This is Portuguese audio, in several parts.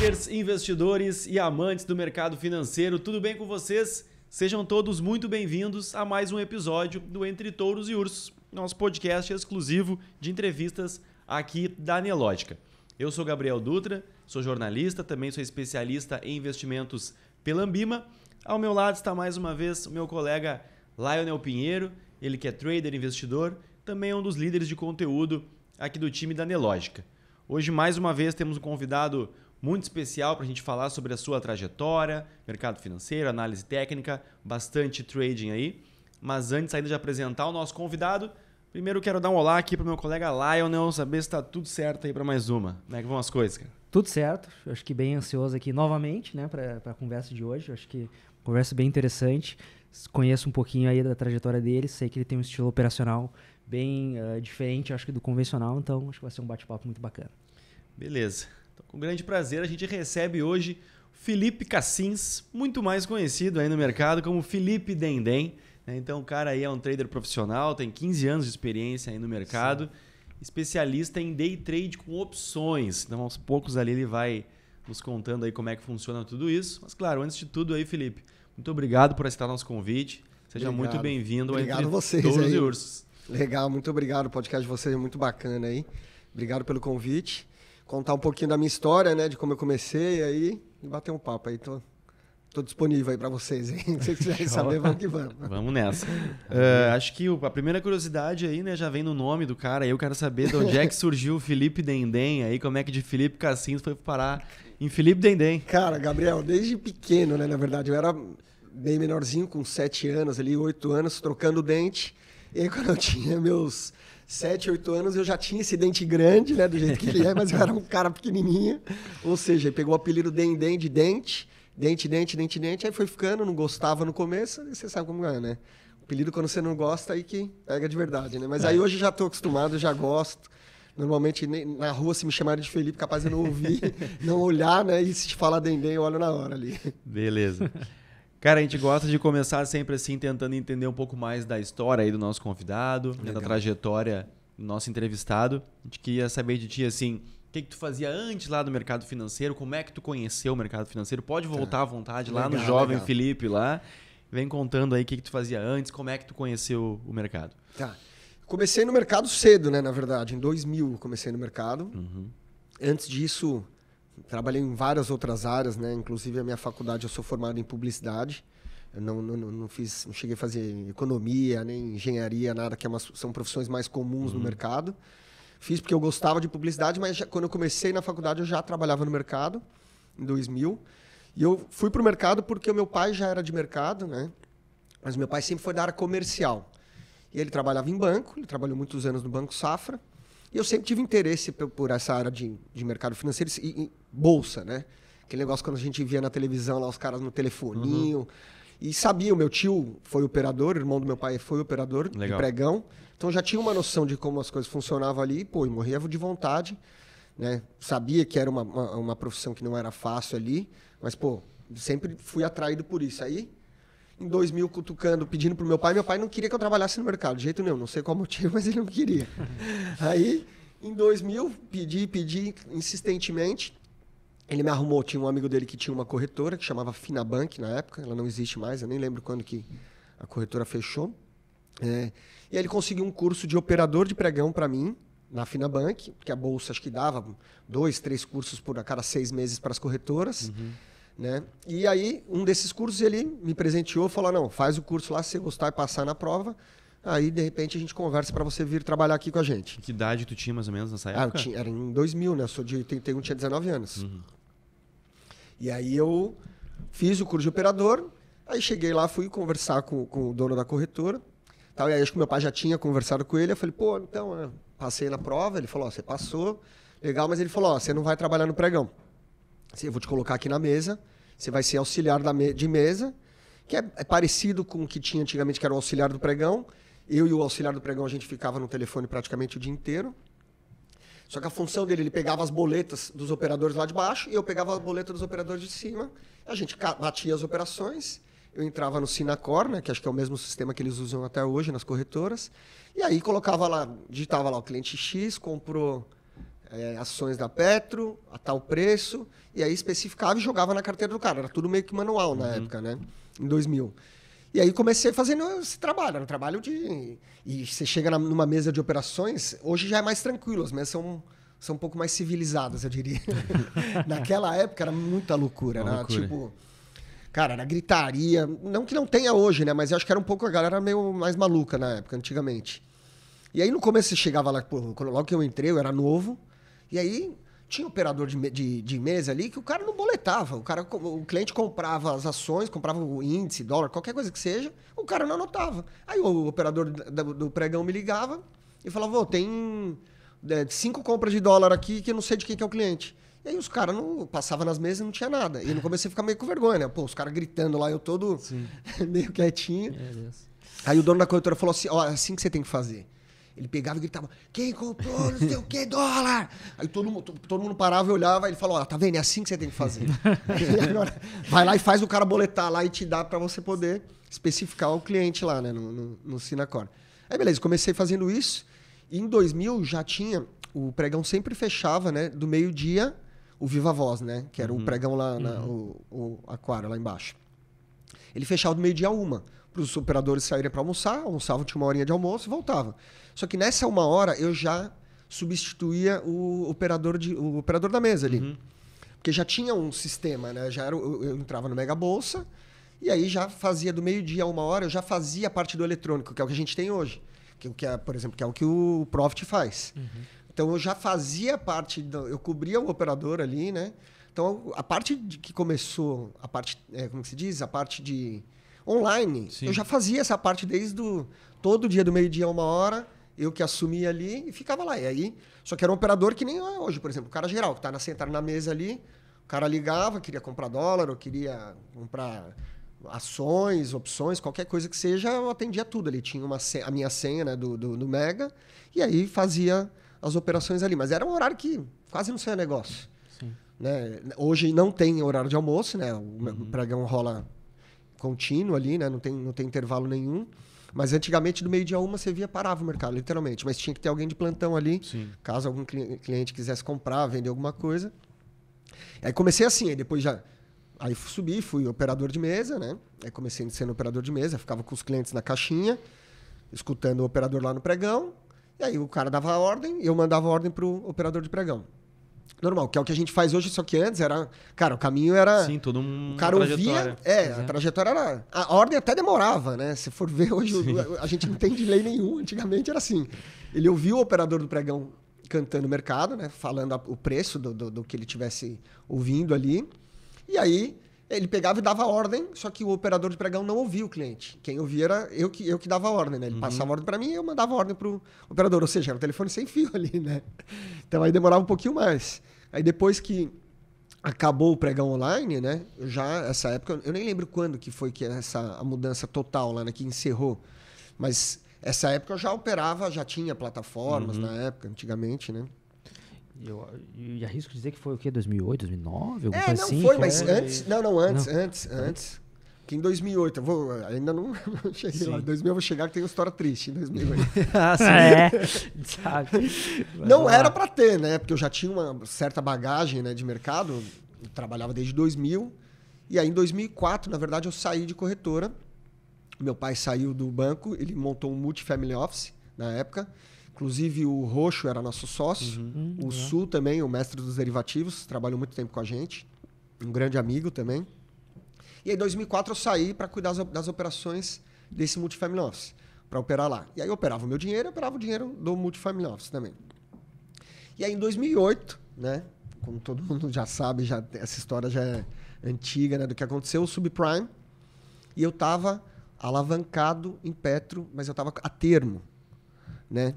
traders, investidores e amantes do mercado financeiro, tudo bem com vocês? Sejam todos muito bem-vindos a mais um episódio do Entre Touros e Ursos, nosso podcast exclusivo de entrevistas aqui da Anelógica. Eu sou Gabriel Dutra, sou jornalista, também sou especialista em investimentos pela Ambima. Ao meu lado está mais uma vez o meu colega Lionel Pinheiro, ele que é trader, investidor, também é um dos líderes de conteúdo aqui do time da Nelogica. Hoje, mais uma vez, temos um convidado muito especial para a gente falar sobre a sua trajetória, mercado financeiro, análise técnica, bastante trading aí. Mas antes ainda de apresentar o nosso convidado, primeiro quero dar um olá aqui para meu colega Lionel, saber se está tudo certo aí para mais uma. Como é que vão as coisas, cara? Tudo certo, acho que bem ansioso aqui novamente né, para a conversa de hoje. Acho que conversa bem interessante. Conheço um pouquinho aí da trajetória dele, sei que ele tem um estilo operacional bem uh, diferente, acho que do convencional, então acho que vai ser um bate-papo muito bacana. Beleza. Então, com grande prazer, a gente recebe hoje Felipe Cassins, muito mais conhecido aí no mercado como Felipe Dendem. Né? Então, o cara aí é um trader profissional, tem 15 anos de experiência aí no mercado, Sim. especialista em day trade com opções. Então, aos poucos ali ele vai nos contando aí como é que funciona tudo isso. Mas, claro, antes de tudo aí, Felipe, muito obrigado por aceitar nosso convite. Seja obrigado. muito bem-vindo Obrigado a vocês Touros e Ursos. Legal, muito obrigado. O podcast de vocês é muito bacana aí. Obrigado pelo convite contar um pouquinho da minha história, né? De como eu comecei aí e bater um papo aí. Tô, tô disponível aí para vocês, hein? Se vocês quiserem saber, vamos que vamos. Vamos nessa. Uh, acho que a primeira curiosidade aí, né? Já vem no nome do cara. Eu quero saber de onde é que surgiu o Felipe Dendem aí, como é que de Felipe Cassinho foi parar em Felipe Dendem. Cara, Gabriel, desde pequeno, né? Na verdade, eu era bem menorzinho, com sete anos ali, oito anos, trocando dente. E aí, quando eu tinha meus 7, 8 anos, eu já tinha esse dente grande, né? Do jeito que ele é, mas eu era um cara pequenininho. Ou seja, ele pegou o apelido Dendem de dente, dente, dente, dente, dente. Aí foi ficando, não gostava no começo, você sabe como é, né? Apelido quando você não gosta, aí que pega de verdade, né? Mas é. aí hoje já estou acostumado, já gosto. Normalmente na rua, se me chamarem de Felipe, capaz eu não ouvir, não olhar, né? E se te falar Dendem, eu olho na hora ali. Beleza. Cara, a gente gosta de começar sempre assim, tentando entender um pouco mais da história aí do nosso convidado, né, Legal. da trajetória do nosso entrevistado. A gente queria saber de ti, assim, o que, que tu fazia antes lá do mercado financeiro, como é que tu conheceu o mercado financeiro. Pode tá. voltar tá. à vontade legal, lá no jovem legal. Felipe lá. Vem contando aí o que, que tu fazia antes, como é que tu conheceu o mercado. Tá. Comecei no mercado cedo, né, na verdade. Em 2000 comecei no mercado. Uhum. Antes disso, trabalhei em várias outras áreas, né? Inclusive a minha faculdade eu sou formado em publicidade. Eu não, não, não fiz, não cheguei a fazer economia, nem engenharia, nada que é uma, são profissões mais comuns uhum. no mercado. Fiz porque eu gostava de publicidade, mas já, quando eu comecei na faculdade eu já trabalhava no mercado em 2000. E eu fui para o mercado porque o meu pai já era de mercado, né? Mas meu pai sempre foi da área comercial. E ele trabalhava em banco, ele trabalhou muitos anos no Banco Safra. E eu sempre tive interesse por essa área de, de mercado financeiro e, e bolsa, né? Aquele negócio quando a gente via na televisão lá os caras no telefoninho. Uhum. E sabia, o meu tio foi operador, irmão do meu pai foi operador Legal. de pregão. Então já tinha uma noção de como as coisas funcionavam ali, pô, e morria de vontade, né? Sabia que era uma, uma, uma profissão que não era fácil ali, mas, pô, sempre fui atraído por isso. Aí em 2000 cutucando, pedindo pro meu pai. Meu pai não queria que eu trabalhasse no mercado, de jeito nenhum. Não sei qual motivo, mas ele não queria. Aí, em 2000, pedi, pedi insistentemente. Ele me arrumou, tinha um amigo dele que tinha uma corretora que chamava Finabank na época, ela não existe mais, eu nem lembro quando que a corretora fechou. É, e aí ele conseguiu um curso de operador de pregão para mim, na Finabank, que a bolsa acho que dava dois, três cursos por a cada seis meses para as corretoras. Uhum. Né? E aí, um desses cursos, ele me presenteou, falou, não, faz o curso lá, se você gostar e passar na prova, aí, de repente, a gente conversa para você vir trabalhar aqui com a gente. que idade tu tinha, mais ou menos, nessa época? Ah, eu tinha, era em 2000, né? Eu sou de 81, tinha 19 anos. Uhum. E aí eu fiz o curso de operador, aí cheguei lá, fui conversar com, com o dono da corretora, tal, e aí acho que meu pai já tinha conversado com ele, eu falei, pô, então, né, passei na prova, ele falou, você passou, legal, mas ele falou, você não vai trabalhar no pregão eu vou te colocar aqui na mesa, você vai ser auxiliar me de mesa, que é, é, parecido com o que tinha antigamente, que era o auxiliar do pregão. Eu e o auxiliar do pregão, a gente ficava no telefone praticamente o dia inteiro. Só que a função dele, ele pegava as boletas dos operadores lá de baixo e eu pegava a boleta dos operadores de cima. A gente batia as operações, eu entrava no Sinacor, né, que acho que é o mesmo sistema que eles usam até hoje nas corretoras, e aí colocava lá, digitava lá, o cliente X comprou é, ações da Petro a tal preço, e aí especificava e jogava na carteira do cara. Era tudo meio que manual na uhum. época, né? Em 2000. E aí comecei fazendo esse trabalho, era um trabalho de. E você chega numa mesa de operações, hoje já é mais tranquilo, as mesas são, são um pouco mais civilizadas, eu diria. Naquela época era muita loucura, Uma né? Loucura. Tipo. Cara, era gritaria. Não que não tenha hoje, né? Mas eu acho que era um pouco a galera meio mais maluca na época, antigamente. E aí no começo você chegava lá, pô, logo que eu entrei, eu era novo. E aí tinha operador de, de, de, mesa ali que o cara não boletava. O, cara, o cliente comprava as ações, comprava o índice, dólar, qualquer coisa que seja, o cara não anotava. Aí o operador do, do pregão me ligava e falava: oh, tem é, cinco compras de dólar aqui que eu não sei de quem que é o cliente. E aí os caras não passavam nas mesas e não tinha nada. E no começo a ficar meio com vergonha, né? Pô, os caras gritando lá, eu todo meio quietinho. É, aí o dono da corretora falou assim: ó, oh, é assim que você tem que fazer. Ele pegava e gritava: Quem comprou não sei o que dólar? Aí todo mundo, todo mundo parava e olhava. Ele falou: Ó, tá vendo? É assim que você tem que fazer. agora, vai lá e faz o cara boletar lá e te dá para você poder especificar o cliente lá, né? No, no, no Sinacor. Aí beleza, comecei fazendo isso. E em 2000 já tinha. O pregão sempre fechava, né? Do meio-dia, o Viva Voz, né? Que era uhum. o pregão lá, na, uhum. o, o aquário lá embaixo. Ele fechava do meio-dia a uma para os operadores saírem para almoçar, almoçavam, tinha uma horinha de almoço e voltava. Só que nessa uma hora eu já substituía o operador, de, o operador da mesa ali. Uhum. Porque já tinha um sistema, né? Já era, eu, eu entrava no Mega Bolsa e aí já fazia do meio-dia a uma hora, eu já fazia a parte do eletrônico, que é o que a gente tem hoje. Que, é que é, por exemplo, que é o que o Profit faz. Uhum. Então eu já fazia parte, do, eu cobria o operador ali, né? Então a parte de, que começou, a parte, é, como se diz? A parte de online. Sim. Eu já fazia essa parte desde do, todo dia do meio-dia a uma hora, eu que assumia ali e ficava lá. E aí, só que era um operador que nem é hoje, por exemplo, o cara geral, que tá na, sentado na mesa ali, o cara ligava, queria comprar dólar, ou queria comprar ações, opções, qualquer coisa que seja, eu atendia tudo. Ele tinha uma senha, a minha senha né, do, do, do, Mega e aí fazia as operações ali. Mas era um horário que quase não saía negócio. Né? Hoje não tem horário de almoço, né? O uhum. pregão rola contínuo ali, né? Não tem, não tem intervalo nenhum. Mas antigamente, do meio-dia a uma, você via, parava o mercado, literalmente. Mas tinha que ter alguém de plantão ali, Sim. caso algum cliente quisesse comprar, vender alguma coisa. Aí comecei assim, aí depois já. Aí subi, fui operador de mesa, né? Aí comecei sendo operador de mesa, ficava com os clientes na caixinha, escutando o operador lá no pregão. E aí o cara dava a ordem, eu mandava a ordem para o operador de pregão normal, que é o que a gente faz hoje, só que antes era. Cara, o caminho era. Sim, todo mundo O cara ouvia. É, a trajetória era. A ordem até demorava, né? Se for ver hoje, a gente não tem delay nenhum. Antigamente era assim. Ele ouvia o operador do pregão cantando o mercado, né? Falando a, o preço do, do, do que ele tivesse ouvindo ali. E aí ele pegava e dava ordem, só que o operador de pregão não ouvia o cliente. Quem ouvia era eu que, eu que dava ordem, né? Ele uhum. passava ordem para mim e eu mandava a ordem para o operador. Ou seja, era o telefone sem fio ali, né? Então aí demorava um pouquinho mais. Aí depois que acabou o pregão online, né? Já essa época, eu nem lembro quando que foi que essa a mudança total lá, né? Que encerrou. Mas essa época eu já operava, já tinha plataformas uhum. na época, antigamente, né? Eu, eu arrisco dizer que foi o quê? 2008, 2009? Alguma é, coisa não assim, foi, mas é... antes. Não, não, antes, não. antes, antes. Que em 2008, eu vou, ainda não, não cheguei sim. lá. Em 2000 eu vou chegar que tem uma história triste em 2008. ah, sim. É. não lá. era para ter, né? Porque eu já tinha uma certa bagagem né, de mercado. Eu trabalhava desde 2000. E aí em 2004, na verdade, eu saí de corretora. Meu pai saiu do banco, ele montou um multifamily office na época. Inclusive o Roxo era nosso sócio, uhum. Hum, o Sul também, o mestre dos derivativos, trabalhou muito tempo com a gente, um grande amigo também. E aí, em 2004, eu saí para cuidar das operações desse multifamily office, para operar lá. E aí, eu operava o meu dinheiro eu operava o dinheiro do multifamily office também. E aí, em 2008, né, como todo mundo já sabe, já, essa história já é antiga né, do que aconteceu, o subprime. E eu estava alavancado em Petro, mas eu estava a termo. Né?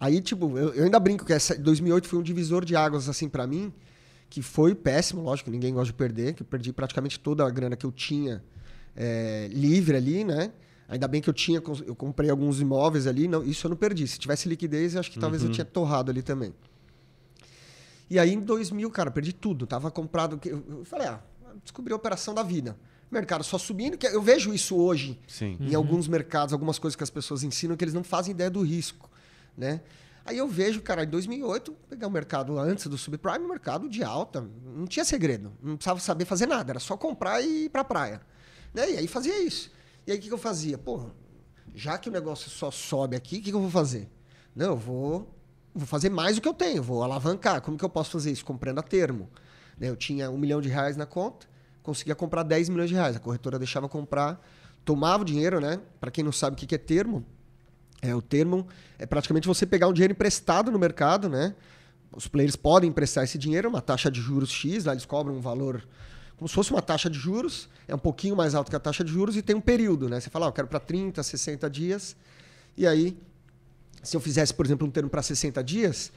Aí, tipo, eu, eu ainda brinco que essa 2008 foi um divisor de águas, assim, para mim, que foi péssimo, lógico, ninguém gosta de perder, que eu perdi praticamente toda a grana que eu tinha é, livre ali, né? Ainda bem que eu tinha, eu comprei alguns imóveis ali, não, isso eu não perdi. Se tivesse liquidez, acho que uhum. talvez eu uhum. tinha torrado ali também. E aí em 2000, cara, perdi tudo. Tava comprado, eu falei, ah, descobri a operação da vida. Mercado só subindo, que eu vejo isso hoje Sim. em uhum. alguns mercados, algumas coisas que as pessoas ensinam que eles não fazem ideia do risco né? Aí eu vejo, cara, em 2008, pegar o um mercado antes do subprime, mercado de alta, não tinha segredo, não precisava saber fazer nada, era só comprar e ir para a praia. Né? E aí fazia isso. E aí o que, que eu fazia? Pô, já que o negócio só sobe aqui, o que, que eu vou fazer? Não, eu vou, vou fazer mais do que eu tenho, vou alavancar. Como que eu posso fazer isso? Comprando a termo. Né? Eu tinha um milhão de reais na conta, conseguia comprar 10 milhões de reais. A corretora deixava comprar, tomava o dinheiro, né? Para quem não sabe o que, que é termo, é, o termo é praticamente você pegar um dinheiro emprestado no mercado, né? Os players podem emprestar esse dinheiro, uma taxa de juros X, lá eles cobram um valor como se fosse uma taxa de juros, é um pouquinho mais alto que a taxa de juros e tem um período, né? Você fala, ah, eu quero para 30, 60 dias. E aí, se eu fizesse, por exemplo, um termo para 60 dias,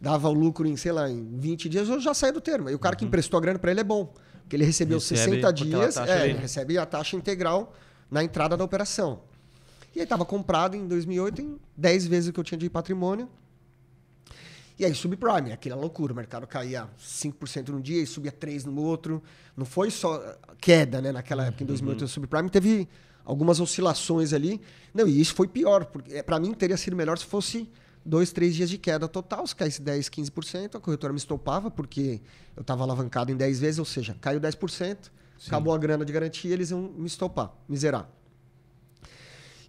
dava o lucro em, sei lá, em 20 dias, eu já saí do termo. E o cara uhum. que emprestou a grana para ele é bom, porque ele recebeu recebe 60 dias, é, ele recebe a taxa integral na entrada da operação. E aí estava comprado em 2008 em 10 vezes o que eu tinha de patrimônio. E aí subprime, aquela é loucura, o mercado caía 5% num dia e subia 3 no outro. Não foi só ah, queda, né, naquela época em 2008 uhum. o subprime teve algumas oscilações ali. Não, e isso foi pior, porque é, para mim teria sido melhor se fosse dois, três dias de queda total, se caísse 10, 15%, a corretora me estopava, porque eu estava alavancado em 10 vezes, ou seja, caiu 10%, Sim. acabou a grana de garantia, eles iam me estopar, me zerar.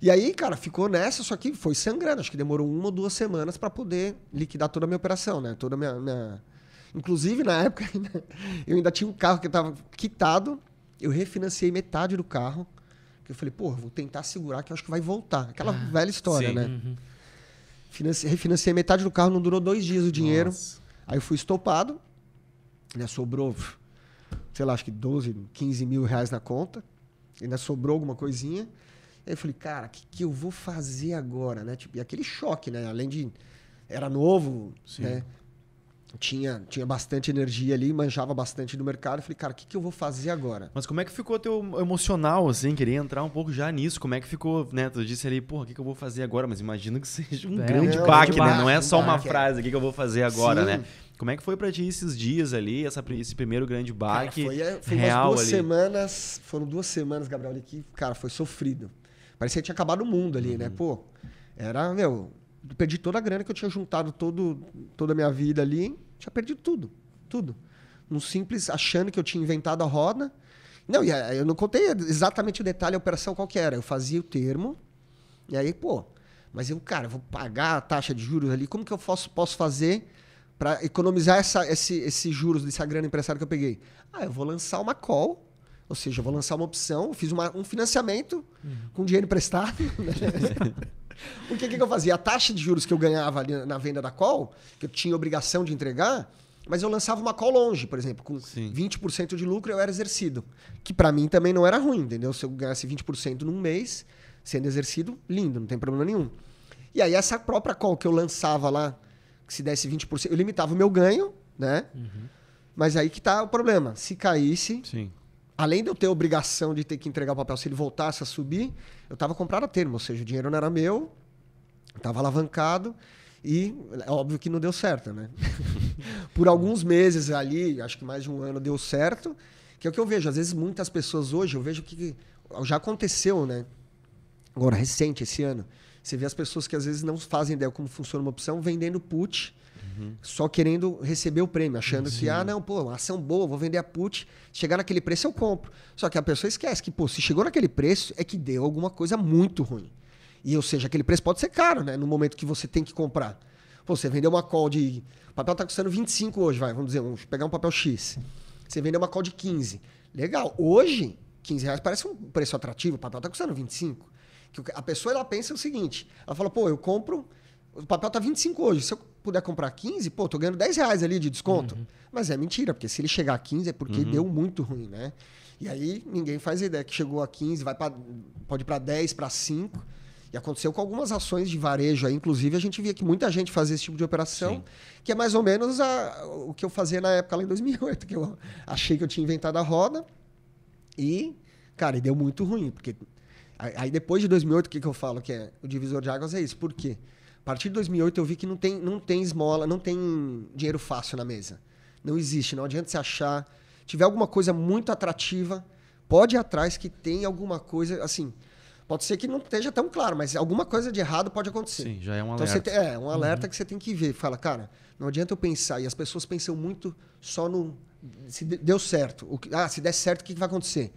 E aí, cara, ficou nessa, só que foi sangrando. Acho que demorou uma ou duas semanas para poder liquidar toda a minha operação, né? Toda minha, minha... Inclusive, na época, eu ainda tinha um carro que estava quitado. Eu refinanciei metade do carro. Que eu falei, pô, vou tentar segurar, que eu acho que vai voltar. Aquela ah, velha história, sim. né? Uhum. Finance... Refinanciei metade do carro, não durou dois dias o dinheiro. Nossa. Aí eu fui estopado. Né? Sobrou, sei lá, acho que 12, 15 mil reais na conta. Ainda sobrou alguma coisinha. Aí eu falei, cara, o que, que eu vou fazer agora, né? Tipo, e aquele choque, né? Além de... Era novo, Sim. né? tinha, tinha bastante energia ali, manjava bastante no mercado. Eu falei, cara, o que, que eu vou fazer agora? Mas como é que ficou teu emocional, assim? Queria entrar um pouco já nisso. Como é que ficou, né? Tu disse ali, porra, o que, que eu vou fazer agora? Mas imagino que seja um é, grande não, baque, né? Não é só uma é. frase, o que, que eu vou fazer agora, Sim. né? Como é que foi pra ti esses dias ali, essa, esse primeiro grande baque? Cara, foi, é, foi real umas duas ali. semanas, foram duas semanas, Gabriel, ali que, cara, foi sofrido. Parecia que tinha acabado o mundo ali, né? uhum. né? Pô, era, meu, perdi toda a grana que eu tinha juntado todo, toda a minha vida ali, tinha perdido tudo, tudo. Num simples, achando que eu tinha inventado a roda. Não, e eh, eu não contei exatamente o detalhe, a operação qual que era. Eu fazia o termo, e aí, pô, mas eu, cara, vou pagar a taxa de juros ali, como que eu posso, posso fazer para economizar essa, esse, esse juros dessa grana emprestada que eu peguei? Ah, eu vou lançar uma call ou seja, eu vou lançar uma opção, fiz uma, um financiamento uhum. com dinheiro emprestado. Né? o que, que eu fazia? A taxa de juros que eu ganhava ali na venda da call, que eu tinha obrigação de entregar, mas eu lançava uma call longe, por exemplo, com Sim. 20% de lucro eu era exercido. Que para mim também não era ruim, entendeu? Se eu ganhasse 20% num mês, sendo exercido, lindo, não tem problema nenhum. E aí essa própria call que eu lançava lá, que se desse 20%, eu limitava o meu ganho, né? Uhum. Mas aí que tá o problema. Se caísse, Sim além de eu ter a obrigação de ter que entregar o papel se ele voltasse a subir, eu estava comprado a termo, ou seja, o dinheiro não era meu, estava alavancado e é óbvio que não deu certo, né? Por alguns meses ali, acho que mais de um ano deu certo, que é o que eu vejo. Às vezes muitas pessoas hoje, eu vejo que já aconteceu, né? Agora, recente, esse ano. Você vê as pessoas que às vezes não fazem ideia como funciona uma opção vendendo put, uhum. só querendo receber o prêmio, achando Sim. que, ah, não, pô, uma ação boa, vou vender a put, chegar naquele preço eu compro. Só que a pessoa esquece que, pô, se chegou naquele preço é que deu alguma coisa muito ruim. E, ou seja, aquele preço pode ser caro, né? No momento que você tem que comprar. Pô, você vendeu uma call de. O papel tá custando 25 hoje, vai, vamos dizer, vamos pegar um papel X. Você vendeu uma call de 15. Legal. Hoje, 15 reais parece um preço atrativo, o papel tá custando 25. Que a pessoa ela pensa o seguinte: ela fala, pô, eu compro. O papel tá 25 hoje. Se eu puder comprar 15, pô, tô ganhando 10 reais ali de desconto. Uhum. Mas é mentira, porque se ele chegar a 15 é porque uhum. deu muito ruim, né? E aí ninguém faz ideia que chegou a 15, vai pra, pode ir para 10, para 5. E aconteceu com algumas ações de varejo aí, inclusive a gente via que muita gente fazia esse tipo de operação, Sim. que é mais ou menos a, o que eu fazia na época lá em 2008, que eu achei que eu tinha inventado a roda. E, cara, e deu muito ruim, porque Aí depois de 2008, o que, que eu falo que é o divisor de águas é isso. Por quê? A partir de 2008 eu vi que não tem, não tem esmola, não tem dinheiro fácil na mesa. Não existe, não adianta você achar. Se tiver alguma coisa muito atrativa, pode ir atrás que tem alguma coisa, assim, pode ser que não esteja tão claro, mas alguma coisa de errado pode acontecer. Sim, já é um então, alerta. Então é, um uhum. alerta uhum. que você tem que ver. Fala, cara, não adianta eu pensar. E as pessoas pensam muito só no se deu certo. O, ah, se der certo, o que vai acontecer?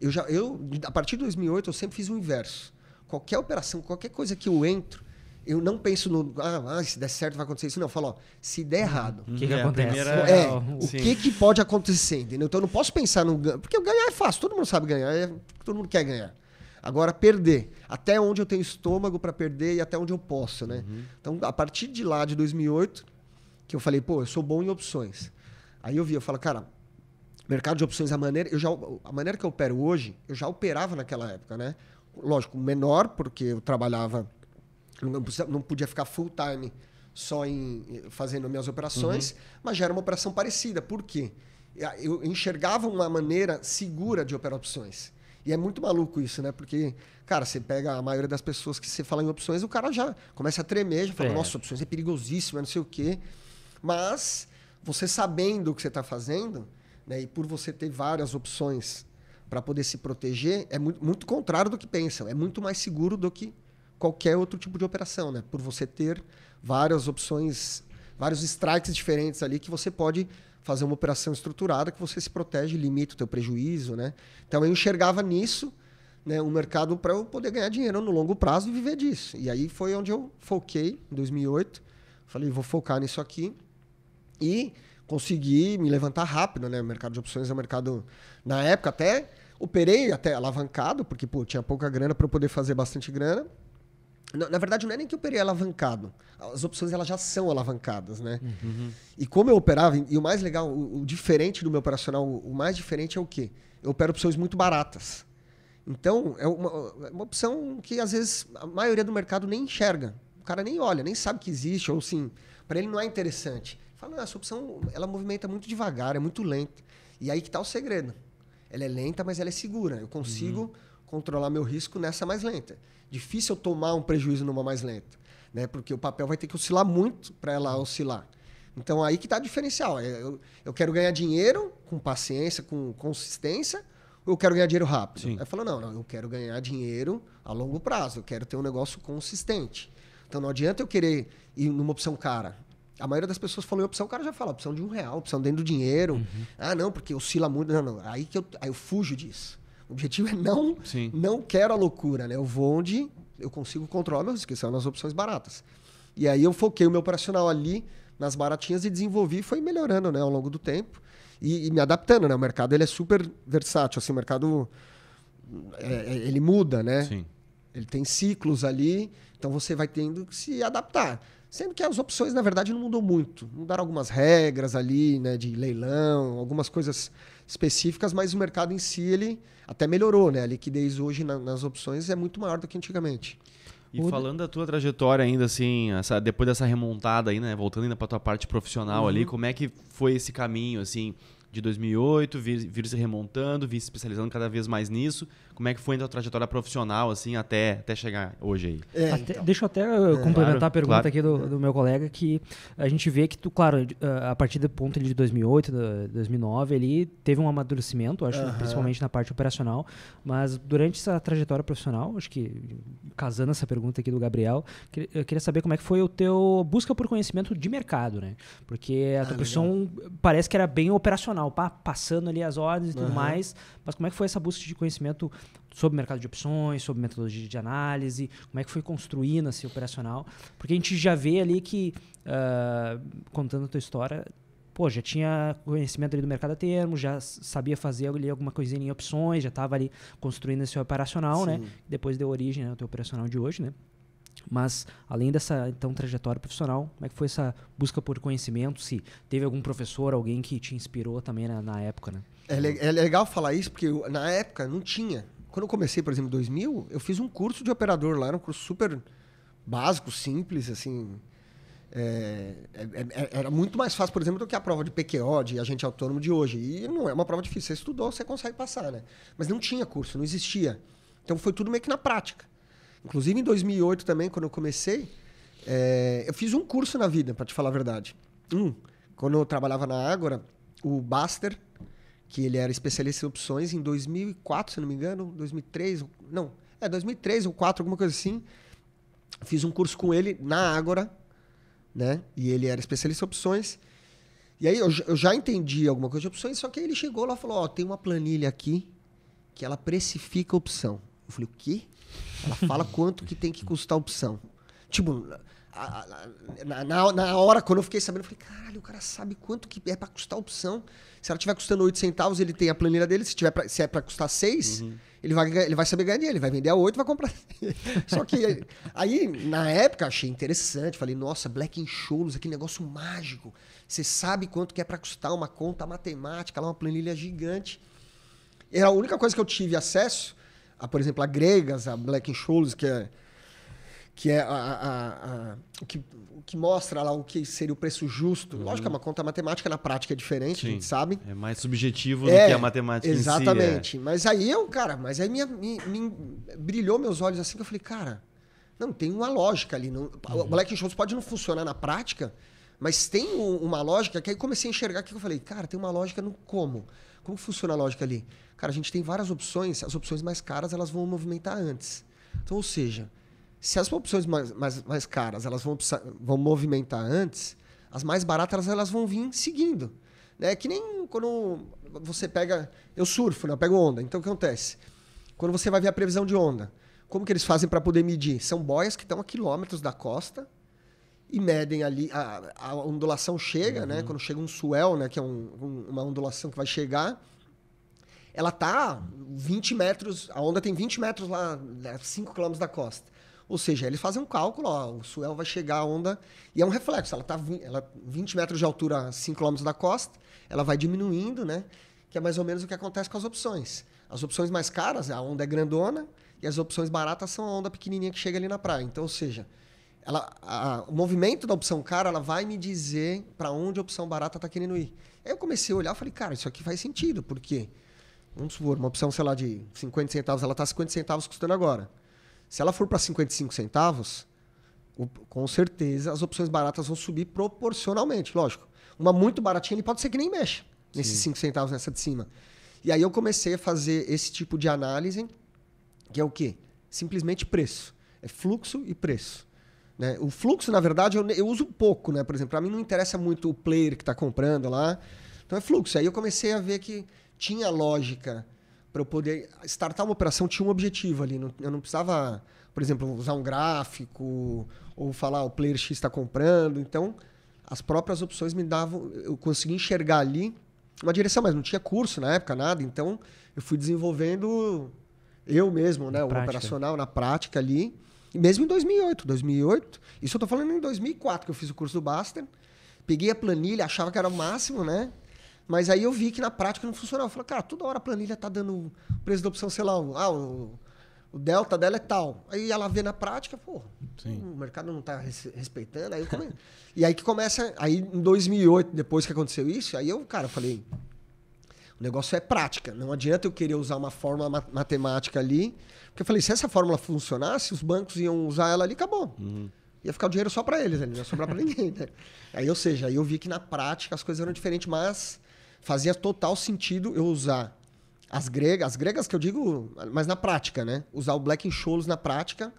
Eu já, eu, a partir de 2008, eu sempre fiz o inverso. Qualquer operação, qualquer coisa que eu entro, eu não penso no, ah, ah se der certo vai acontecer isso. Não, eu falo, ó, se der uhum. errado. Uhum. O que, que é, acontece? É, é, o que, que pode acontecer, entendeu? Então eu não posso pensar no Porque ganhar é fácil, todo mundo sabe ganhar, é, todo mundo quer ganhar. Agora, perder. Até onde eu tenho estômago para perder e até onde eu posso, né? Uhum. Então, a partir de lá, de 2008, que eu falei, pô, eu sou bom em opções. Aí eu vi, eu falo, cara, mercado de opções, a maneira, eu já, a maneira que eu opero hoje, eu já operava naquela época, né? Lógico, menor, porque eu trabalhava, não, não podia ficar full time só em fazendo minhas operações, uhum. mas já era uma operação parecida. Por quê? Ah, eu enxergava uma maneira segura de operar opções. E é muito maluco isso, né? Porque, cara, você pega a maioria das pessoas que você fala em opções, o cara já começa a tremer, já fala, é. nossa, opções é perigosíssimo, é não sei o quê. Mas você sabendo o que você está fazendo, né? E por você ter várias opções para poder se proteger, é muito, muito contrário do que pensam. É muito mais seguro do que qualquer outro tipo de operação, né? Por você ter várias opções, vários strikes diferentes ali que você pode fazer uma operação estruturada que você se protege, limita o teu prejuízo, né? Então eu enxergava nisso, né, um mercado para eu poder ganhar dinheiro no longo prazo e viver disso. E aí foi onde eu foquei em 2008. Falei, vou focar nisso aqui. E consegui me levantar rápido, né? O mercado de opções é um mercado, na época até, operei até alavancado, porque pô, tinha pouca grana para eu poder fazer bastante grana. Na, na, verdade, não é nem que eu operei alavancado. As opções elas já são alavancadas, né? Uhum. E como eu operava, e o mais legal, o, o diferente do meu operacional, o, o mais diferente é o quê? Eu opero opções muito baratas. Então, é uma, é uma, opção que às vezes a maioria do mercado nem enxerga. O cara nem olha, nem sabe que existe, ou sim, para ele não é interessante. Fala, não, essa opção, ela movimenta muito devagar, é muito lenta. E aí que tá o segredo. Ela é lenta, mas ela é segura. Eu consigo uhum. controlar meu risco nessa mais lenta. Difícil eu tomar um prejuízo numa mais lenta, né? Porque o papel vai ter que oscilar muito para ela oscilar. Então aí que está o diferencial. É, eu, eu quero ganhar dinheiro com paciência, com consistência, ou eu quero ganhar dinheiro rápido? Sim. Aí falou, não, não, eu quero ganhar dinheiro a longo prazo, eu quero ter um negócio consistente. Então não adianta eu querer ir numa opção cara. A maioria das pessoas falou em opção, o cara já fala opção de um real, opção dentro do dinheiro. Uhum. Ah, não, porque oscila muito. Não, não. Aí, que eu, aí eu fujo disso. O objetivo é não, Sim. não quero a loucura, né? Eu vou onde eu consigo controlar meus riscos, são nas opções baratas. E aí eu foquei o meu operacional ali nas baratinhas e desenvolvi, foi melhorando, né, ao longo do tempo e, e me adaptando, né? O mercado ele é super versátil, assim, o mercado é, é ele muda, né? Sim. Ele tem ciclos ali, então você vai tendo que se adaptar. Sendo que as opções, na verdade, não mudou muito. Mudaram algumas regras ali, né, de leilão, algumas coisas específicas, mas o mercado em si, ele até melhorou, né? A liquidez hoje na, nas opções é muito maior do que antigamente. E o... falando da tua trajetória ainda, assim, essa, depois dessa remontada aí, né? Voltando ainda para tua parte profissional uhum. ali, como é que foi esse caminho, assim? de 2008, vir, vir se remontando, vir se especializando cada vez mais nisso. Como é que foi a tua trajetória profissional, assim, até, até chegar hoje aí? É, até, então. Deixa eu até uh, é, complementar claro, a pergunta claro. aqui do, é. do, meu colega, que a gente vê que tu, claro, uh, a partir do ponto de 2008, 2009, ele teve um amadurecimento, acho, uhum. principalmente na parte operacional, mas durante essa trajetória profissional, acho que casando essa pergunta aqui do Gabriel, eu queria saber como é que foi o teu busca por conhecimento de mercado, né? Porque a ah, tua ah, profissão legal. parece que era bem operacional pá, passando ali as ordens e tudo uhum. mais. Mas como é que foi essa busca de conhecimento sobre o mercado de opções, sobre metodologia de análise, como é que foi construindo esse assim, operacional? Porque a gente já vê ali que, uh, contando a tua história, pô, já tinha conhecimento ali do mercado a termo, já sabia fazer ali alguma coisinha em opções, já estava ali construindo esse operacional, né? Sim. né? Depois deu origem né, ao né, teu operacional de hoje, né? Mas além dessa então trajetória profissional, como é que foi essa busca por conhecimento? Se teve algum professor, alguém que te inspirou também na, na época, né? É, é legal falar isso porque eu, na época não tinha. Quando eu comecei, por exemplo, em 2000, eu fiz um curso de operador lá, era um curso super básico, simples, assim, é, é, é, é era muito mais fácil, por exemplo, do que a prova de PQO, de agente autônomo de hoje. E não é uma prova difícil. Você estudou, você consegue passar, né? Mas não tinha curso, não existia. Então foi tudo meio que na prática. Inclusive em 2008 também, quando eu comecei, é, eu fiz um curso na vida, para te falar a verdade. Um, quando eu trabalhava na Ágora, o Baster, que ele era especialista em opções, em 2004, se não me engano, 2003, não, é 2003 ou 2004, alguma coisa assim, fiz um curso com ele na Ágora, né? E ele era especialista em opções. E aí eu, eu já entendi alguma coisa de opções, só que ele chegou lá e falou: Ó, oh, tem uma planilha aqui que ela precifica opção. Eu falei: O quê? Ela fala quanto que tem que custar a opção. Tipo, na, na, na, hora, quando eu fiquei sabendo, eu falei, caralho, o cara sabe quanto que é para custar a opção. Se ela tiver custando 8 centavos, ele tem a planilha dele. Se, tiver pra, se é para custar 6, uhum. ele, vai, ele vai saber ganhar dinheiro. Ele vai vender a 8 vai comprar. Só que aí, na época, achei interessante. Falei, nossa, Black Scholes, aquele negócio mágico. Você sabe quanto que é para custar uma conta matemática, lá uma planilha gigante. Era a única coisa que eu tive acesso a, por exemplo, a Gregas, a Black Scholes que é que é a, a, a, o, que, o que mostra lá o que seria o preço justo. Uhum. Lógico que é uma conta matemática na prática é diferente, Sim. a gente sabe. É mais subjetivo é, do que a matemática Exatamente. Si, é. Mas aí eu, cara, mas aí me, me, brilhou meus olhos assim que eu falei, cara, não, tem uma lógica ali. Não, uhum. Black Shows pode não funcionar na prática, mas tem um, uma lógica que aí comecei a enxergar que eu falei, cara, tem uma lógica no como. Como funciona a lógica ali? Cara, a gente tem várias opções, as opções mais caras elas vão movimentar antes. Então, ou seja, se as opções mais, mais, mais caras elas vão, vão movimentar antes, as mais baratas elas, vão vir seguindo. É né? que nem quando você pega. Eu surfo, né? eu pego onda. Então o que acontece? Quando você vai ver a previsão de onda, como que eles fazem para poder medir? São boias que estão a quilômetros da costa, e medem ali a, a ondulação chega, né? uhum. né? Quando chega um swell, né? Que é um, um, uma ondulação que vai chegar, ela tá 20 metros, a onda tem 20 metros lá, 5 né? quilômetros da costa. Ou seja, eles fazem um cálculo, ó, o swell vai chegar a onda, e é um reflexo, ela tá ela, 20 metros de altura, 5 quilômetros da costa, ela vai diminuindo, né? Que é mais ou menos o que acontece com as opções. As opções mais caras, a onda é grandona, e as opções baratas são a onda pequenininha que chega ali na praia. Então, ou seja, ela, a, o movimento da opção cara, ela vai me dizer para onde a opção barata está querendo ir. Aí eu comecei a olhar e falei, cara, isso aqui faz sentido, porque, vamos supor, uma opção, sei lá, de 50 centavos, ela está 50 centavos custando agora. Se ela for para 55 centavos, o, com certeza as opções baratas vão subir proporcionalmente, lógico. Uma muito baratinha, ele pode ser que nem mexa nesses 5 centavos nessa de cima. E aí eu comecei a fazer esse tipo de análise, que é o quê? Simplesmente preço. É fluxo e preço. Né? O fluxo, na verdade, eu, eu uso pouco, né? Por exemplo, para mim não interessa muito o player que está comprando lá. Então é fluxo. Aí eu comecei a ver que tinha lógica para eu poder startar uma operação tinha um objetivo ali. Não, eu não precisava, por exemplo, usar um gráfico ou falar o player X está comprando. Então as próprias opções me davam, eu consegui enxergar ali uma direção, mas não tinha curso na época, nada. Então eu fui desenvolvendo eu mesmo, né, o operacional na prática ali. Mesmo em 2008. 2008, isso eu tô falando em 2004, que eu fiz o curso do Baster. Peguei a planilha, achava que era o máximo, né? Mas aí eu vi que na prática não funcionava. Eu falei, cara, toda hora a planilha tá dando o preço da opção, sei lá, o, ah, o, o delta dela é tal. Aí ela vê na prática, pô, hum, o mercado não tá res, respeitando. Aí come... e aí que começa, aí em 2008, depois que aconteceu isso, aí eu, cara, falei, o negócio é prática. Não adianta eu querer usar uma forma matemática ali porque eu falei, se essa fórmula funcionasse, os bancos iam usar ela ali, acabou. Uhum. Ia ficar o dinheiro só para eles, não ia sobrar para ninguém. Né? Aí, ou seja, aí eu vi que na prática as coisas eram diferentes, mas fazia total sentido eu usar as gregas, as gregas que eu digo, mas na prática, né? Usar o Black Scholes na prática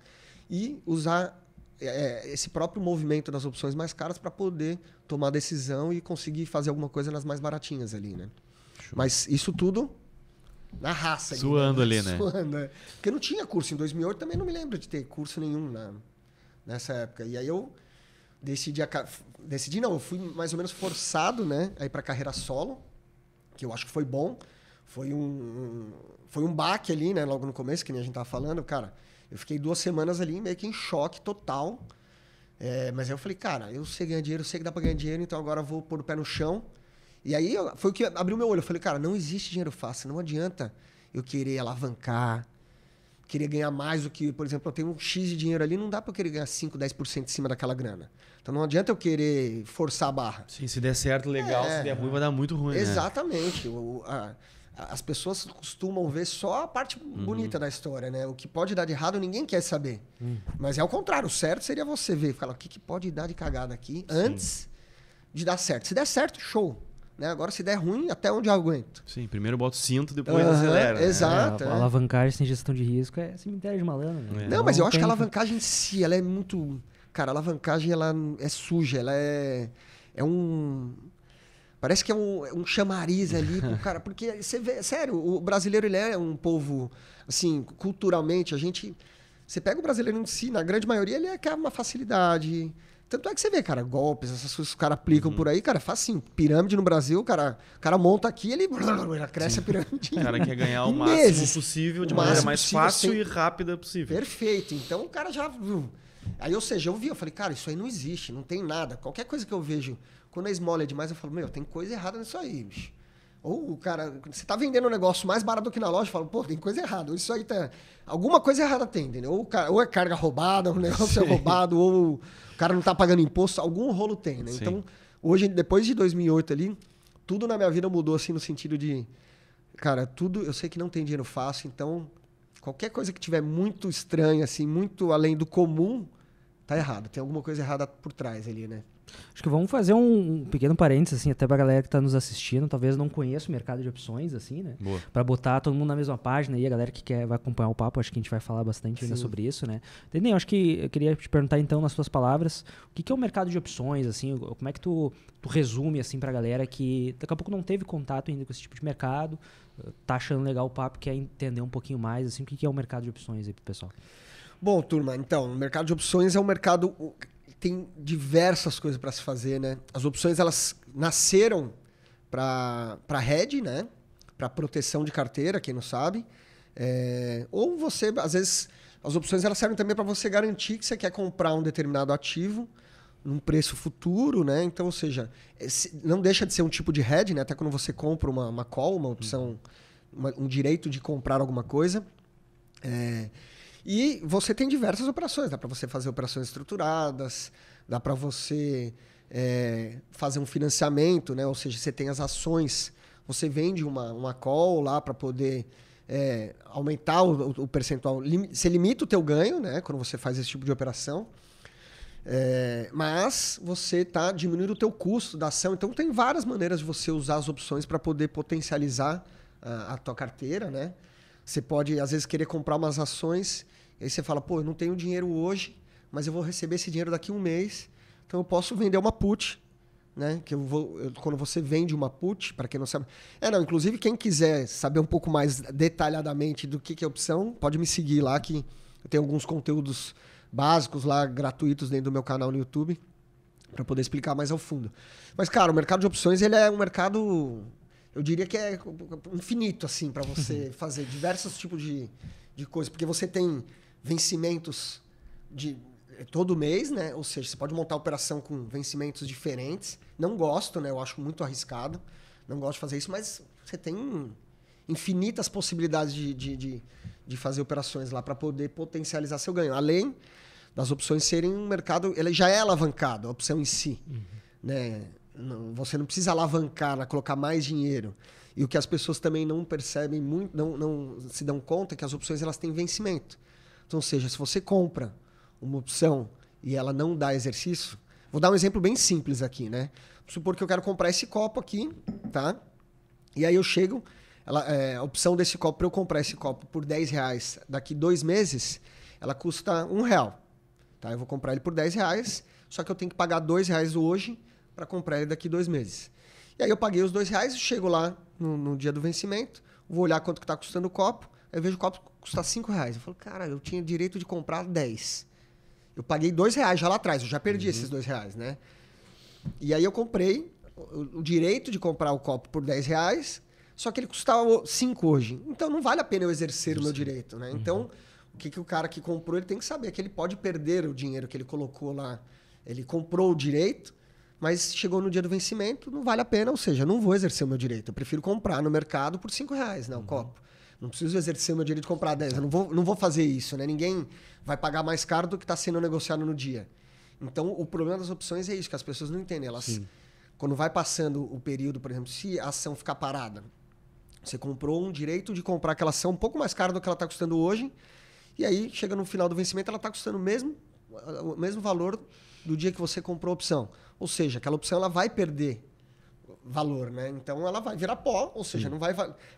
e usar é, é, esse próprio movimento das opções mais caras para poder tomar decisão e conseguir fazer alguma coisa nas mais baratinhas ali, né? Show. Mas isso tudo na raça. Suando né? ali, né? Suando, né? Porque não tinha curso. Em 2008 também não me lembro de ter curso nenhum na, nessa época. E aí eu decidi... A, decidi não, eu fui mais ou menos forçado, né? A ir pra carreira solo, que eu acho que foi bom. Foi um, um, foi um baque ali, né? Logo no começo, que nem a gente tava falando. Cara, eu fiquei duas semanas ali meio que em choque total. É, mas aí eu falei, cara, eu sei ganhar dinheiro, eu sei que dá pra ganhar dinheiro, então agora eu vou pôr o pé no chão e aí foi o que abriu meu olho. Eu falei, cara, não existe dinheiro fácil, não adianta eu querer alavancar, querer ganhar mais do que, por exemplo, eu tenho um X de dinheiro ali, não dá para eu querer ganhar 5, 10% em cima daquela grana. Então não adianta eu querer forçar a barra. Sim, se der certo, legal, é, se der ruim, vai dar muito ruim. Né? Exatamente. Né? O, a, as pessoas costumam ver só a parte uhum. bonita da história, né? O que pode dar de errado ninguém quer saber. Uhum. Mas é o contrário, o certo seria você ver, falar o que, que pode dar de cagada aqui Sim. antes de dar certo. Se der certo, show. Né? Agora, se der ruim, até onde eu aguento. Sim, primeiro bota o cinto, depois uhum, acelera. Né? Exato. Né? É, a, é. alavancagem sem gestão de risco é cemitério de malandro. Né? É. Não, mas eu acho que a alavancagem em si, ela é muito. Cara, a alavancagem ela é suja, ela é. É um. Parece que é um, é um chamariz ali cara. Porque você vê, sério, o brasileiro ele é um povo, assim, culturalmente, a gente. Você pega o brasileiro em si, na grande maioria, ele é quer é uma facilidade, tanto é que você vê, cara, golpes, essas coisas que os caras aplicam uhum. por aí, cara, faz assim, pirâmide no Brasil, cara, o cara monta aqui, ele, ele cresce Sim. a pirâmide. O cara quer ganhar o máximo possível, de o maneira mais fácil sem... e rápida possível. Perfeito. Então o cara já. Aí, ou seja, eu vi, eu falei, cara, isso aí não existe, não tem nada. Qualquer coisa que eu vejo, quando a esmola é demais, eu falo, meu, tem coisa errada nisso aí, bicho. Ou o cara, você tá vendendo um negócio mais barato do que na loja, fala, pô, tem coisa errada. isso aí tá. Alguma coisa errada tem, entendeu? Ou, ou é carga roubada, ou o negócio é Sim. é roubado, ou o cara não tá pagando imposto, algum rolo tem, né? Sim. Então, hoje, depois de 2008 ali, tudo na minha vida mudou, assim, no sentido de. Cara, tudo. Eu sei que não tem dinheiro fácil, então. Qualquer coisa que tiver muito estranha, assim, muito além do comum, tá errado. Tem alguma coisa errada por trás ali, né? Acho que vamos fazer um, um pequeno parênteses, assim, até pra galera que tá nos assistindo, talvez não conheça o mercado de opções, assim, né? para botar todo mundo na mesma página e a galera que quer vai acompanhar o papo, acho que a gente vai falar bastante Sim. ainda sobre isso, né? Daniel, acho que eu queria te perguntar, então, nas suas palavras, o que, que é o mercado de opções, assim, como é que tu, tu resume, assim, pra galera que daqui a pouco não teve contato ainda com esse tipo de mercado, tá achando legal o papo, quer entender um pouquinho mais, assim, o que, que é o mercado de opções aí pro pessoal? Bom, turma, então, o mercado de opções é um mercado tem diversas coisas para se fazer, né? As opções elas nasceram para para hedge, né? Para proteção de carteira, quem não sabe. É, ou você, às vezes, as opções elas servem também para você garantir que você quer comprar um determinado ativo num preço futuro, né? Então, ou seja, não deixa de ser um tipo de hedge, né? Até quando você compra uma, uma call, uma opção, uma, um direito de comprar alguma coisa. É, e você tem diversas operações. Dá para você fazer operações estruturadas, dá para você é, fazer um financiamento, né? ou seja, você tem as ações, você vende uma, uma call lá para poder é, aumentar o, o, percentual. Você limita o teu ganho né? quando você faz esse tipo de operação. É, mas você está diminuindo o teu custo da ação. Então tem várias maneiras de você usar as opções para poder potencializar a, a tua carteira, né? Você pode, às vezes, querer comprar umas ações, e aí você fala, pô, eu não tenho dinheiro hoje, mas eu vou receber esse dinheiro daqui a um mês, então eu posso vender uma put, né? Que eu vou, eu, quando você vende uma put, para quem não sabe. É, não, inclusive, quem quiser saber um pouco mais detalhadamente do que, que é opção, pode me seguir lá, que eu tenho alguns conteúdos básicos lá, gratuitos dentro do meu canal no YouTube para poder explicar mais ao fundo. Mas, cara, o mercado de opções ele é um mercado eu diria que é infinito, assim, para você uhum. fazer diversos tipos de, de coisas. Porque você tem vencimentos de é, todo mês, né? Ou seja, você pode montar operação com vencimentos diferentes. Não gosto, né? Eu acho muito arriscado. Não gosto de fazer isso, mas você tem infinitas possibilidades de, de, de, de fazer operações lá para poder potencializar seu ganho. Além das opções serem um mercado, ele já é alavancado, a opção em si. Uhum. Né? Não, você não precisa alavancar, né, colocar mais dinheiro. E o que as pessoas também não percebem muito, não, não se dão conta é que as opções elas têm vencimento. Então, ou seja, se você compra uma opção e ela não dá exercício, vou dar um exemplo bem simples aqui, né? Vou supor que eu quero comprar esse copo aqui, tá? E aí eu chego, ela, é, a opção desse copo, para eu comprar esse copo por 10 reais daqui dois meses, ela custa um real. Tá? Eu vou comprar ele por 10 reais, só que eu tenho que pagar dois reais hoje para comprar ele daqui dois meses. E aí eu paguei os dois reais, chego lá no, no dia do vencimento, vou olhar quanto que está custando o copo, aí eu vejo o copo custar cinco reais. Eu falo, cara, eu tinha direito de comprar dez. Eu paguei dois reais já lá atrás, eu já perdi uhum. esses dois reais, né? E aí eu comprei o, o direito de comprar o copo por dez reais, só que ele custava cinco hoje. Então não vale a pena eu exercer o meu direito, né? Uhum. Então, o que, que o cara que comprou, ele tem que saber que ele pode perder o dinheiro que ele colocou lá. Ele comprou o direito, mas chegou no dia do vencimento, não vale a pena, ou seja, não vou exercer o meu direito. Eu prefiro comprar no mercado por 5 reais, né? O uhum. copo. Não preciso exercer o meu direito de comprar 10. Eu não vou, não vou fazer isso, né? Ninguém vai pagar mais caro do que está sendo negociado no dia. Então, o problema das opções é isso, que as pessoas não entendem. Elas, Sim. quando vai passando o período, por exemplo, se a ação ficar parada, você comprou um direito de comprar aquela ação um pouco mais cara do que ela está custando hoje, e aí chega no final do vencimento, ela está custando o mesmo, o mesmo valor do dia que você comprou a opção. Ou seja, aquela opção ela vai perder valor, né? Então ela vai virar pó, ou seja, Sim. não vai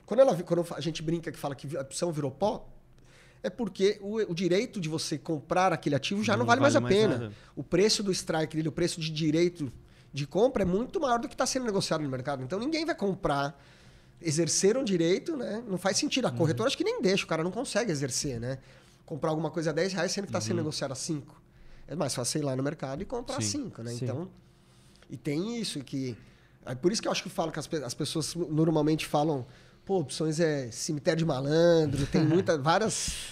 quando ela quando a gente brinca que fala que a opção virou pó, é porque o, o direito de você comprar aquele ativo já não, não vale, vale, mais a mais pena. Nada. O preço do strike dele, o preço de direito de compra é muito maior do que está sendo negociado no mercado. Então ninguém vai comprar exercer um direito, né? Não faz sentido. A uhum. corretora uhum. acho que nem deixa, o cara não consegue exercer, né? Comprar alguma coisa a 10 reais sendo que está uhum. sendo negociado a 5. É mais fácil ir lá no mercado e comprar Sim. a 5, né? Sim. Então e tem isso que. É por isso que eu acho que eu falo que as, as pessoas normalmente falam, pô, opções é cemitério de malandro, tem muitas, várias.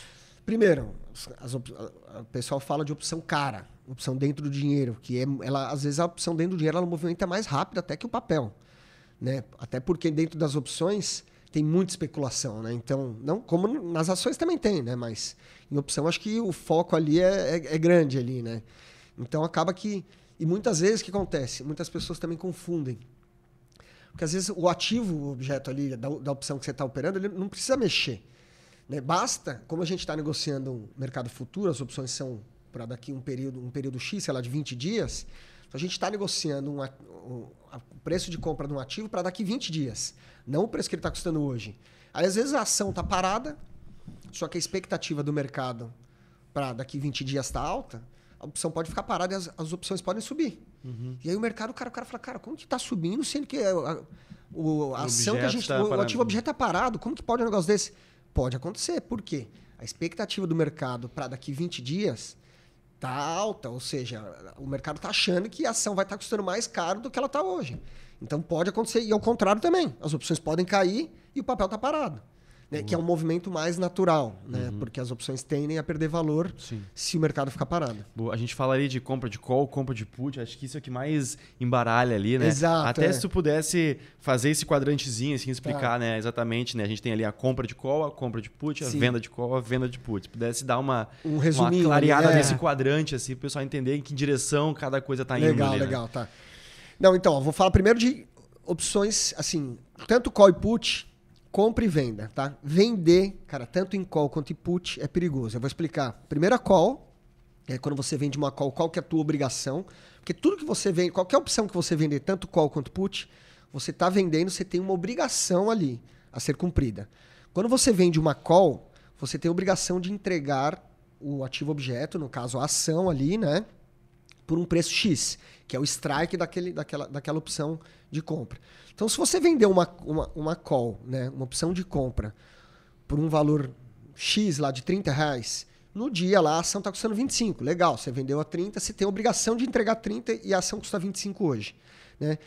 Primeiro, as, op... o pessoal fala de opção cara, opção dentro do dinheiro, que é, ela, às vezes a opção dentro do dinheiro ela movimenta mais rápido até que o papel. Né? Até porque dentro das opções tem muita especulação, né? Então, não como nas ações também tem, né? Mas em opção acho que o foco ali é, é, é grande ali, né? Então acaba que e muitas vezes o que acontece? Muitas pessoas também confundem. Porque às vezes o ativo, o objeto ali, da, da opção que você está operando, ele não precisa mexer. Né? Basta, como a gente está negociando um mercado futuro, as opções são para daqui um período, um período X, sei lá, de 20 dias. Então a gente está negociando um, um, o preço de compra de um ativo para daqui 20 dias, não o preço que ele está custando hoje. Aí, às vezes, a ação está parada, só que a expectativa do mercado para daqui 20 dias está alta a opção pode ficar parada e as, as opções podem subir. Uhum. E aí o mercado, o cara, o cara fala, cara, como que está subindo, sendo que a, eh, a, o, a o ação que a gente. Tá o, o ativo objeto está parado, como que pode um negócio desse? Pode acontecer, por quê? A expectativa do mercado para daqui 20 dias está alta, ou seja, o mercado está achando que a ação vai estar tá custando mais caro do que ela está hoje. Então pode acontecer, e ao contrário também. As opções podem cair e o papel está parado né? uhum. que é uhum. um movimento mais natural, né? Uhum. porque as opções tendem a perder valor Sim. se o mercado ficar parado. Boa. A gente fala ali de compra de call, compra de put, acho que isso é o que mais embaralha ali, né? Exato, Até é. se tu pudesse fazer esse quadrantezinho, assim, explicar tá. né? exatamente, né? A gente tem ali a compra de call, a compra de put, a Sim. venda de call, a venda de put. Se pudesse dar uma, um uma clareada é. nesse quadrante, assim, para o pessoal entender em que direção cada coisa está indo. Legal, ali, né? legal, né? tá. Não, então, ó, vou falar primeiro de opções, assim, tanto call e put, compra e venda, tá? Vender, cara, tanto em call quanto em put é perigoso. Eu vou explicar. Primeira call, é quando você vende uma call, qual que é a tua obrigação? Porque tudo que você vende, qualquer opção que você vender, tanto call quanto put, você está vendendo, você tem uma obrigação ali a ser cumprida. Quando você vende uma call, você tem a obrigação de entregar o ativo objeto, no caso a ação ali, né? por um preço X, que é o strike daquele, daquela, daquela opção de compra. Então, se você vender uma, uma, uma call, né, uma opção de compra, por um valor X lá de 30 reais, no dia lá a ação está custando 25. Legal, você vendeu a 30, você tem a obrigação de entregar 30 e a ação custa 25 hoje. Né?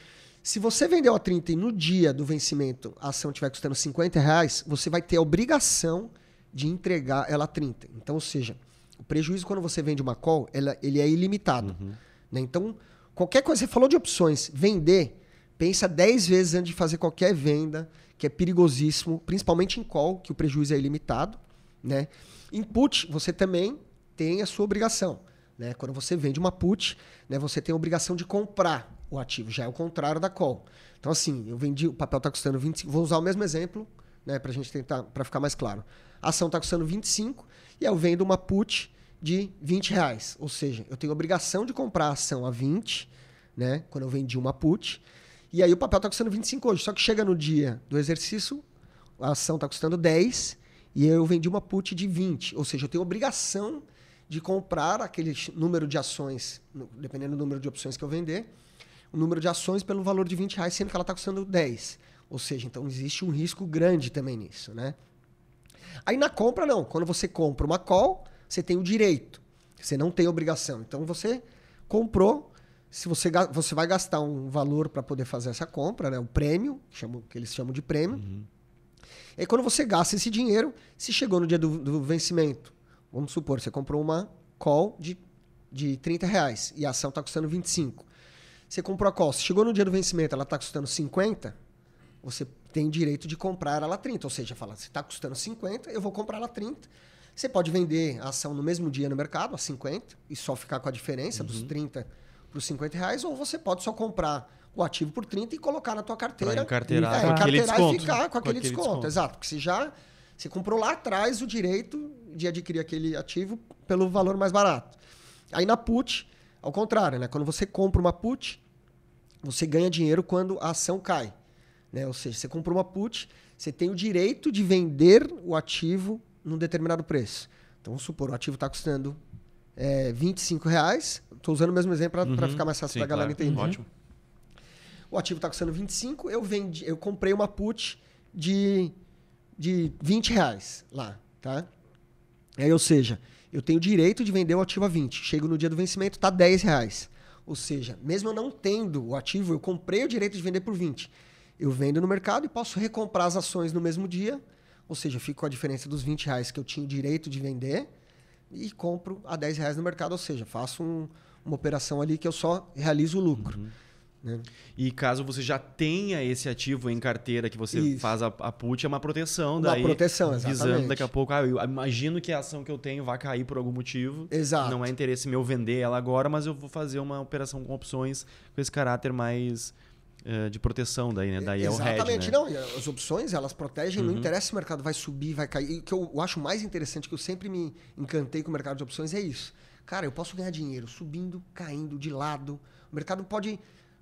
Se você vendeu a 30 e no dia do vencimento a ação estiver custando 50 reais, você vai ter a obrigação de entregar ela a 30. Então, ou seja, o prejuízo quando você vende uma call, ela, ele é ilimitado. Uhum. Né? Então, qualquer coisa, você falou de opções, vender, pensa 10 vezes antes de fazer qualquer venda, que é perigosíssimo, principalmente em call, que o prejuízo é ilimitado. Né? Input, você também tem a sua obrigação. Né? Quando você vende uma put, né, você tem a obrigação de comprar o ativo, já é o contrário da call. Então, assim, eu vendi, o papel está custando 25, vou usar o mesmo exemplo né, para a gente tentar, para ficar mais claro. A ação está custando 25, e eu vendo uma put de 20 reais. Ou seja, eu tenho obrigação de comprar a ação a 20, né? Quando eu vendi uma put. E aí o papel está custando 25 hoje. Só que chega no dia do exercício, a ação está custando 10 e eu vendi uma put de 20. Ou seja, eu tenho obrigação de comprar aquele número de ações, dependendo do número de opções que eu vender, o número de ações pelo valor de 20 reais, sendo que ela está custando 10. Ou seja, então existe um risco grande também nisso, né? Aí na compra, não. Quando você compra uma call, você tem o direito. Você não tem obrigação. Então você comprou. Se você, você vai gastar um valor para poder fazer essa compra, né? O prêmio, que, chamam, que eles chamam de prêmio. Uhum. E quando você gasta esse dinheiro, se chegou no dia do, do, vencimento, vamos supor, você comprou uma call de, de 30 reais e a ação está custando 25. Você comprou a call, se chegou no dia do vencimento, ela está custando 50, você tem direito de comprar ela a 30. Ou seja, fala, se está custando 50, eu vou comprar ela a 30. Você pode vender a ação no mesmo dia no mercado, a 50, e só ficar com a diferença uhum. dos 30 para os 50 reais, ou você pode só comprar o ativo por 30 e colocar na tua carteira. Pra encarteirar, é, encarteirar e ficar com aquele, com desconto. desconto. Exato, porque você já você comprou lá atrás o direito de adquirir aquele ativo pelo valor mais barato. Aí na put, ao contrário, né? quando você compra uma put, você ganha dinheiro quando a ação cai. Né? Ou seja, você comprou uma put, você tem o direito de vender o ativo num determinado preço. Então, vamos supor, o ativo está custando é, 25 reais. Estou usando o mesmo exemplo para uhum, ficar mais fácil para a galera claro. entender. Uhum. Ótimo. O ativo está custando 25, eu vendi, eu comprei uma put de, de 20 reais lá. Tá? É, ou seja, eu tenho o direito de vender o ativo a 20. Chego no dia do vencimento, está 10 reais. Ou seja, mesmo eu não tendo o ativo, eu comprei o direito de vender por 20. Eu vendo no mercado e posso recomprar as ações no mesmo dia, ou seja, fico com a diferença dos 20 reais que eu tinha o direito de vender e compro a 10 reais no mercado, ou seja, faço um, uma operação ali que eu só realizo o lucro. Uhum. Né? E caso você já tenha esse ativo em carteira que você Isso. faz a, a put, é uma proteção. Uma daí, proteção, exatamente. Visando daqui a pouco, ah, eu imagino que a ação que eu tenho vai cair por algum motivo. Exato. Não é interesse meu vender ela agora, mas eu vou fazer uma operação com opções com esse caráter mais é, de proteção daí, né? Daí Exatamente. é o hedge, né? Não, as opções, elas protegem, uhum. não interessa se o mercado vai subir, vai cair. E o que eu acho mais interessante, que eu sempre me encantei com o mercado de opções, é isso. Cara, eu posso ganhar dinheiro subindo, caindo, de lado. O mercado pode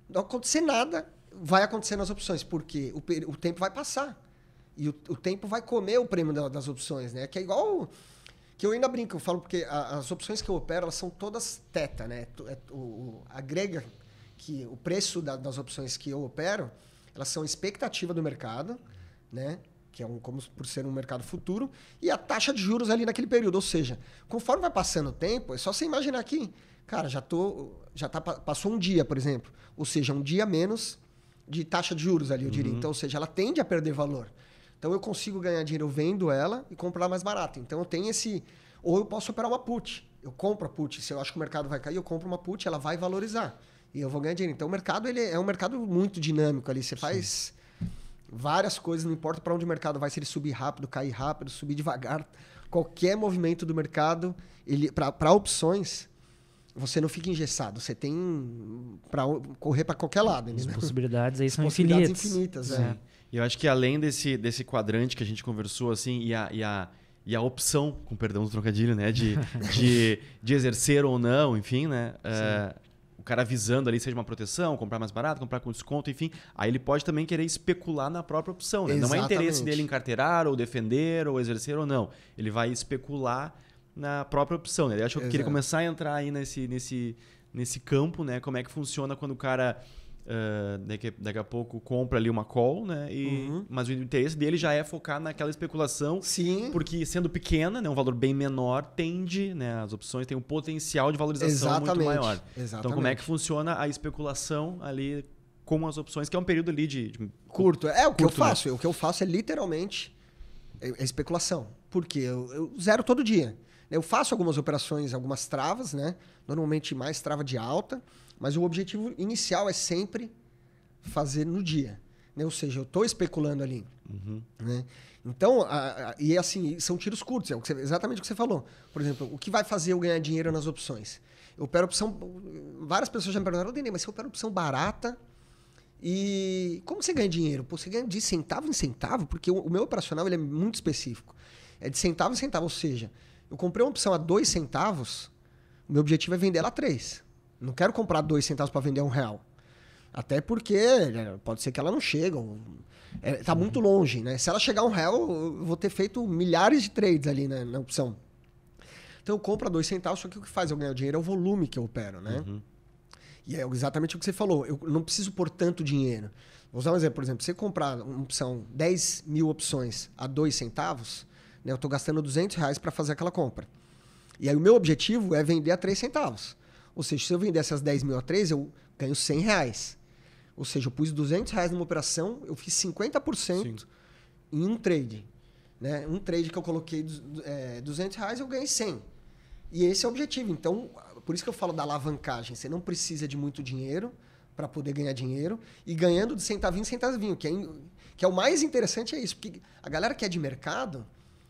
não acontecer nada, vai acontecer nas opções, porque o, o tempo vai passar. E o, o tempo vai comer o prêmio da, das opções, né? Que é igual... Que eu ainda brinco, eu falo porque a, as opções que eu opero, elas são todas teta, né? É é a grega que o preço da, das opções que eu opero, elas são expectativa do mercado, né? Que é um, como por ser um mercado futuro, e a taxa de juros ali naquele período. Ou seja, conforme vai passando o tempo, é só você imaginar aqui, cara, já tô. Já tá, passou um dia, por exemplo. Ou seja, um dia menos de taxa de juros ali, eu diria. Uhum. Então, ou seja, ela tende a perder valor. Então eu consigo ganhar dinheiro vendo ela e comprar mais barato. Então eu tenho esse. Ou eu posso operar uma put. Eu compro a put. Se eu acho que o mercado vai cair, eu compro uma put, ela vai valorizar e eu vou ganhar dinheiro. Então o mercado ele é um mercado muito dinâmico ali. Você faz Sim. várias coisas, não importa para onde o mercado vai, se ele subir rápido, cair rápido, subir devagar. Qualquer movimento do mercado, ele para opções, você não fica engessado, você tem para correr para qualquer lado. As possibilidades aí são possibilidades infinitas. infinitas é. E eu acho que além desse, desse quadrante que a gente conversou assim e a, e a, e a opção, com perdão do trocadilho, né, de, de, de exercer ou não, enfim, né, uh, o cara visando ali, seja uma proteção, comprar mais barato, comprar com desconto, enfim. Aí ele pode também querer especular na própria opção. Né? Não é interesse dele encarteirar, ou defender, ou exercer ou não. Ele vai especular na própria opção. Né? Ele que queria começar a entrar aí nesse, nesse, nesse campo, né? Como é que funciona quando o cara ah, daqui, daqui a pouco compra ali uma call, né? E, uhum. Mas o interesse dele já é focar naquela especulação. Sim. Porque sendo pequena, né, um valor bem menor, tende, né? As opções têm um potencial de valorização Exatamente. muito maior. Exatamente. Então, como é que funciona a especulação ali com as opções, que é um período ali de. de curto. É o que curto, eu né? faço. Né? O que eu faço é literalmente é, é especulação. Porque eu, eu zero todo dia. Eu faço algumas operações, algumas travas, né? Normalmente mais trava de alta. Mas o objetivo inicial é sempre fazer no dia. Né? Ou seja, eu estou especulando ali. Uhum. Né? Então, a, a, e é assim, são tiros curtos, é o você, exatamente o que você falou. Por exemplo, o que vai fazer eu ganhar dinheiro nas opções? Eu opero opção. Várias pessoas já me perguntaram, Denê, mas eu opero opção barata e como você ganha dinheiro? Pô, você ganha de centavo em centavo, porque o, o meu operacional ele é muito específico. É de centavo em centavo, ou seja, eu comprei uma opção a dois centavos, o meu objetivo é vender ela a três. Não quero comprar dois centavos para vender um real. Até porque né, pode ser que ela não chegue. Está é, tá muito longe, né? Se ela chegar um real, eu vou ter feito milhares de trades ali né, na opção. Então compra dois centavos, só que o que faz eu ganhar dinheiro é o volume que eu opero, né? Uhum. E é exatamente o que você falou. Eu não preciso por tanto dinheiro. Vou usar um exemplo, por exemplo, se você comprar uma opção, 10 mil opções a dois centavos, né, eu estou gastando 200 reais para fazer aquela compra. E aí o meu objetivo é vender a 3 centavos. Ou seja, se eu vender essas 10 mil a 3, eu ganho 100 reais. Ou seja, eu pus 200 reais numa operação, eu fiz 50% Sim. em um trade. Né? Um trade que eu coloquei 200 é, reais, eu ganhei 100. E esse é o objetivo. Então, por isso que eu falo da alavancagem. Você não precisa de muito dinheiro para poder ganhar dinheiro. E ganhando de centavinho em centavinho, que é, que é o mais interessante é isso. Porque a galera que é de mercado,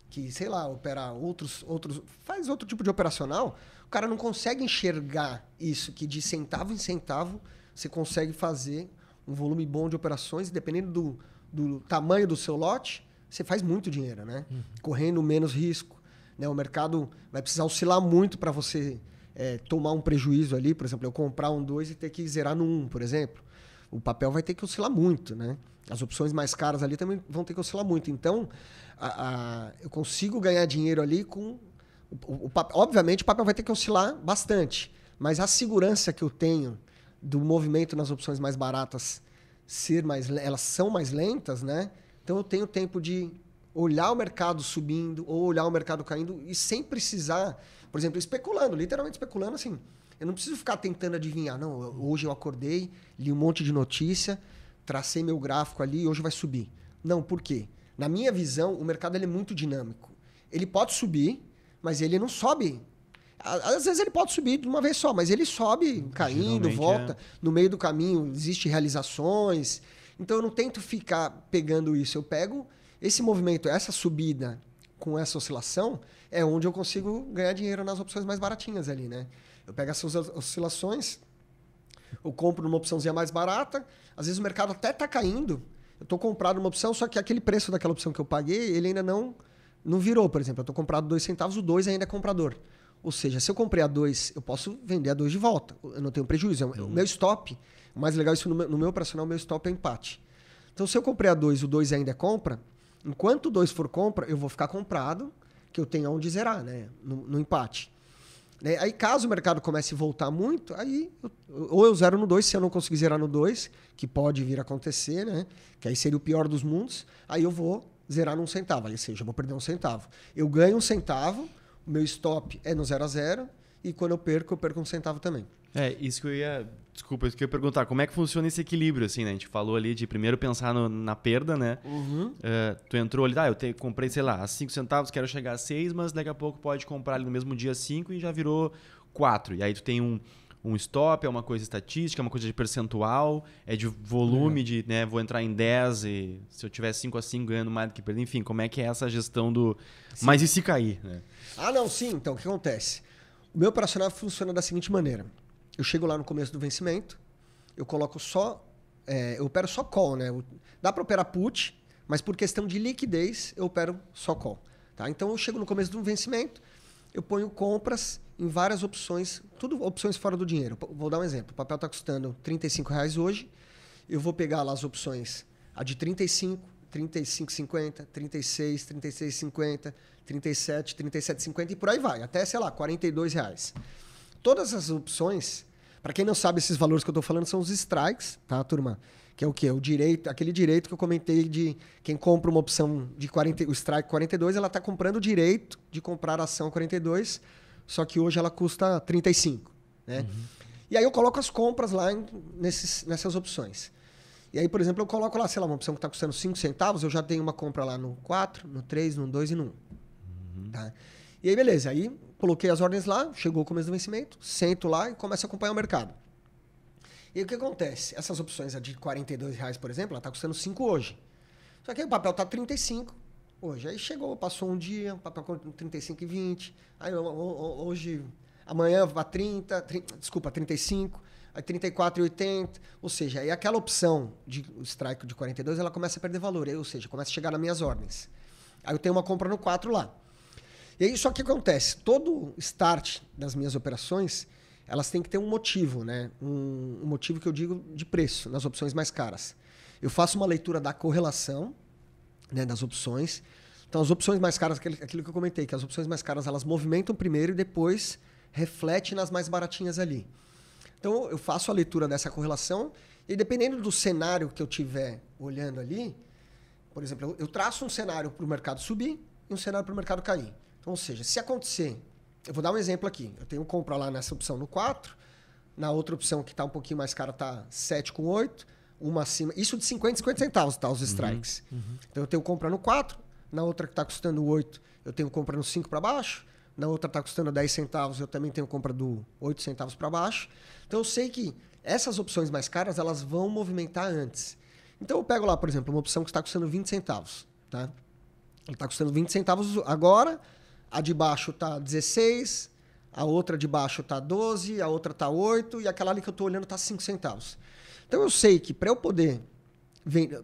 que, sei lá, opera outros, outros faz outro tipo de operacional, cara não consegue enxergar isso, que de centavo em centavo você consegue fazer um volume bom de operações, dependendo do, do tamanho do seu lote, você faz muito dinheiro, né? Uhum. Correndo menos risco. Né? O mercado vai precisar oscilar muito para você é, tomar um prejuízo ali. Por exemplo, eu comprar um 2 e ter que zerar no 1, um, por exemplo. O papel vai ter que oscilar muito, né? As opções mais caras ali também vão ter que oscilar muito. Então, a, a, eu consigo ganhar dinheiro ali com o, o obviamente, o papel vai ter que oscilar bastante, mas a segurança que eu tenho do movimento nas opções mais baratas ser mais elas são mais lentas, né? Então eu tenho tempo de olhar o mercado subindo ou olhar o mercado caindo e sem precisar, por exemplo, especulando, literalmente especulando assim. Eu não preciso ficar tentando adivinhar, não, hoje eu acordei, li um monte de notícia, tracei meu gráfico ali e hoje vai subir. Não, por quê? Na minha visão, o mercado ele é muito dinâmico. Ele pode subir, mas ele não sobe. Às vezes ele pode subir de uma vez só, mas ele sobe caindo, Geralmente, é. volta. É. No meio do caminho existem realizações. Então eu não tento ficar pegando isso. Eu pego esse movimento, essa subida com essa oscilação, é onde eu consigo ganhar dinheiro nas opções mais baratinhas ali, né? Eu pego essas oscilações, eu compro numa opçãozinha mais barata. Às vezes o mercado até está caindo. Eu estou comprado numa opção, só que aquele preço daquela opção que eu paguei, ele ainda não não virou, por exemplo, eu estou comprado dois centavos, o dois ainda é comprador. Ou seja, se eu comprei a dois, eu posso vender a dois de volta. Eu não tenho prejuízo. É é uhum. O meu stop, o mais legal é isso no meu, no meu operacional, o meu stop é empate. Então, se eu comprei a dois, o dois ainda é compra, enquanto o dois for compra, eu vou ficar comprado, que eu tenho onde zerar, né? No, no empate. Né? Aí, caso o mercado comece a voltar muito, aí eu, ou eu zero no 2, se eu não conseguir zerar no 2, que pode vir a acontecer, né? Que aí seria o pior dos mundos, aí eu vou zerar num centavo. ou seja, eu vou perder um centavo. Eu ganho um centavo, o meu stop é no zero a zero, e quando eu perco, eu perco um centavo também. É, isso que eu ia. Desculpa, isso que eu ia perguntar. Como é que funciona esse equilíbrio, assim, né? A gente falou ali de primeiro pensar no, na perda, né? Uhum. Uh, tu entrou ali, ah, eu te, comprei, sei lá, a 5 centavos, quero chegar a 6, mas daqui a pouco pode comprar ali no mesmo dia 5 e já virou 4. E aí tu tem um um stop, é uma coisa estatística, é uma coisa de percentual, é de volume, é. de né, vou entrar em 10 e se eu tiver 5 a 5 ganhando mais do que perder. Enfim, como é que é essa gestão do. Sim. Mas e se cair? Né? Ah, não, sim. Então, o que acontece? O meu operacional funciona da seguinte maneira: eu chego lá no começo do vencimento, eu coloco só. É, eu opero só call, né? Dá para operar put, mas por questão de liquidez, eu opero só call. Tá? Então, eu chego no começo do vencimento, eu ponho compras em várias opções, tudo opções fora do dinheiro. Vou dar um exemplo. O papel está custando 35 reais hoje. Eu vou pegar lá as opções, a de 35, 35,50, 36, 36,50, 37, 37,50 e por aí vai, até sei lá, 42 reais. Todas as opções, para quem não sabe esses valores que eu estou falando são os strikes, tá, turma? Que é o quê? O direito, aquele direito que eu comentei de quem compra uma opção de 40, o strike 42, ela está comprando o direito de comprar a ação 42 só que hoje ela custa 35, né? Uhum. E aí eu coloco as compras lá em, nesses, nessas opções. E aí, por exemplo, eu coloco lá, sei lá, uma opção que está custando 5 centavos, eu já tenho uma compra lá no 4, no 3, no 2 e no 1. Uhum. Tá? E aí, beleza. Aí, coloquei as ordens lá, chegou o começo do vencimento, sento lá e começo a acompanhar o mercado. E o que acontece? Essas opções, a de 42 reais, por exemplo, ela está custando 5 hoje. Só que aí o papel está 35, hoje. Aí chegou, passou um dia, papel 35 e 20. Aí hoje, amanhã vai 30, 30, desculpa, 35. Aí 34 e 80, ou seja, aí aquela opção de o strike de 42, ela começa a perder valor, aí, ou seja, começa a chegar nas minhas ordens. Aí eu tenho uma compra no 4 lá. E aí só que acontece, todo start das minhas operações, elas têm que ter um motivo, né? Um, um motivo que eu digo de preço nas opções mais caras. Eu faço uma leitura da correlação né, das opções. Então, as opções mais caras, aquilo que eu comentei, que as opções mais caras elas movimentam primeiro e depois refletem nas mais baratinhas ali. Então, eu faço a leitura dessa correlação e dependendo do cenário que eu tiver olhando ali, por exemplo, eu traço um cenário para o mercado subir e um cenário para o mercado cair. Então, ou seja, se acontecer, eu vou dar um exemplo aqui. Eu tenho compra lá nessa opção no 4, na outra opção que está um pouquinho mais cara está 7 com 8, uma acima. Isso de 50, 50 centavos, tá? Os uhum. strikes. Uhum, uhum. Então eu tenho comprando 4, na outra que está custando 8, eu tenho comprando 5 para baixo, na outra está custando 10 centavos, eu também tenho compra do 8 centavos para baixo. Então eu sei que essas opções mais caras, elas vão movimentar antes. Então eu pego lá, por exemplo, uma opção que está custando 20 centavos, tá? Ele está custando 20 centavos agora, a de baixo tá 16, a outra de baixo tá 12, a outra tá 8 e aquela ali que eu estou olhando tá 5 centavos. Então eu sei que para eu poder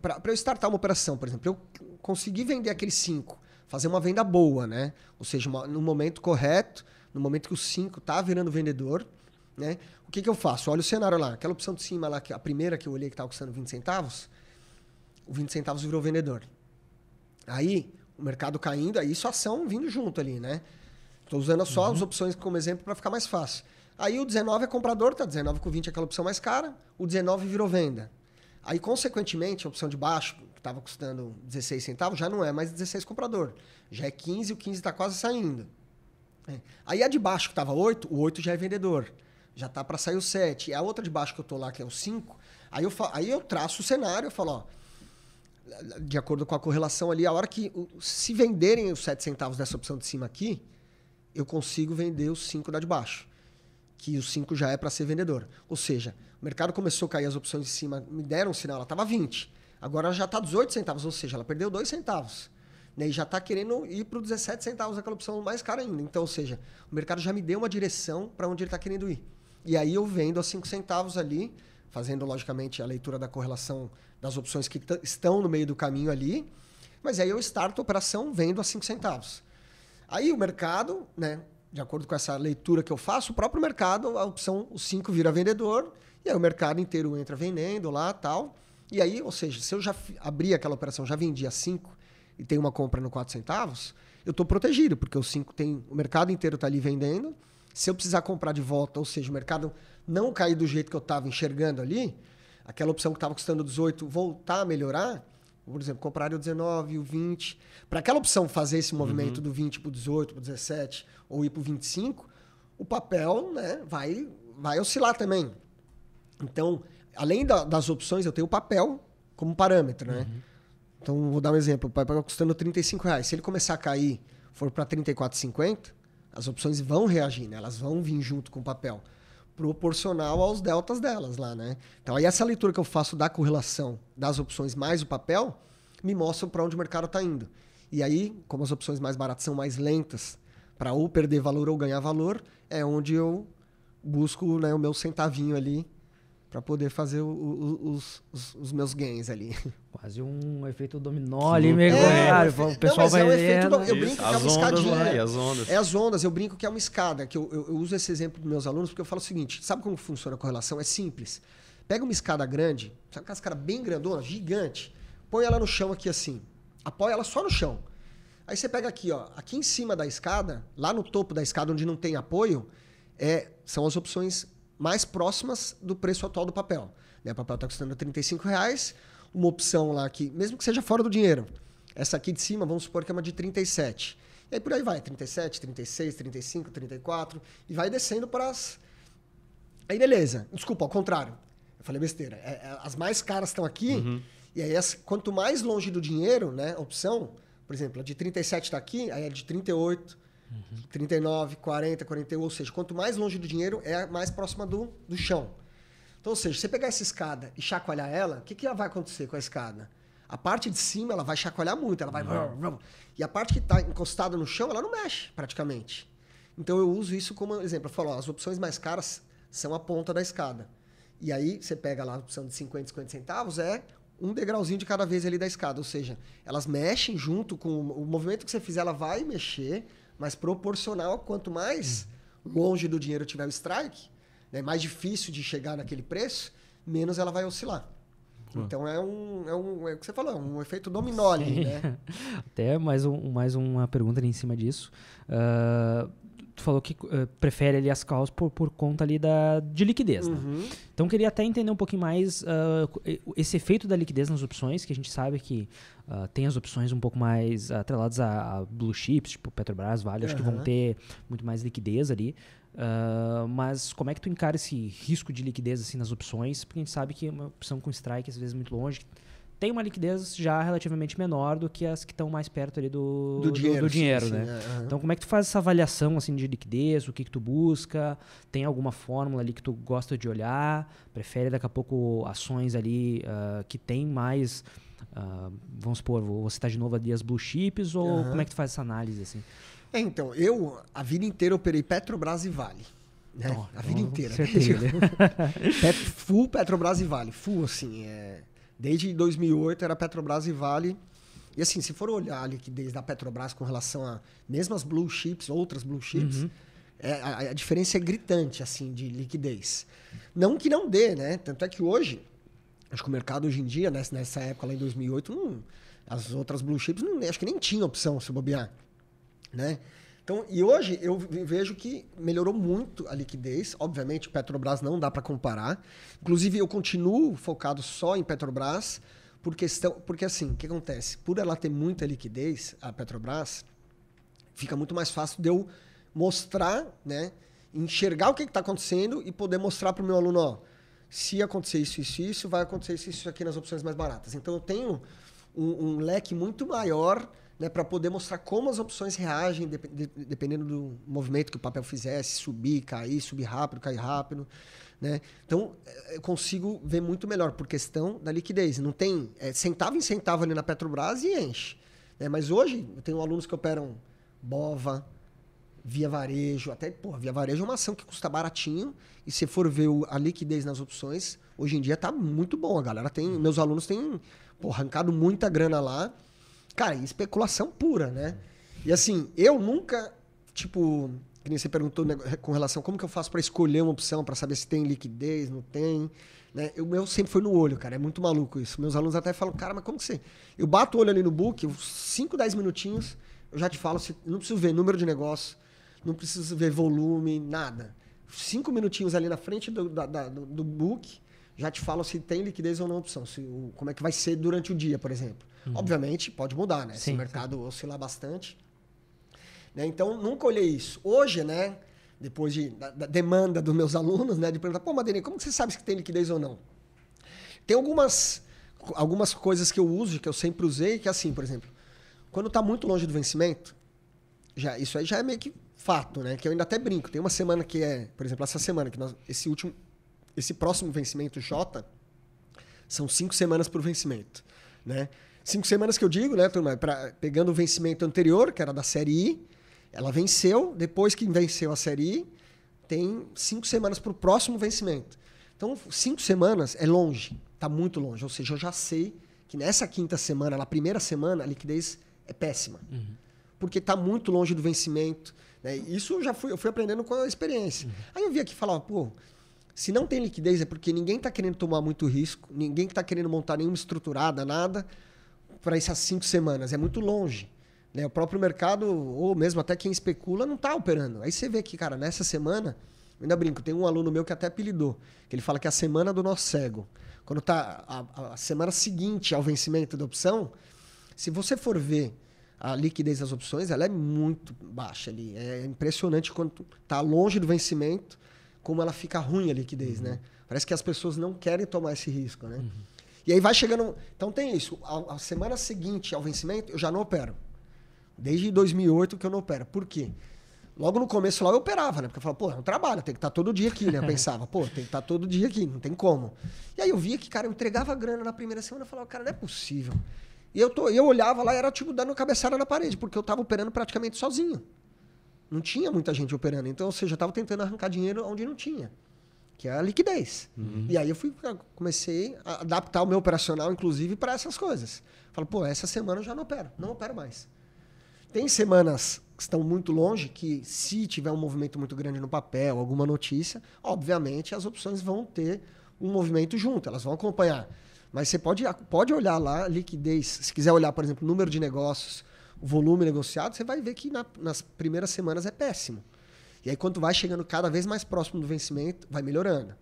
para eu startar uma operação, por exemplo, eu conseguir vender aqueles 5, fazer uma venda boa, né? Ou seja, uma, no momento correto, no momento que o 5 está virando vendedor, né? O que, que eu faço? Olha o cenário lá, aquela opção de cima lá, que a primeira que eu olhei que estava custando 20 centavos, o 20 centavos virou vendedor. Aí, o mercado caindo, aí sua ação vindo junto ali, né? Estou usando só uhum. as opções como exemplo para ficar mais fácil. Aí o 19 é comprador, tá 19 com 20 é aquela opção mais cara, o 19 virou venda. Aí, consequentemente, a opção de baixo, que estava custando 16 centavos, já não é mais 16 comprador. Já é 15, o 15 está quase saindo. É. Aí a de baixo, que estava 8, o 8 já é vendedor. Já está para sair o 7. E a outra de baixo que eu tô lá, que é o 5, aí eu, aí eu traço o cenário, eu falo, ó, de acordo com a correlação ali, a hora que se venderem os 7 centavos dessa opção de cima aqui, eu consigo vender os 5 da de baixo que os 5 já é para ser vendedor. Ou seja, o mercado começou a cair as opções em cima, me deram um sinal, ela estava 20. Agora ela já está 18 centavos, ou seja, ela perdeu 2 centavos. Né? E já está querendo ir para 17 centavos, aquela opção mais cara ainda. Então, ou seja, o mercado já me deu uma direção para onde ele está querendo ir. E aí eu vendo a 5 centavos ali, fazendo logicamente a leitura da correlação das opções que estão no meio do caminho ali. Mas aí eu starto a operação vendo a 5 centavos. Aí o mercado, né, de acordo com essa leitura que eu faço, o próprio mercado, a opção os 5 vira vendedor, e aí o mercado inteiro entra vendendo lá tal. E aí, ou seja, se eu já abri aquela operação, já vendi a 5 e tem uma compra no quatro centavos, eu estou protegido, porque o cinco tem. O mercado inteiro está ali vendendo. Se eu precisar comprar de volta, ou seja, o mercado não cair do jeito que eu estava enxergando ali, aquela opção que estava custando 18 voltar a melhorar, por exemplo, comprar o 19, o 20. Para aquela opção fazer esse movimento uhum. do 20 para o 18, para o 17 ou ir para o 25, o papel né, vai, vai oscilar também. Então, além da, das opções, eu tenho o papel como parâmetro. Né? Uhum. Então, vou dar um exemplo: o papel tá custando 35 reais. Se ele começar a cair, for para 34,50, as opções vão reagir, né? elas vão vir junto com o papel proporcional aos deltas delas lá, né? Então, aí essa leitura que eu faço da correlação das opções mais o papel me mostra para onde o mercado está indo. E aí, como as opções mais baratas são mais lentas para ou perder valor ou ganhar valor, é onde eu busco né, o meu centavinho ali para poder fazer o, o, os, os, os, meus gains ali. Quase um efeito dominó ali, meu é, ah, o é pessoal não, vai é um efeito, do, Eu brinco que é uma escadinha. as ondas. É as ondas, eu brinco que é uma escada. Que eu, eu, eu, uso esse exemplo dos meus alunos, porque eu falo o seguinte: sabe como funciona a correlação? É simples. Pega uma escada grande, sabe aquelas escada bem grandona, gigante, põe ela no chão aqui assim. Apoia ela só no chão. Aí você pega aqui, ó, aqui em cima da escada, lá no topo da escada onde não tem apoio, é, são as opções mais próximas do preço atual do papel. Né? O papel está custando 35 reais, uma opção lá que, mesmo que seja fora do dinheiro, essa aqui de cima, vamos supor que é uma de 37. E aí por aí vai, 37, 36, 35, 34, e vai descendo para as... Aí beleza, desculpa, ao contrário. Eu falei besteira. É, é, as mais caras estão aqui, uhum. e aí as, quanto mais longe do dinheiro, né, a opção, por exemplo, a de 37 está aqui, aí a de 38, Uhum. 39, 40, 41, ou seja, quanto mais longe do dinheiro, é mais próxima do, do chão. Então, ou seja, se você pegar essa escada e chacoalhar ela, o que, que vai acontecer com a escada? A parte de cima ela vai chacoalhar muito, ela vai. Uhum. E a parte que está encostada no chão, ela não mexe praticamente. Então eu uso isso como exemplo. Eu falo, ó, as opções mais caras são a ponta da escada. E aí você pega lá a opção de 50, 50 centavos, é um degrauzinho de cada vez ali da escada. Ou seja, elas mexem junto com o movimento que você fizer, ela vai mexer, mas proporcional, quanto mais longe do dinheiro tiver o strike, né, mais difícil de chegar naquele preço, menos ela vai oscilar. Hum. Então é um, é um, é o que você falou, é um efeito dominó né? Até mais, um, mais uma pergunta ali em cima disso. Uh, tu falou que uh, prefere ali as calls por, por conta ali da, de liquidez, né? uhum. né? Então queria até entender um pouquinho mais uh, esse efeito da liquidez nas opções, que a gente sabe que uh, tem as opções um pouco mais atreladas a, a, blue chips, tipo Petrobras, Vale, uhum. acho que vão ter muito mais liquidez ali. Ah, mas como é que tu encara esse risco de liquidez assim nas opções? Porque a gente sabe que é uma opção com strike às vezes é muito longe, tem uma liquidez já relativamente menor do que as que estão mais perto ali do, do, dinheiro, do dinheiro né? É, Então, como é que tu faz essa avaliação assim de liquidez? O que, que tu busca? Tem alguma fórmula ali que tu gosta de olhar? Prefere daqui a pouco ações ali uh, que tem mais uh, vamos supor, você está de novo ali as blue chips ou como é que tu faz essa análise assim? É, então, eu a vida inteira operei Petrobras e Vale. Né? Oh, a vida inteira. Certeza. Full Petrobras e Vale. Full, assim, é... Desde 2008 era Petrobras e Vale. E assim, se for olhar a liquidez da Petrobras com relação a mesmas blue chips, outras blue chips, uhum. é, a, a, diferença é gritante, assim, de liquidez. Não que não dê, né? Tanto é que hoje, acho que o mercado hoje em dia, nessa época lá em 2008, não, as outras blue chips não, acho que nem tinha opção se bobear, né? Então, e hoje eu vejo que melhorou muito a liquidez. Obviamente, Petrobras não dá para comparar. Inclusive, eu continuo focado só em Petrobras por questão, porque assim, o que acontece? Por ela ter muita liquidez, a Petrobras, fica muito mais fácil de eu mostrar, né, enxergar o que está acontecendo e poder mostrar para o meu aluno, ó, se acontecer isso, isso, isso, vai acontecer isso, isso aqui nas opções mais baratas. Então eu tenho um, um leque muito maior né, para poder mostrar como as opções reagem de, de, dependendo do movimento que o papel fizesse, subir, cair, subir rápido, cair rápido. Né? Então, é, eu consigo ver muito melhor por questão da liquidez. Não tem é, centavo em centavo ali na Petrobras e enche. Né? Mas hoje, eu tenho alunos que operam Bova, Via Varejo, até, porra, Via Varejo é uma ação que custa baratinho e se for ver o, a liquidez nas opções, hoje em dia está muito bom. A galera tem, meus alunos têm, arrancado muita grana lá Cara, é especulação pura, né? E assim, eu nunca, tipo, que nem você perguntou com relação como que eu faço para escolher uma opção, para saber se tem liquidez, não tem. Né? O meu sempre foi no olho, cara. É muito maluco isso. Meus alunos até falam, cara, mas como que você. Eu bato o olho ali no book, 5, 10 minutinhos, eu já te falo, se... não preciso ver número de negócio, não preciso ver volume, nada. Cinco minutinhos ali na frente do, da, da, do book, já te fala se tem liquidez ou não opção, se o, como é que vai ser durante o dia, por exemplo. Uhum. Obviamente, pode mudar, né? Sim, se o mercado sim. oscilar bastante. Né? Então, nunca olhei isso. Hoje, né? Depois de, da, da demanda dos meus alunos, né? De perguntar, pô, Madeira, como você sabe se tem liquidez ou não? Tem algumas, algumas coisas que eu uso, que eu sempre usei, que é assim, por exemplo, quando está muito longe do vencimento, já, isso aí já é meio que fato, né? Que eu ainda até brinco. Tem uma semana que é, por exemplo, essa semana, que nós, esse último, esse próximo vencimento J são cinco semanas o vencimento, né? Cinco semanas que eu digo, né, turma? Pra, pegando o vencimento anterior, que era da série I, ela venceu. Depois que venceu a série I, tem cinco semanas para o próximo vencimento. Então, cinco semanas é longe, está muito longe. Ou seja, eu já sei que nessa quinta semana, na primeira semana, a liquidez é péssima. Uhum. Porque está muito longe do vencimento. Né? Isso eu já fui, eu fui aprendendo com a experiência. Uhum. Aí eu vi aqui e falava, pô, se não tem liquidez, é porque ninguém está querendo tomar muito risco, ninguém está querendo montar nenhuma estruturada, nada, para essas cinco semanas. É muito longe. Né? O próprio mercado, ou mesmo até quem especula, não está operando. Aí você vê que, cara, nessa semana, eu ainda brinco, tem um aluno meu que até apelidou, que ele fala que é a semana do nosso cego. Quando está a, a semana seguinte ao vencimento da opção, se você for ver a liquidez das opções, ela é muito baixa ali. É impressionante quanto está longe do vencimento como ela fica ruim a liquidez, né? uhum. né? Parece que as pessoas não querem tomar esse risco, né? Uhum. E aí vai chegando. Então tem isso. A, a, semana seguinte ao vencimento, eu já não opero. Desde 2008 que eu não opero. Por quê? Logo no começo lá eu operava, né? Porque eu falava, pô, é um trabalho, tem que estar tá todo dia aqui, né? Eu pensava, pô, tem que estar tá todo dia aqui, não tem como. E aí eu via que, cara, eu entregava grana na primeira semana, eu falava, cara, não é possível. E eu, tô, eu olhava lá, era tipo dando cabeçada na parede, porque eu tava operando praticamente sozinho. Não tinha muita gente operando. Então, você já estava tentando arrancar dinheiro onde não tinha, que é a liquidez. Uhum. E aí eu fui, ah, comecei a adaptar o meu operacional, inclusive, para essas coisas. Falo, pô, essa semana eu já não opero, não opero mais. Tem semanas que estão muito longe, que se tiver um movimento muito grande no papel, alguma notícia, obviamente as opções vão ter um movimento junto, elas vão acompanhar. Mas você pode, pode olhar lá liquidez. Se quiser olhar, por exemplo, número de negócios, volume negociado, você vai ver que na, nas primeiras semanas é péssimo. E aí, quando vai chegando cada vez mais próximo do vencimento, vai melhorando.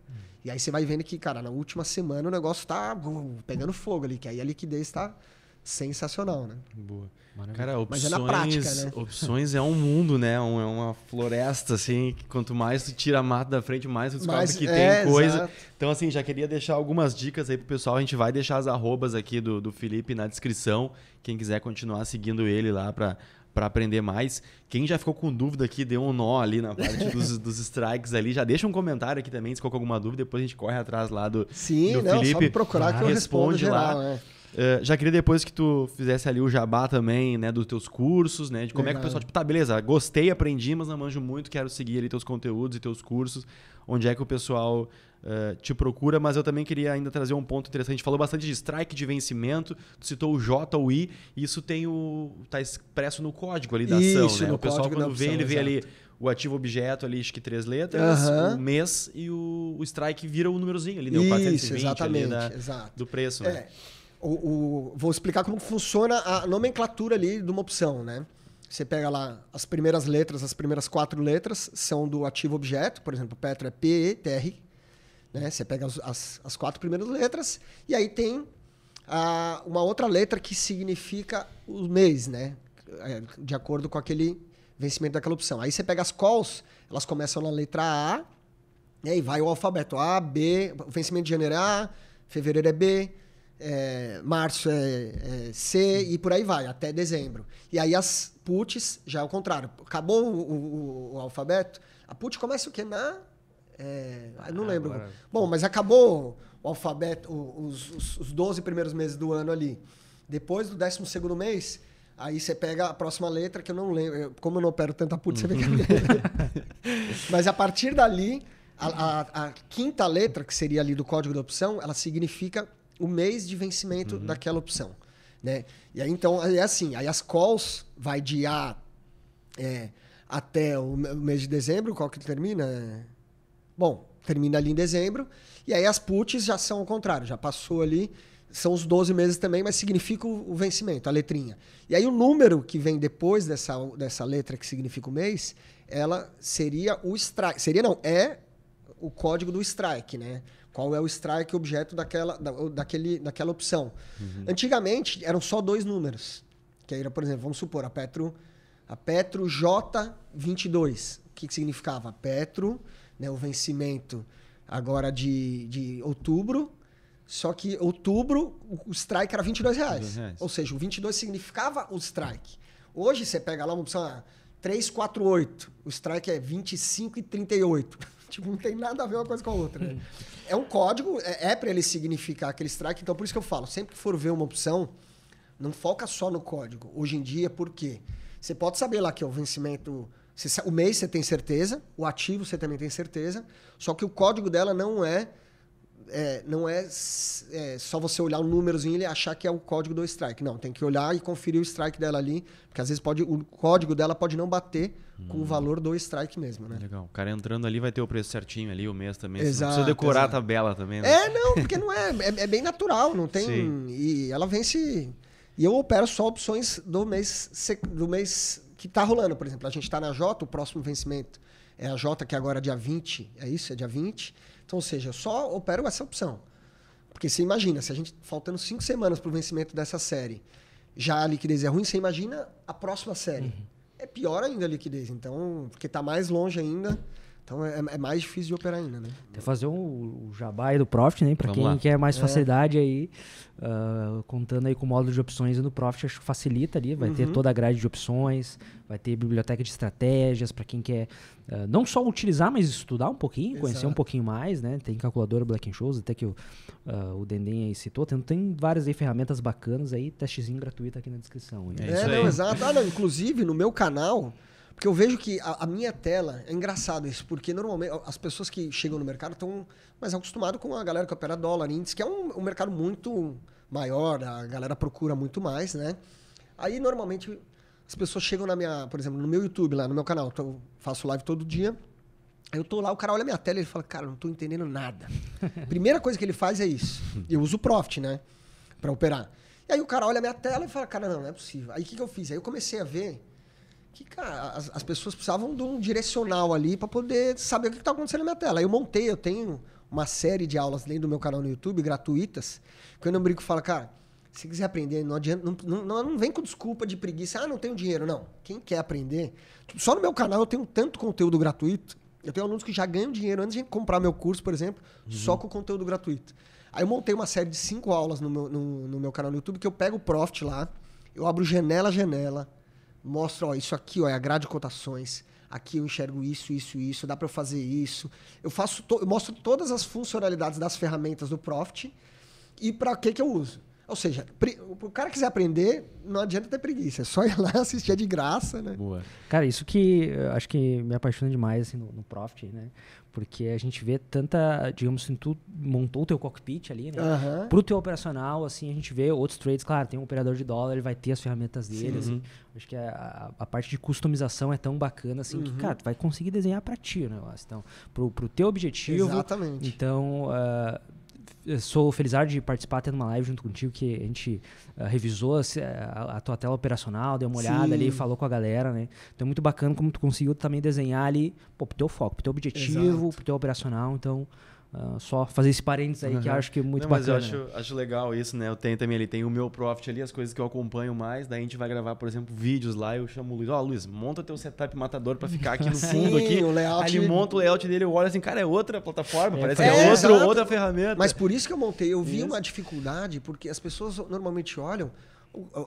E aí você vai vendo que, cara, na última semana o negócio tá uh, pegando fogo ali, que aí a liquidez está sensacional, né? Boa. Maravilha. Cara, opções, Mas é na prática, né? opções é um mundo, né? É um, é uma floresta, assim, que quanto mais tu tira a mata da frente, mais tu descobre Mas, que é, tem coisa. Exato. Então, assim, já queria deixar algumas dicas aí pro pessoal. A gente vai deixar as arrobas aqui do, do Felipe na descrição. Quem quiser continuar seguindo ele lá para para aprender mais. Quem já ficou com dúvida aqui, deu um nó ali na parte dos, dos strikes ali, já deixa um comentário aqui também se ficou com alguma dúvida, depois a gente corre atrás lá do, Sim, do não, Felipe. Sim, procurar ah, que eu responde geral, lá. Né? Eh, já queria depois que tu fizesse ali o jabá também, né, dos teus cursos, né, de como é que o pessoal, tipo, tá, beleza, gostei, aprendi, mas não manjo muito, quero seguir ali teus conteúdos e teus cursos, onde é que o pessoal uh, te procura, mas eu também queria ainda trazer um ponto interessante, falou bastante de strike de vencimento, tu citou o J, o I, isso tem o, tá expresso no código ali da isso, ação, né, o pessoal quando opção, vê, ele vê ali o ativo objeto ali, acho que três letras, uhum. o mês e o, o strike vira o um númerozinho ali, deu né? O 420 Isso, exatamente, ali da, exato. do preço, é, né? o, o, vou explicar como funciona a nomenclatura ali de uma opção, né? Você pega lá as primeiras letras, as primeiras quatro letras são do ativo objeto, por exemplo, Petro é P, E R, né? Você pega as, as, as, quatro primeiras letras e aí tem a, uma outra letra que significa o mês, né? É, de acordo com aquele vencimento daquela opção. Aí você pega as calls, elas começam na letra A, né? e aí vai o alfabeto A, B, o vencimento de janeiro é A, fevereiro é B, é, março é, é, C e por aí vai, até dezembro. E aí as puts já é o contrário. Acabou o, o, o alfabeto, a put começa o quê? Na. É, não ah, lembro. Agora... Bom, mas acabou o alfabeto, os, os, os 12 primeiros meses do ano ali. Depois do 12 segundo mês, Aí você pega a próxima letra, que eu não lembro. Como eu não opero tanta put você vê que é uhum. Mas a partir dali, a, a, a, quinta letra, que seria ali do código da opção, ela significa o mês de vencimento uhum. daquela opção. Né? E aí, então, é assim, aí as calls vai de A é, até o mês de dezembro, qual que termina? Bom, termina ali em dezembro, e aí as puts já são o contrário, já passou ali, são os 12 meses também, mas significa o vencimento, a letrinha. E aí o número que vem depois dessa, dessa letra que significa o mês, ela seria o strike, seria não, é o código do strike, né? Qual é o strike objeto daquela, da, daquele, daquela opção? Uhum. Antigamente eram só dois números. Que era, por exemplo, vamos supor, a Petro, a Petro J22. O que, que significava? Petro, né, o vencimento agora de, de outubro. Só que outubro o strike era 22 reais. 22 reais. Ou seja, o 22 significava o strike. Hoje você pega lá uma opção 348, ah, o strike é 25 e 38. tipo, não tem nada a ver uma coisa com a outra. Né? é um código, é, é para ele significar aquele strike. Então, por isso que eu falo, sempre que for ver uma opção, não foca só no código. Hoje em dia, por quê? Você pode saber lá que é o vencimento. Você, o mês você tem certeza, o ativo você também tem certeza, só que o código dela não é é, não é, é, só você olhar o um númerozinho e achar que é o código do strike. Não, tem que olhar e conferir o strike dela ali, porque às vezes pode, o código dela pode não bater hum. com o hum. valor do strike mesmo, né? Legal. O cara entrando ali vai ter o preço certinho ali, o mês também. Exato, não precisa decorar exato. a tabela também. Né? É, não, porque não é, é, é bem natural, não tem. Sim. E ela vence. E eu opero só opções do mês, do mês que está rolando. Por exemplo, a gente está na J, o próximo vencimento é a J, que é agora é dia 20, é isso? É dia 20. Então, ou seja, só opero essa opção. Porque você imagina, se a gente faltando cinco semanas para o vencimento dessa série, já a liquidez é ruim, você imagina a próxima série. Uhum. É pior ainda a liquidez, então, porque está mais longe ainda. Então é, é, mais difícil de operar ainda, né? Tem fazer o um, um jabá aí do Profit, né? Para quem lá. quer mais é. facilidade é. aí, uh, contando aí com o módulo de opções no Profit, acho que facilita ali. Vai uhum. ter toda a grade de opções, vai ter biblioteca de estratégias para quem quer uh, não só utilizar, mas estudar um pouquinho, Exato. conhecer um pouquinho mais, né? Tem calculadora Black Shows, até que o, uh, o Dendem aí citou. Tem, tem várias aí ferramentas bacanas aí, testezinho gratuito aqui na descrição. Né? É, é não, exato. Ah, não, inclusive, no meu canal, porque eu vejo que a, a, minha tela é engraçado isso, porque normalmente as pessoas que chegam no mercado estão mais acostumadas com a galera que opera dólar, índice, que é um, um mercado muito maior, a galera procura muito mais, né? Aí normalmente as pessoas chegam na minha, por exemplo, no meu YouTube, lá no meu canal, eu faço live todo dia. Aí eu tô lá, o cara olha minha tela e ele fala, cara, não tô entendendo nada. Primeira coisa que ele faz é isso. Eu uso o Profit, né? Pra operar. E aí o cara olha minha tela e fala, cara, não, não é possível. Aí o que, que eu fiz? Aí eu comecei a ver que, cara, as, as, pessoas precisavam de um direcional ali para poder saber o que está acontecendo na minha tela. Aí eu montei, eu tenho uma série de aulas dentro do meu canal no YouTube, gratuitas, que eu não brinco e falo, cara, se quiser aprender, não adianta, não, não, não vem com desculpa de preguiça, ah, não tenho dinheiro, não. Quem quer aprender? Tipo, só no meu canal eu tenho tanto conteúdo gratuito. Eu tenho alunos que já ganham dinheiro antes de comprar meu curso, por exemplo, uhum. só com conteúdo gratuito. Aí eu montei uma série de cinco aulas no meu, no, no meu canal no YouTube que eu pego o Profit lá, eu abro janela a janela, mostra, ó, isso aqui ó, é a grade de cotações, aqui eu enxergo isso, isso, isso, dá para eu fazer isso. Eu faço, eu mostro todas as funcionalidades das ferramentas do Profit e para que que eu uso. Ou seja, o cara quiser aprender, não adianta ter preguiça. É só ir lá assistir, é de graça, né? Boa. Cara, isso que acho que me apaixona demais assim, no, no Profit, né? Porque a gente vê tanta, digamos assim, tu montou o teu cockpit ali, né? Uhum. Pro teu operacional, assim, a gente vê outros trades, claro, tem um operador de dólar, ele vai ter as ferramentas dele, Sim. assim. Acho que a, a, parte de customização é tão bacana, assim, uhum. que, cara, tu vai conseguir desenhar para ti o negócio. Então, pro, pro teu objetivo. Exatamente. Então, uh, sou felizardo de participar tendo uma live junto contigo, que a gente uh, revisou assim, eh, a, a, tua tela operacional, deu uma Sim. olhada ali, falou com a galera, né? Então é muito bacana como tu conseguiu também desenhar ali, pô, pro teu foco, pro teu objetivo, Exato. pro teu operacional, então... Ah, só fazer esse parênteses aí uhum. que acho que é muito Não, bacana. Mas eu acho, acho legal isso, né? Eu tenho também ali, tem o meu profit ali, as coisas que eu acompanho mais. Daí a gente vai gravar, por exemplo, vídeos lá. Eu chamo o Luiz, ó, oh, Luiz, monta teu setup matador para ficar aqui no fundo Sim, aqui. O layout... Aí monta o layout dele, eu olho assim, cara, é outra plataforma, é, parece é, que é, é outra, outra ferramenta. Mas por isso que eu montei, eu vi isso. uma dificuldade, porque as pessoas normalmente olham.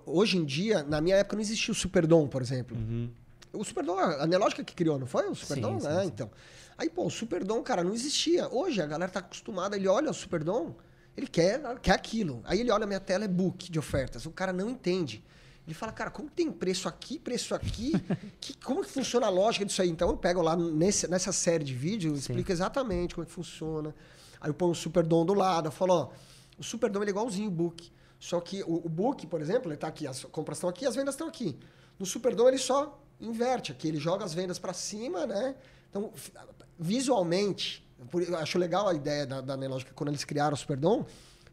Hoje em dia, na minha época, não existia o Superdom, por exemplo. Uhum. O Superdom, a Nelógica que criou, não foi? O Superdom? Sim, sim, né? sim. então. Aí, pô, o Superdom, cara, não existia. Hoje a galera tá acostumada, ele olha o Superdom, ele quer, quer aquilo. Aí ele olha a minha tela, é book de ofertas. O cara não entende. Ele fala, cara, como tem preço aqui, preço aqui? que, como que funciona a lógica disso aí? Então eu pego lá nesse, nessa série de vídeos, explico exatamente como é que funciona. Aí eu ponho o Superdom do lado, eu falo, ó, o Superdom é igualzinho o book. Só que o, o, book, por exemplo, ele tá aqui, as compras estão aqui, as vendas estão aqui. No Superdom ele só inverte aqui, ele joga as vendas para cima, né? Então visualmente, eu acho legal a ideia da, da Nelogica quando eles criaram o Superdom,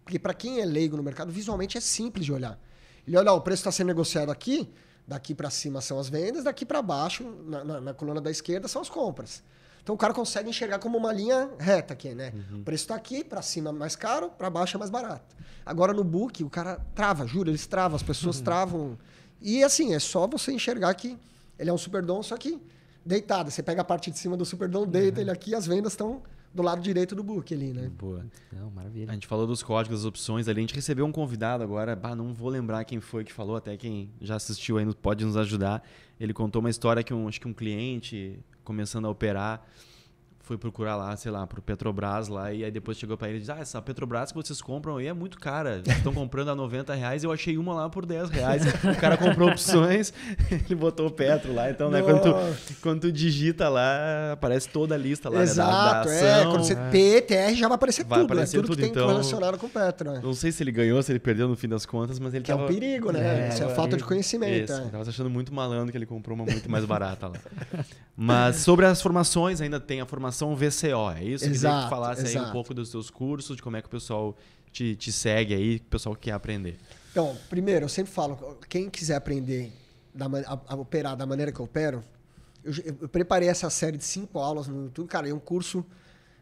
porque para quem é leigo no mercado, visualmente é simples de olhar. Ele olha, ó, o preço está sendo negociado aqui, daqui para cima são as vendas, daqui para baixo, na, na, na, coluna da esquerda, são as compras. Então o cara consegue enxergar como uma linha reta aqui, né? Uhum. O preço está aqui, para cima mais caro, para baixo é mais barato. Agora no book, o cara trava, juro, eles travam, as pessoas uhum. travam. E assim, é só você enxergar que ele é um superdom, só que deitada. Você pega a parte de cima do Superdome, deita uhum. ele aqui, as vendas estão do lado direito do book ali, né? Boa. Não, maravilha. A gente falou dos códigos, das opções ali. A gente recebeu um convidado agora, bah, não vou lembrar quem foi que falou, até quem já assistiu aí pode nos ajudar. Ele contou uma história que um, acho que um cliente começando a operar foi procurar lá, sei lá, pro Petrobras lá, e aí depois chegou para ele e disse, ah, essa Petrobras que vocês compram aí é muito cara, estão comprando a 90 reais, eu achei uma lá por 10 reais, o cara comprou opções, ele botou o Petro lá, então, né, quando tu, quando tu, digita lá, aparece toda a lista lá, Exato, né, da, da é, ação, é, quando você é. PTR já vai aparecer vai tudo, né, aparecer né, tudo, tudo, que tem então, relacionado com o Petro, né? Não sei se ele ganhou, se ele perdeu no fim das contas, mas ele que tava... é um perigo, né, é, isso é, é falta de conhecimento. Isso, é. tava achando muito malandro que ele comprou uma muito mais barata lá. Mas sobre as formações, ainda tem a formação VCO, é isso? Exato, que falasse exato. aí um pouco dos seus cursos, de como é que o pessoal te, te segue aí, o pessoal quer aprender. Então, primeiro, eu sempre falo, quem quiser aprender da, a, a operar da maneira que eu opero, eu, eu, preparei essa série de cinco aulas no YouTube, cara, é um curso,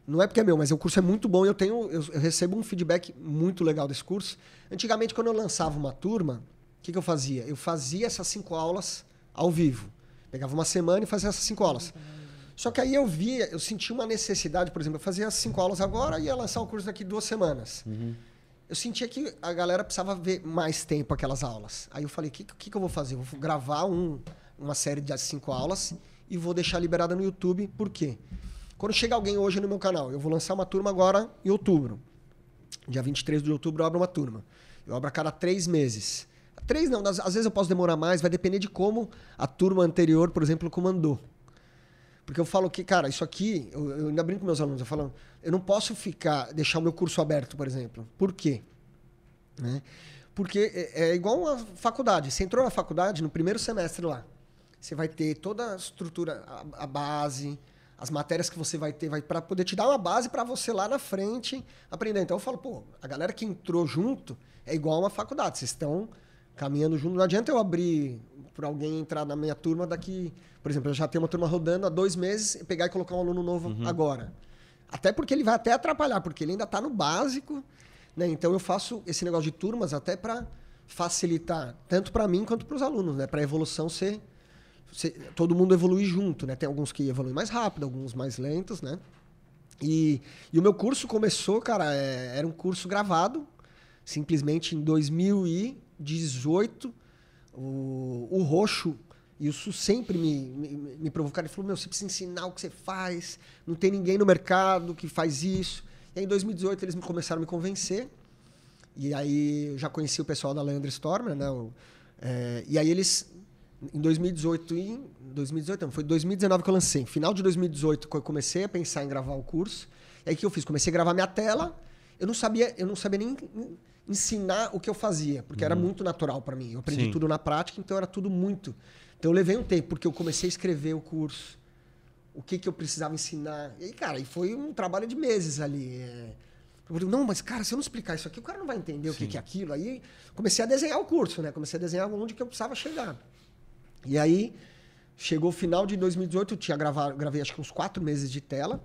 não é porque é meu, mas o é um curso é muito bom e eu, tenho, eu, eu, recebo um feedback muito legal desse curso. Antigamente, quando eu lançava uma turma, o que, que eu fazia? Eu fazia essas cinco aulas ao vivo. Pegava uma semana e fazia essas cinco aulas. Só que aí eu via, eu sentia uma necessidade, por exemplo, eu fazia essas cinco aulas agora e ia lançar o curso daqui duas semanas. Uhum. Eu sentia que a galera precisava ver mais tempo aquelas aulas. Aí eu falei, o que, que, que, eu vou fazer? Eu vou gravar um, uma série de cinco aulas e vou deixar liberada no YouTube. Por quê? Quando chega alguém hoje no meu canal, eu vou lançar uma turma agora em outubro. Dia 23 de outubro eu abro uma turma. Eu abro a cada três meses. Três não, às vezes eu posso demorar mais, vai depender de como a turma anterior, por exemplo, comandou. Porque eu falo que, cara, isso aqui, eu, eu ainda brinco com meus alunos, eu falo, eu não posso ficar, deixar o meu curso aberto, por exemplo. Por quê? Né? Porque é, é igual uma faculdade. Você entrou na faculdade no primeiro semestre lá. Você vai ter toda a estrutura, a, a base, as matérias que você vai ter, vai para poder te dar uma base para você lá na frente aprender. Então eu falo, pô, a galera que entrou junto é igual uma faculdade. Vocês estão caminhando junto. Não adianta eu abrir para alguém entrar na minha turma daqui. Por exemplo, eu já tenho uma turma rodando há dois meses, pegar e colocar um aluno novo uhum. agora. Até porque ele vai até atrapalhar, porque ele ainda está no básico. Né? Então eu faço esse negócio de turmas até para facilitar, tanto para mim quanto para os alunos, né? para a evolução ser, ser, Todo mundo evoluir junto. Né? Tem alguns que evoluem mais rápido, alguns mais lentos. Né? E, e o meu curso começou, cara, é, era um curso gravado, simplesmente em 2000 e 18, o, o roxo isso sempre me, me, me provocaram. Ele falou: Meu, você precisa ensinar o que você faz, não tem ninguém no mercado que faz isso. E aí, em 2018, eles me começaram a me convencer. E aí eu já conheci o pessoal da Leandro Stormer, né? É, e aí eles, em 2018, em 2018, não, foi 2019 que eu lancei. Final de 2018 que eu comecei a pensar em gravar o curso. E aí o que eu fiz? Comecei a gravar minha tela. Eu não sabia, eu não sabia nem ensinar o que eu fazia, porque uhum. era muito natural para mim. Eu aprendi Sim. tudo na prática, então era tudo muito. Então eu levei um tempo, porque eu comecei a escrever o curso, o que, que eu precisava ensinar. E, cara, e foi um trabalho de meses ali. É. Eu falei, não, mas cara, se eu não explicar isso aqui, o cara não vai entender Sim. o que, que é aquilo. Aí comecei a desenhar o curso, né? Comecei a desenhar onde que eu precisava chegar. E aí chegou o final de 2018, eu tinha gravado, gravei acho que uns quatro meses de tela.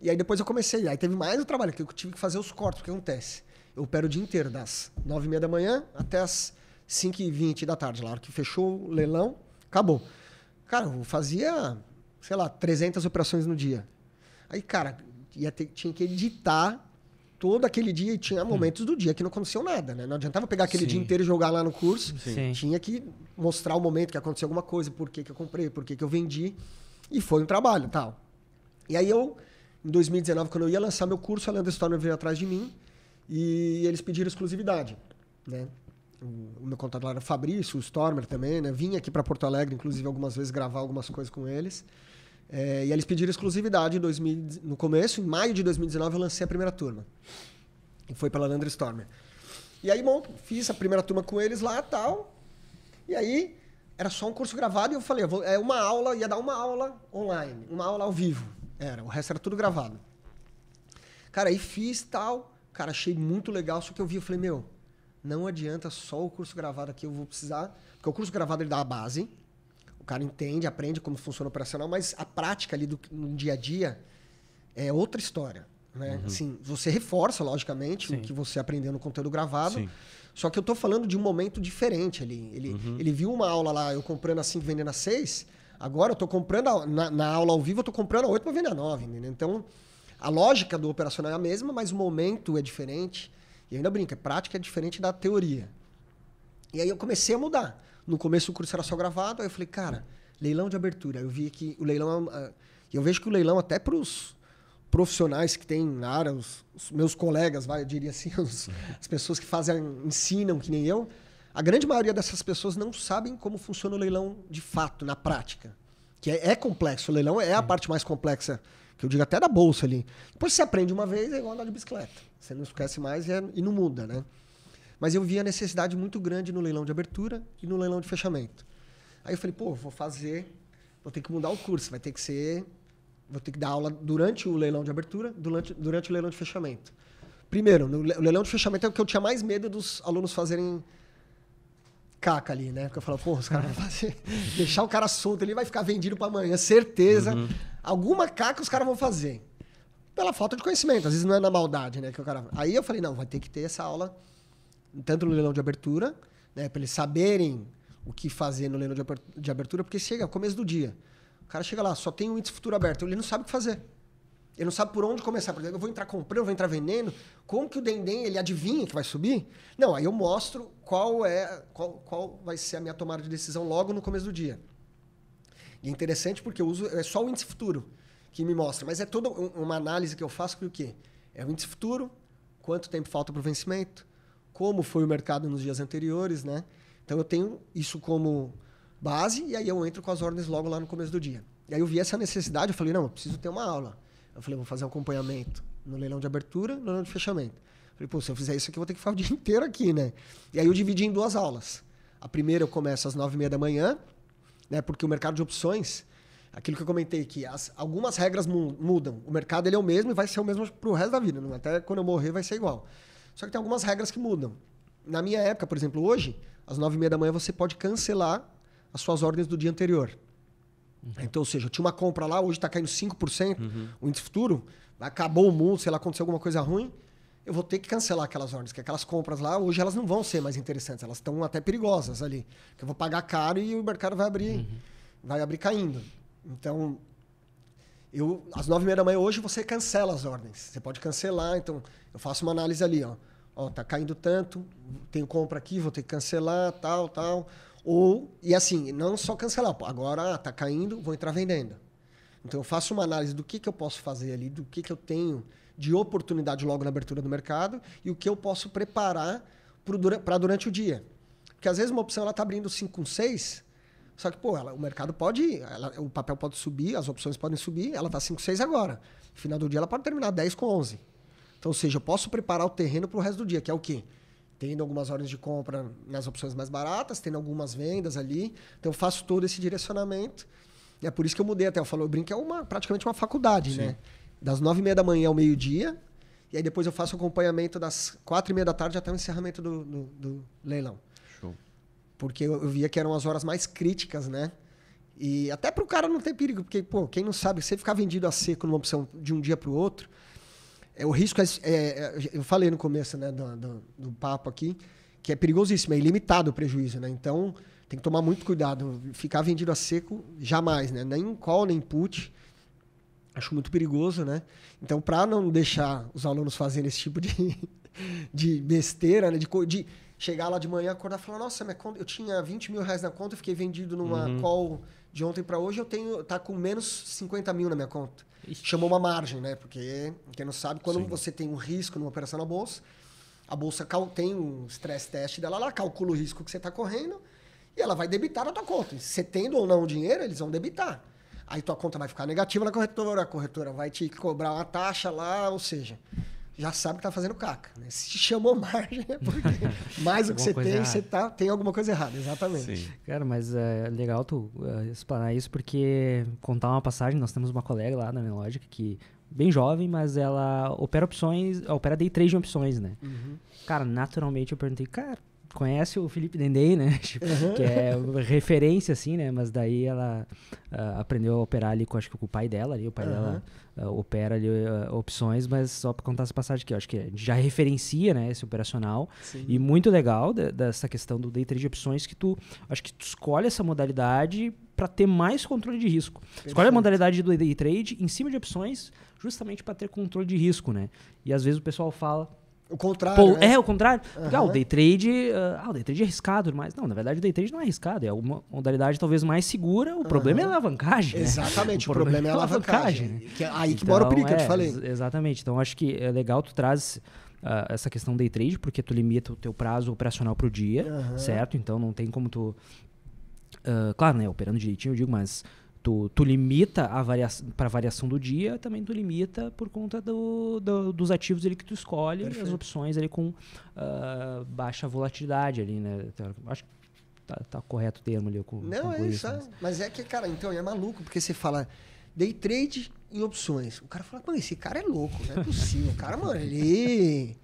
E aí depois eu comecei. Aí teve mais o trabalho, que eu tive que fazer os cortes, o que acontece? eu opero o dia inteiro, das 9 e meia da manhã até as 5 e 20 da tarde, lá hora que fechou o leilão, acabou. Cara, eu fazia, sei lá, 300 operações no dia. Aí, cara, ia ter, tinha que editar todo aquele dia e tinha hum. momentos hum. do dia que não aconteceu nada, né? Não adiantava pegar aquele Sim. dia inteiro e jogar lá no curso. Sim. Tinha que mostrar o momento que aconteceu alguma coisa, por que, que eu comprei, por que, que eu vendi. E foi um trabalho, tal. E aí eu, em 2019, quando eu ia lançar meu curso, a Leandro Stormer veio atrás de mim e eles pediram exclusividade, né? O, meu contato lá era Fabrício, o Stormer também, né? Vim aqui para Porto Alegre, inclusive, algumas vezes gravar algumas coisas com eles. É, e eles pediram exclusividade 2000, no começo, em maio de 2019, eu lancei a primeira turma. E foi pela Landry Stormer. E aí, bom, fiz a primeira turma com eles lá tal. E aí, era só um curso gravado e eu falei, eu vou, é uma aula, ia dar uma aula online, uma aula ao vivo. Era, o resto era tudo gravado. Cara, aí fiz tal. Cara, achei muito legal, só que eu vi, eu falei, meu, não adianta só o curso gravado aqui, eu vou precisar. Porque o curso gravado ele dá a base, o cara entende, aprende como funciona o operacional, mas a prática ali do, no dia a dia é outra história. Né? Uhum. Assim, você reforça, logicamente, Sim. o que você aprendeu no conteúdo gravado. Sim. Só que eu tô falando de um momento diferente ali. Ele, uhum. ele viu uma aula lá, eu comprando a 5 vendendo a 6. Agora eu tô comprando a, na, na, aula ao vivo, eu tô comprando a 8 para vender a 9, Então, a lógica do operacional é a mesma, mas o momento é diferente. E ainda brinca, a é prática é diferente da teoria. E aí eu comecei a mudar. No começo o curso era só gravado, aí eu falei, cara, leilão de abertura. Eu vi que o leilão. É é, eu vejo que o leilão, até para os profissionais que têm na área, os, os, meus colegas, vai, eu diria assim, os, as pessoas que fazem, ensinam, que nem eu, a grande maioria dessas pessoas não sabem como funciona o leilão de fato, na prática. Que é, é complexo. O leilão é a parte mais complexa que eu digo até da bolsa ali. Depois você aprende uma vez, é igual andar de bicicleta. Você não esquece mais e, é, e não muda, né? Mas eu vi a necessidade muito grande no leilão de abertura e no leilão de fechamento. Aí eu falei, pô, vou fazer, vou ter que mudar o curso, vai ter que ser, vou ter que dar aula durante o leilão de abertura, durante, durante o leilão de fechamento. Primeiro, o leilão de fechamento é o que eu tinha mais medo dos alunos fazerem caca ali, né? Porque eu falava, pô, os caras vão fazer, deixar o cara solto, ele vai ficar vendido para amanhã, certeza. Uhum. Alguma caca os caras vão fazer. Pela falta de conhecimento, às vezes não é na maldade, né? Que o cara... Aí eu falei, não, vai ter que ter essa aula, tanto no leilão de abertura, né? Pra eles saberem o que fazer no leilão de abertura, porque chega é começo do dia. O cara chega lá, só tem um índice futuro aberto, ele não sabe o que fazer. Ele não sabe por onde começar. Por exemplo, eu vou entrar comprando, eu vou entrar vendendo. Como que o Dendem, ele adivinha que vai subir? Não, aí eu mostro qual é qual, qual vai ser a minha tomada de decisão logo no começo do dia. E é interessante porque eu uso é só o índice futuro que me mostra, mas é toda uma análise que eu faço que o quê? É o índice futuro, quanto tempo falta para o vencimento, como foi o mercado nos dias anteriores, né? Então eu tenho isso como base e aí eu entro com as ordens logo lá no começo do dia. E aí eu vi essa necessidade, eu falei, não, eu preciso ter uma aula. Eu falei, vou fazer um acompanhamento no leilão de abertura, no leilão de fechamento. Eu falei, pô, se eu fizer isso aqui, eu vou ter que ficar o dia inteiro aqui, né? E aí eu dividi em duas aulas. A primeira eu começo às nove e meia da manhã né? Porque o mercado de opções, aquilo que eu comentei que as, algumas regras mudam. O mercado ele é o mesmo e vai ser o mesmo para o resto da vida, não? até quando eu morrer vai ser igual. Só que tem algumas regras que mudam. Na minha época, por exemplo, hoje, às nove e meia da manhã você pode cancelar as suas ordens do dia anterior. Uhum. Então, ou seja, eu tinha uma compra lá, hoje está caindo 5%, uhum. o índice futuro, acabou o mundo, sei lá, aconteceu alguma coisa ruim, eu vou ter que cancelar aquelas ordens, que aquelas compras lá, hoje elas não vão ser mais interessantes, elas estão até perigosas ali. Que eu vou pagar caro e o mercado vai abrir, uhum. vai abrir caindo. Então, eu, às nove e meia da manhã hoje, você cancela as ordens. Você pode cancelar, então eu faço uma análise ali, ó. Ó, tá caindo tanto, tenho compra aqui, vou ter que cancelar, tal, tal. Ou, e assim, não só cancelar, agora ah, tá caindo, vou entrar vendendo. Então eu faço uma análise do que, que eu posso fazer ali, do que, que eu tenho de oportunidade logo na abertura do mercado e o que eu posso preparar para durante o dia. Porque às vezes uma opção ela está abrindo 5 com 6, só que, pô, ela, o mercado pode, ela, o papel pode subir, as opções podem subir, ela está 5, 6 agora. No final do dia ela pode terminar 10 com 11. Então, ou seja, eu posso preparar o terreno para o resto do dia, que é o quê? Tendo algumas horas de compra nas opções mais baratas, tendo algumas vendas ali. Então, eu faço todo esse direcionamento. É por isso que eu mudei até. Eu falo, eu brinco, é uma, praticamente uma faculdade, Sim. né? das nove e meia da manhã ao meio-dia. E aí depois eu faço acompanhamento das quatro e meia da tarde até o encerramento do, do, do leilão. Show. Porque eu, eu, via que eram as horas mais críticas, né? E até para o cara não ter perigo, porque, pô, quem não sabe, você ficar vendido a seco numa opção de um dia para o outro, é, o risco é, é, é, Eu falei no começo né, do, do, do papo aqui, que é perigosíssimo, é ilimitado o prejuízo, né? Então, tem que tomar muito cuidado. Ficar vendido a seco, jamais, né? Nem call, nem put. Acho muito perigoso, né? Então, para não deixar os alunos fazerem esse tipo de, de besteira, né? De, de chegar lá de manhã, acordar e falar: Nossa, minha conta, eu tinha 20 mil reais na conta, eu fiquei vendido numa uhum. call de ontem para hoje, eu tenho tá com menos 50 mil na minha conta. Ixi. Chamou uma margem, né? Porque quem não sabe, quando Sim. você tem um risco numa operação na bolsa, a bolsa tem um stress test dela lá, calcula o risco que você está correndo e ela vai debitar na tua conta. você tendo ou não dinheiro, eles vão debitar aí tua conta vai ficar negativa na corretora, a corretora vai te cobrar uma taxa lá, ou seja, já sabe que tá fazendo caca. Né? Se te chamou margem, é porque mais o que você tem, você tá, tem alguma coisa errada, exatamente. Sim. Cara, mas eh, é legal tu uh, explanar isso, porque contar uma passagem, nós temos uma colega lá na Melódica que bem jovem, mas ela opera opções, opera day trade de opções, né? Uhum. Cara, naturalmente eu perguntei, cara, conhece o Felipe Dendei, né? Uhum. que é referência, assim, né? Mas daí ela uh, aprendeu a operar ali com, acho que com o pai dela ali. O pai uhum. dela uh, opera ali uh, opções, mas só pra contar essa passagem aqui, eu acho que já referencia, né? Esse operacional. Sim. E muito legal de, dessa questão do day trade de opções que tu, acho que tu escolhe essa modalidade para ter mais controle de risco. Perfeito. Escolhe a modalidade do day trade em cima de opções justamente para ter controle de risco, né? E às vezes o pessoal fala o contrário. Pol né? É, o contrário. Porque uhum. ah, o day trade. Ah, ah, o day trade é arriscado mas Não, na verdade, o day trade não é arriscado. É uma modalidade talvez mais segura. O uhum. problema é a alavancagem. Né? Exatamente, né? o, o, problema, é problema é a alavancagem. alavancagem. Né? Que é aí que então, mora o perigo, é, que eu te é, falei. Ex exatamente. Então, acho que é legal tu traz. Uh, ah, essa questão day trade, porque tu limita o teu prazo operacional pro dia, uhum. certo? Então não tem como tu. Uh, claro, né? Operando direitinho, eu digo, mas tu, tu limita a variação para variação do dia, também tu limita por conta do, do dos ativos ali que tu escolhe, Perfeito. as opções ali com uh, baixa volatilidade ali, né? Então, acho que tá, tá correto o termo ali. Com, Não, é isso. Mas... mas é que, cara, então é maluco, porque você fala day trade em opções. O cara fala, mano, esse cara é louco, não é possível. o cara, mano, ele.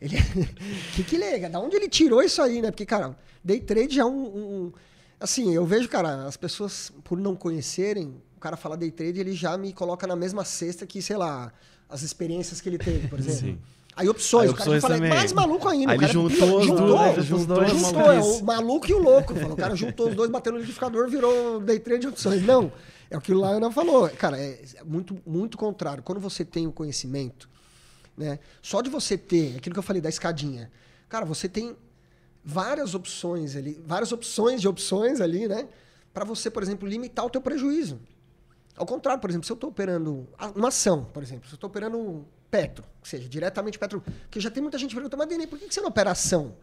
Ele. que que lega? É? Da onde ele tirou isso aí, né? Porque, cara, day trade já é um, um Assim, eu vejo, cara, as pessoas, por não conhecerem, o cara fala day trade, ele já me coloca na mesma cesta que, sei lá, as experiências que ele teve, por exemplo. Sim. Aí opções, Aí, o cara é mais maluco ainda. Aí ele juntou, os juntou, dois, juntou, juntou, juntou, juntou é, o maluco e o louco. o cara juntou os dois, bateu no liquidificador, virou day trade opções. Não, é o que o não falou. Cara, é, é muito, muito contrário. Quando você tem o conhecimento, né, só de você ter, aquilo que eu falei da escadinha, cara, você tem várias opções ali, várias opções de opções ali, né? Para você, por exemplo, limitar o teu prejuízo. Ao contrário, por exemplo, se eu estou operando uma ação, por exemplo, se eu estou operando petro, que seja, diretamente petro, que já tem muita gente perguntando, mas Denis, por que, você não opera ação?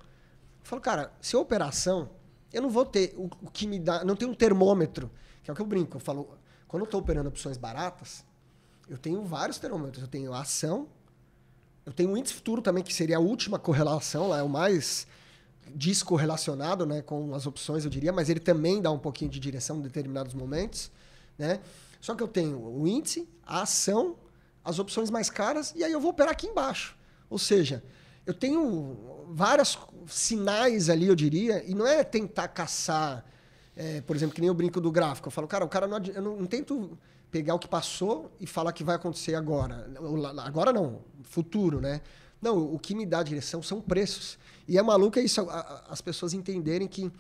Eu falo, cara, se eu operação, eu não vou ter o, o, que me dá, não tem um termômetro, que é o que eu brinco, eu falo, quando eu estou operando opções baratas, eu tenho vários termômetros, eu tenho a ação, eu tenho o índice futuro também, que seria a última correlação, lá é o mais relacionado, né, com as opções, eu diria, mas ele também dá um pouquinho de direção em determinados momentos. Né? Só que eu tenho o índice, a ação, as opções mais caras, e aí eu vou operar aqui embaixo. Ou seja, eu tenho vários sinais ali, eu diria, e não é tentar caçar, é, por exemplo, que nem o brinco do gráfico. Eu falo, cara, o cara não, eu não, não tento pegar o que passou e falar que vai acontecer agora. Agora não, futuro, né? Não, o que me dá direção são preços. E é maluco é isso, as pessoas entenderem que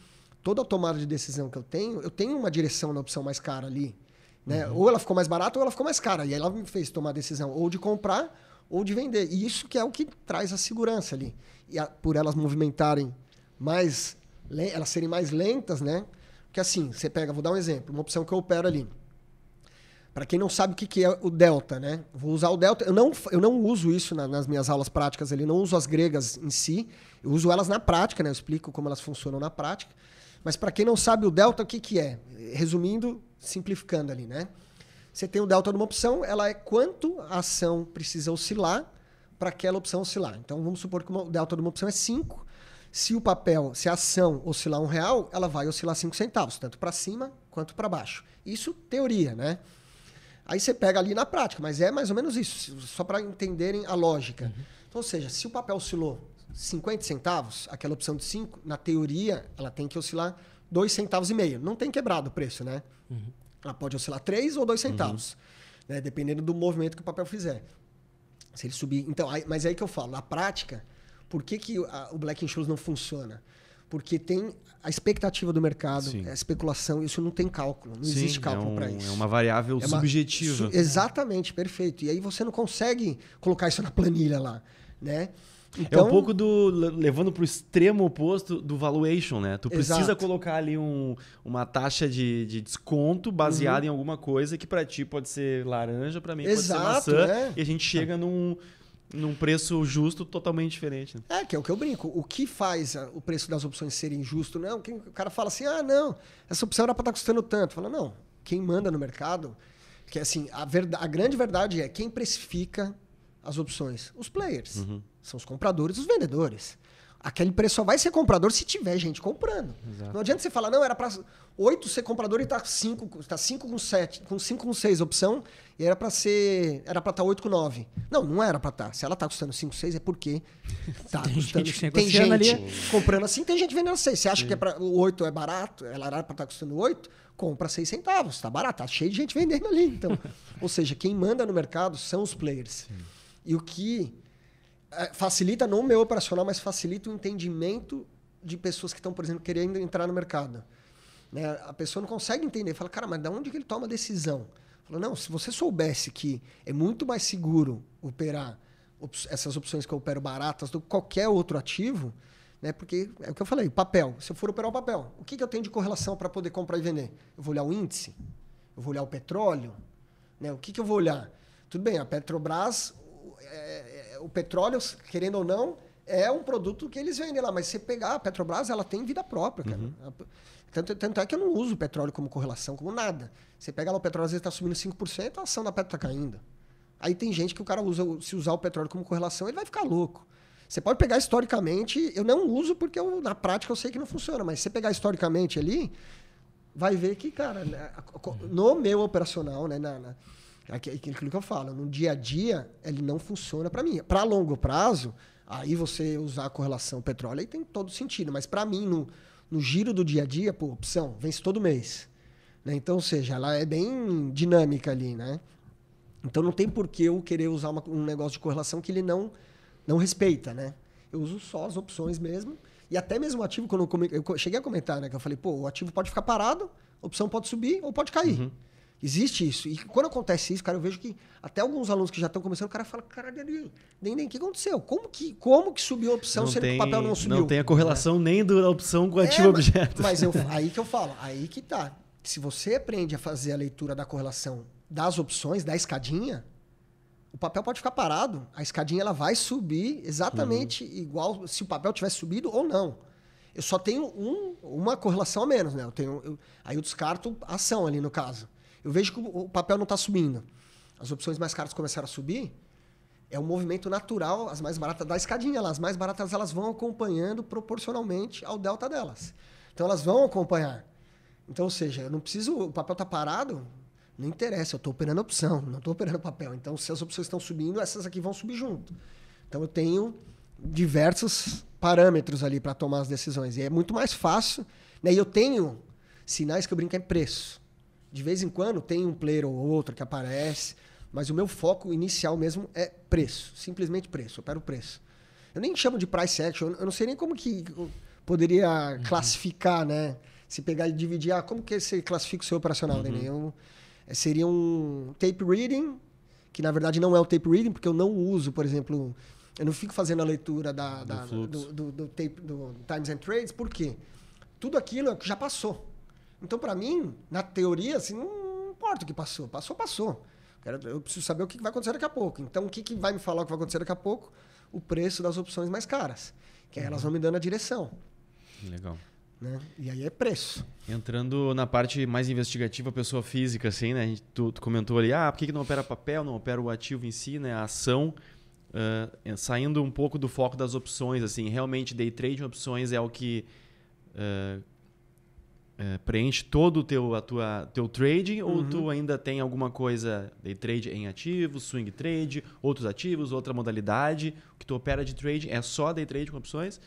toda a tomada de decisão que eu tenho, eu tenho uma direção na opção mais cara ali. Né? Uhum. Ou ela ficou mais barata ou ela ficou mais cara. E aí ela me fez tomar a decisão ou de comprar ou de vender. E isso que é o que traz a segurança ali. E a, por elas movimentarem mais, elas serem mais lentas, né? Porque assim, você pega, vou dar um exemplo, uma opção que eu opero ali. Para quem não sabe o que, que é o delta, né? Vou usar o delta. Eu não, eu não uso isso na, nas minhas aulas práticas ali, não uso as gregas em si. Eu uso elas na prática, né? Eu explico como elas funcionam na prática. Mas para quem não sabe o delta, o que, que é? Resumindo, simplificando ali, né? Você tem o delta numa opção, ela é quanto a ação precisa oscilar para aquela opção oscilar. Então vamos supor que o delta de uma opção é 5. Se o papel, se a ação oscilar um real, ela vai oscilar 5 centavos, tanto para cima quanto para baixo. Isso teoria, né? Aí você pega ali na prática, mas é mais ou menos isso, só para entenderem a lógica. Uhum. Então, ou seja, se o papel oscilou 50 centavos, aquela opção de 5, na teoria, ela tem que oscilar 2 centavos e meio. Não tem quebrado o preço, né? Uhum. Ela pode oscilar 3 ou 2 uhum. centavos, uhum. né? dependendo do movimento que o papel fizer. Se ele subir. Então, aí, mas é aí que eu falo, na prática, por que, que a, o Black Insurance não funciona? porque tem a expectativa do mercado, Sim. É a especulação, isso não tem cálculo, não Sim, existe é cálculo é um, para isso. É uma variável é subjetiva. Uma, su, exatamente, perfeito. E aí você não consegue colocar isso na planilha lá, né? Então, é um então pouco do levando para o extremo oposto do valuation, né? Tu precisa exato. colocar ali um, uma taxa de, de desconto baseada uhum. em alguma coisa que para ti pode ser laranja, para mim exato, pode ser maçã, é. e a gente chega num num preço justo totalmente diferente. Né? É, que é o que eu brinco. O que faz o preço das opções ser injusto? Não, né? quem, o cara fala assim, ah, não, essa opção era para estar tá custando tanto. Fala, não, quem manda no mercado, que é assim, a, verdade, a grande verdade é quem precifica as opções? Os players. Uhum. São os compradores os vendedores. Aquele preço só vai ser comprador se tiver gente comprando. Exato. Não adianta você falar, não, era para 8 ser comprador e tá cinco tá cinco com sete com 5 com 6 opção, e era para ser. Era para estar tá 8 com 9. Não, não era para estar. Tá. Se ela tá custando 5, 6, é porque tá tem custando. Gente tá tem gente ali. comprando assim, tem gente vendendo 6. Você acha Sim. que é pra, o 8 é barato? Ela era para estar custando 8? Compra 6 centavos. Tá barato, tá cheio de gente vendendo ali. Então. Ou seja, quem manda no mercado são os players. Sim. E o que eh, facilita, não o meu operacional, mas facilita o entendimento de pessoas que estão, por exemplo, querendo entrar no mercado. Né? A pessoa não consegue entender. Fala, cara, mas de onde que ele toma a decisão? Falou, não, se você soubesse que é muito mais seguro operar essas opções que eu opero baratas do que qualquer outro ativo, né? Porque é o que eu falei, papel. Se eu for operar o papel, o que, que eu tenho de correlação para poder comprar e vender? Eu vou olhar o índice, eu vou olhar o petróleo, né? O que, que eu vou olhar? Tudo bem, a Petrobras, é, é, o petróleo, querendo ou não, é um produto que eles vendem lá, mas se você pegar a Petrobras, ela tem vida própria, cara. Uhum. Tanto, tanto é que eu não uso petróleo como correlação, como nada. Você pega lá o petróleo, às vezes está subindo 5%, a ação da Petro está caindo. Aí tem gente que o cara usa, se usar o petróleo como correlação, ele vai ficar louco. Você pode pegar historicamente, eu não uso porque eu, na prática eu sei que não funciona, mas se você pegar historicamente ali, vai ver que, cara, né, no meu operacional, né, na, na, aquilo que eu falo, no dia a dia, ele não funciona para mim. Para longo prazo, aí você usar a correlação petróleo aí tem todo sentido, mas para mim, no, no giro do dia a dia, pô, opção, vence todo mês. Né? Então, ou seja, ela é bem dinâmica ali, né? Então não tem por que eu querer usar uma, um negócio de correlação que ele não, não respeita, né? Eu uso só as opções mesmo. E até mesmo o ativo, quando eu, eu cheguei a comentar, né? Que eu falei, pô, o ativo pode ficar parado, a opção pode subir ou pode cair. Uhum. Existe isso. E quando acontece isso, cara, eu vejo que até alguns alunos que já estão começando, o cara fala, caralho, neném nem, nem, o que aconteceu? Como que, como que subiu a opção não sendo tem, que o papel não subiu? Não tem a correlação é. nem da opção com o é, ativo é, objeto. Mas, mas eu, aí que eu falo, aí que tá se você aprende a fazer a leitura da correlação das opções, da escadinha, o papel pode ficar parado. A escadinha ela vai subir exatamente uhum. igual se o papel tivesse subido ou não. Eu só tenho um, uma correlação a menos, né? Eu tenho, eu, aí eu descarto a ação ali no caso. Eu vejo que o, papel não está subindo. As opções mais caras começaram a subir. É um movimento natural, as mais baratas da escadinha As mais baratas elas vão acompanhando proporcionalmente ao delta delas. Então elas vão acompanhar. Então, ou seja, eu não preciso. O papel está parado, não interessa, eu estou operando opção, não estou operando papel. Então, se as opções estão subindo, essas aqui vão subir junto. Então, eu tenho diversos parâmetros ali para tomar as decisões. E é muito mais fácil. Né? E eu tenho sinais que eu brinco em é preço. De vez em quando tem um player ou outro que aparece, mas o meu foco inicial mesmo é preço. Simplesmente preço, eu opero preço. Eu nem chamo de price action, eu não sei nem como que poderia uhum. classificar, né? se pegar e dividir, ah, como que você classifica o seu operacional, uhum. Eu, é, seria um tape reading, que na verdade não é o tape reading, porque eu não uso, por exemplo, eu não fico fazendo a leitura da, da do, do, do, do, tape, do Times and Trades, por quê? Tudo aquilo é já passou. Então, para mim, na teoria, assim, não importa o que passou. Passou, passou. Eu preciso saber o que vai acontecer daqui a pouco. Então, o que, que vai me falar o que vai acontecer daqui a pouco? O preço das opções mais caras. Que elas uhum. vão me dando a direção. Legal. Né? E aí é preço. Entrando na parte mais investigativa, pessoa física, assim, né? tu, tu, comentou ali, ah, por que, que não opera papel, não opera o ativo em si, né? A ação. Uh, saindo um pouco do foco das opções, assim, realmente day trade opções é o que uh, uh, preenche todo o teu, a tua, teu trading uhum. ou tu ainda tem alguma coisa day trade em ativos, swing trade, outros ativos, outra modalidade, o que tu opera de trading é só day trade com opções?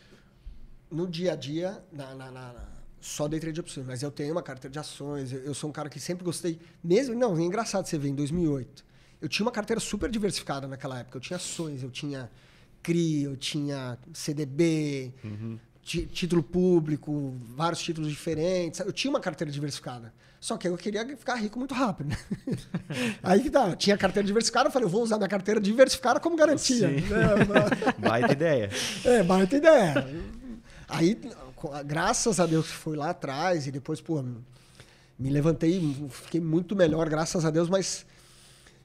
no dia a dia, na, na, na, na só dei trade opções, mas eu tenho uma carteira de ações, eu, eu, sou um cara que sempre gostei, mesmo, não, é engraçado você ver, em 2008, eu tinha uma carteira super diversificada naquela época, eu tinha ações, eu tinha CRI, eu tinha CDB, uhum. título público, vários títulos diferentes, eu tinha uma carteira diversificada. Só que eu queria ficar rico muito rápido. Né? Aí que tá, tinha carteira diversificada, eu falei, eu vou usar minha carteira diversificada como garantia. Sim. Né? baita ideia. É, baita ideia. Aí, graças a Deus, fui lá atrás e depois, pô, me levantei, fiquei muito melhor, graças a Deus, mas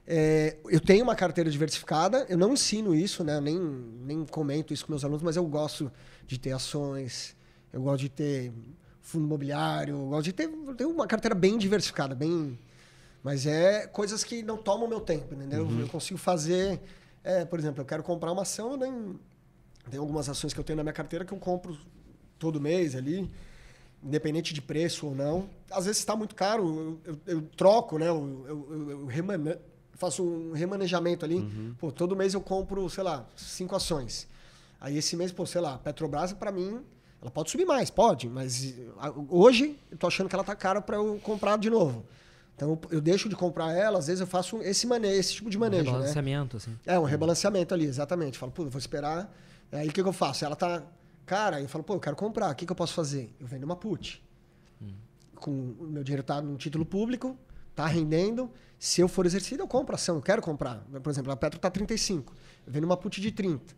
é, eu tenho uma carteira diversificada, eu não ensino isso, né? nem, nem comento isso com meus alunos, mas eu gosto de ter ações, eu gosto de ter fundo imobiliário, eu gosto de ter, ter uma carteira bem diversificada, bem. Mas é coisas que não tomam meu tempo, entendeu? Uhum. Eu consigo fazer. É, por exemplo, eu quero comprar uma ação, eu nem. Tem algumas ações que eu tenho na minha carteira que eu compro todo mês ali, independente de preço ou não. Às vezes está muito caro, eu, eu, eu, troco, né? Eu, eu, eu remane... faço um remanejamento ali. Uhum. Pô, todo mês eu compro, sei lá, cinco ações. Aí esse mês, pô, sei lá, Petrobras para mim ela pode subir mais, pode, mas hoje eu tô achando que ela tá cara para eu comprar de novo. Então eu deixo de comprar ela, às vezes eu faço esse manejo, esse tipo de manejo. Um né? rebalanceamento, né? assim. É, um rebalanceamento ali, exatamente. Falo, pô, vou esperar. Aí o que, que eu faço? Ela tá Cara, eu falo, pô, eu quero comprar, o que, que eu posso fazer? Eu vendo uma put. Hum. Com, o meu dinheiro tá num título público, tá rendendo. Se eu for exercido, eu compro ação, eu quero comprar. Por exemplo, a Petro tá 35, eu vendo uma put de 30.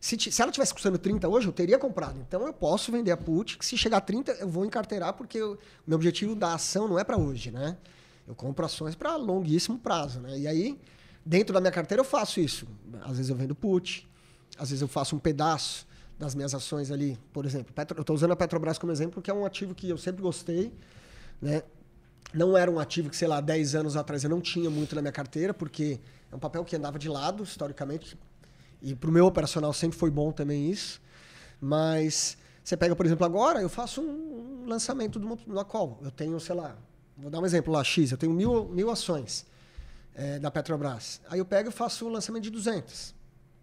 Se, se ela tivesse custando 30 hoje, eu teria comprado. Então eu posso vender a put, que se chegar a 30, eu vou encarteirar, porque o meu objetivo da ação não é para hoje, né? Eu compro ações para longuíssimo prazo, né? E aí, dentro da minha carteira, eu faço isso. Às vezes eu vendo put, às vezes eu faço um pedaço das minhas ações ali, por exemplo, Petro, eu estou usando a Petrobras como exemplo, porque é um ativo que eu sempre gostei, né? Não era um ativo que, sei lá, 10 anos atrás eu não tinha muito na minha carteira, porque é um papel que andava de lado, historicamente, e para o meu operacional sempre foi bom também isso. Mas você pega, por exemplo, agora, eu faço um, lançamento de uma, uma call. Eu tenho, sei lá, vou dar um exemplo lá, X, eu tenho mil, mil ações é, da Petrobras. Aí eu pego e faço um lançamento de 200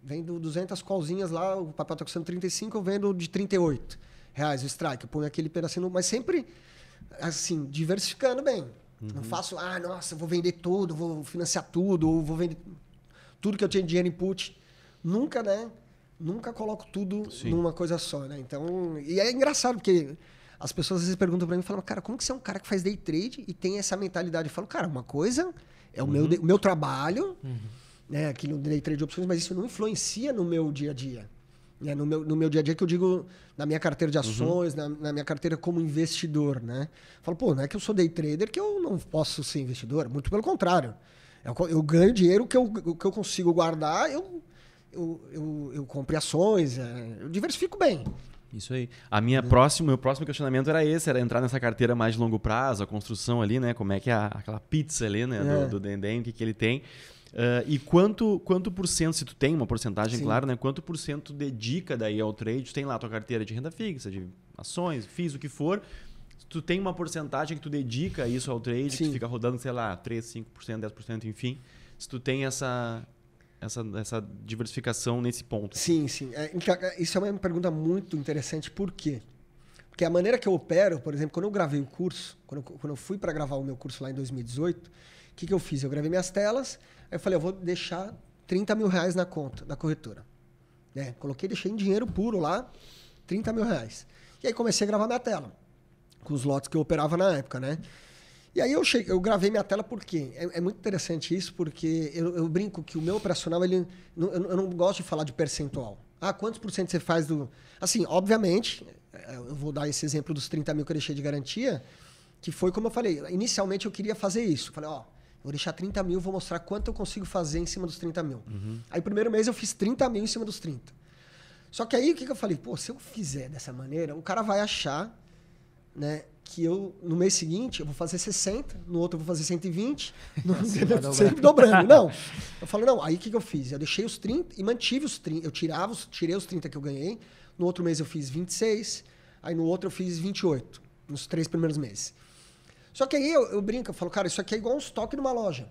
vendo 200 colzinhas lá, o papel está custando 35, eu vendo de 38 reais o strike. Eu ponho aquele pedacinho, mas sempre, assim, diversificando bem. Uhum. Não faço, ah, nossa, vou vender tudo, vou financiar tudo, ou vou vender tudo que eu tinha dinheiro input. Nunca, né? Nunca coloco tudo Sim. numa coisa só, né? Então, e é engraçado, porque as pessoas às vezes perguntam para mim, falam, cara, como que você é um cara que faz day trade e tem essa mentalidade? Eu falo, cara, uma coisa é o, uhum. meu, o meu trabalho... Uhum né, aqui no day trade de opções, mas isso não influencia no meu dia a dia. Né? No, meu, no meu dia a dia que eu digo na minha carteira de uhum. ações, uhum. na, na, minha carteira como investidor, né? Falo, pô, não é que eu sou day trader que eu não posso ser investidor, muito pelo contrário. Eu, eu ganho dinheiro que eu, que eu consigo guardar, eu, eu, eu, eu compro ações, é, eu diversifico bem. Isso aí. A minha é. Né. próxima, meu próximo questionamento era esse, era entrar nessa carteira mais de longo prazo, a construção ali, né? Como é que é aquela pizza ali, né? É. Do, do Dendem, o que, que ele tem. Uh, e quanto, quanto por cento, se tu tem uma porcentagem, Sim. claro, né? Quanto por cento dedica daí ao trade? Tu tem lá a tua carteira de renda fixa, de ações, FIIs, o que for. Tu tem uma porcentagem que tu dedica isso ao trade, Sim. que tu fica rodando, sei lá, 3, 5%, 10%, enfim. Se tu tem essa, essa, essa diversificação nesse ponto. Sim, sim. É, então, é, isso é uma pergunta muito interessante. Por quê? Porque a maneira que eu opero, por exemplo, quando eu gravei o curso, quando eu, quando eu fui para gravar o meu curso lá em 2018, o que, que eu fiz? Eu gravei minhas telas, aí eu falei, eu vou deixar 30 mil reais na conta da corretora. Né? Coloquei, deixei em dinheiro puro lá, 30 mil reais. E aí comecei a gravar minha tela, com os lotes que eu operava na época, né? E aí eu, cheguei, eu gravei minha tela porque é, é, muito interessante isso, porque eu, eu, brinco que o meu operacional, ele, eu, eu não gosto de falar de percentual. Ah, quantos por cento você faz do... Assim, obviamente, é, eu vou dar esse exemplo dos 30 mil que eu deixei de garantia, que foi como eu falei, inicialmente eu queria fazer isso. falei, ó, oh, Vou deixar 30 mil, vou mostrar quanto eu consigo fazer em cima dos 30 mil. Uhum. Aí, primeiro mês, eu fiz 30 mil em cima dos 30. Só que aí, o que, que eu falei? Pô, se eu fizer dessa maneira, o cara vai achar né, que eu, no mês seguinte, eu vou fazer 60, no outro eu vou fazer 120, no, assim, sempre dobrando. Não. Eu falo, não, aí o que, que eu fiz? Eu deixei os 30 e mantive os 30. Eu tirava, tirei os 30 que eu ganhei, no outro mês eu fiz 26, aí no outro eu fiz 28, nos três primeiros meses. Só que aí eu, eu brinco, eu falo, cara, isso aqui é igual um estoque numa loja.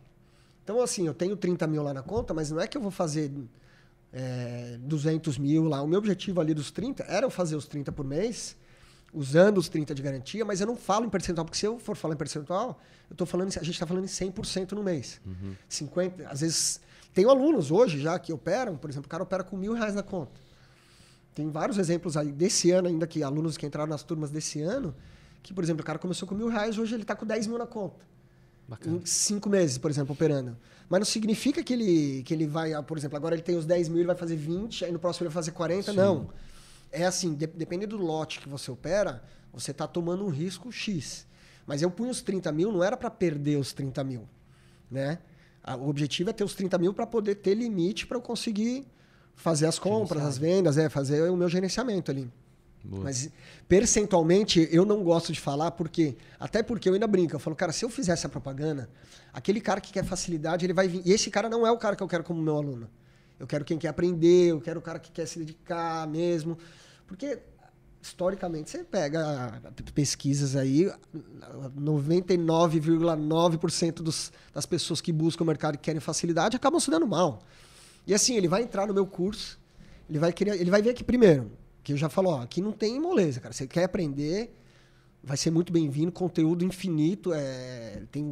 Então, assim, eu tenho 30 mil lá na conta, mas não é que eu vou fazer é, 200 mil lá. O meu objetivo ali dos 30 era eu fazer os 30 por mês, usando os 30 de garantia, mas eu não falo em percentual, porque se eu for falar em percentual, eu tô falando, a gente está falando em 100% no mês. Uhum. 50, às vezes, tenho alunos hoje já que operam, por exemplo, o cara opera com mil reais na conta. Tem vários exemplos aí desse ano ainda, que alunos que entraram nas turmas desse ano, que, por exemplo, o cara começou com mil reais, hoje ele está com 10 mil na conta. Bacana. Em cinco meses, por exemplo, operando. Mas não significa que ele, que ele vai, ah, por exemplo, agora ele tem os 10 mil, ele vai fazer 20, aí no próximo ele vai fazer 40. Sim. Não. É assim, de, dependendo do lote que você opera, você está tomando um risco X. Mas eu punho os 30 mil, não era para perder os 30 mil. Né? Ah, o objetivo é ter os 30 mil para poder ter limite para eu conseguir fazer as compras, as vendas, é, fazer o meu gerenciamento ali. Boa. Mas percentualmente eu não gosto de falar porque até porque eu ainda brinco, eu falo, cara, se eu fizer essa propaganda, aquele cara que quer facilidade, ele vai vir. E esse cara não é o cara que eu quero como meu aluno. Eu quero quem quer aprender, eu quero o cara que quer se dedicar mesmo. Porque historicamente você pega pesquisas aí, 99,9% das pessoas que buscam o mercado e querem facilidade acabam se dando mal. E assim, ele vai entrar no meu curso, ele vai querer, ele vai ver que primeiro que eu já falo, ó, aqui não tem moleza, cara. Você quer aprender, vai ser muito bem-vindo, conteúdo infinito. É, tem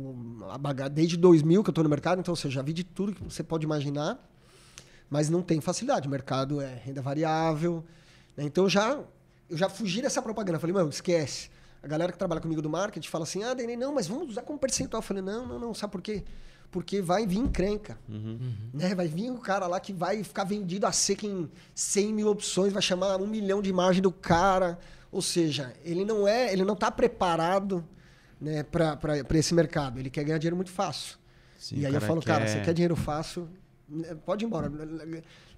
a bagagem desde 2000 que eu estou no mercado, então você já vi de tudo que você pode imaginar, mas não tem facilidade. O mercado é renda variável, né? então já eu já fugi dessa propaganda. Falei, mano, esquece. A galera que trabalha comigo do marketing fala assim, ah, Denê, não, mas vamos usar como percentual. Eu falei, não, não, não, sabe por quê? porque vai vir encrenca. Uhum. uhum. Né? Vai vir o cara lá que vai ficar vendido a seca em 100 mil opções, vai chamar um milhão de imagem do cara. Ou seja, ele não é, ele não está preparado né, para esse mercado. Ele quer ganhar dinheiro muito fácil. Sim, e aí eu falo, quer... cara, você quer dinheiro fácil? Né, pode ir embora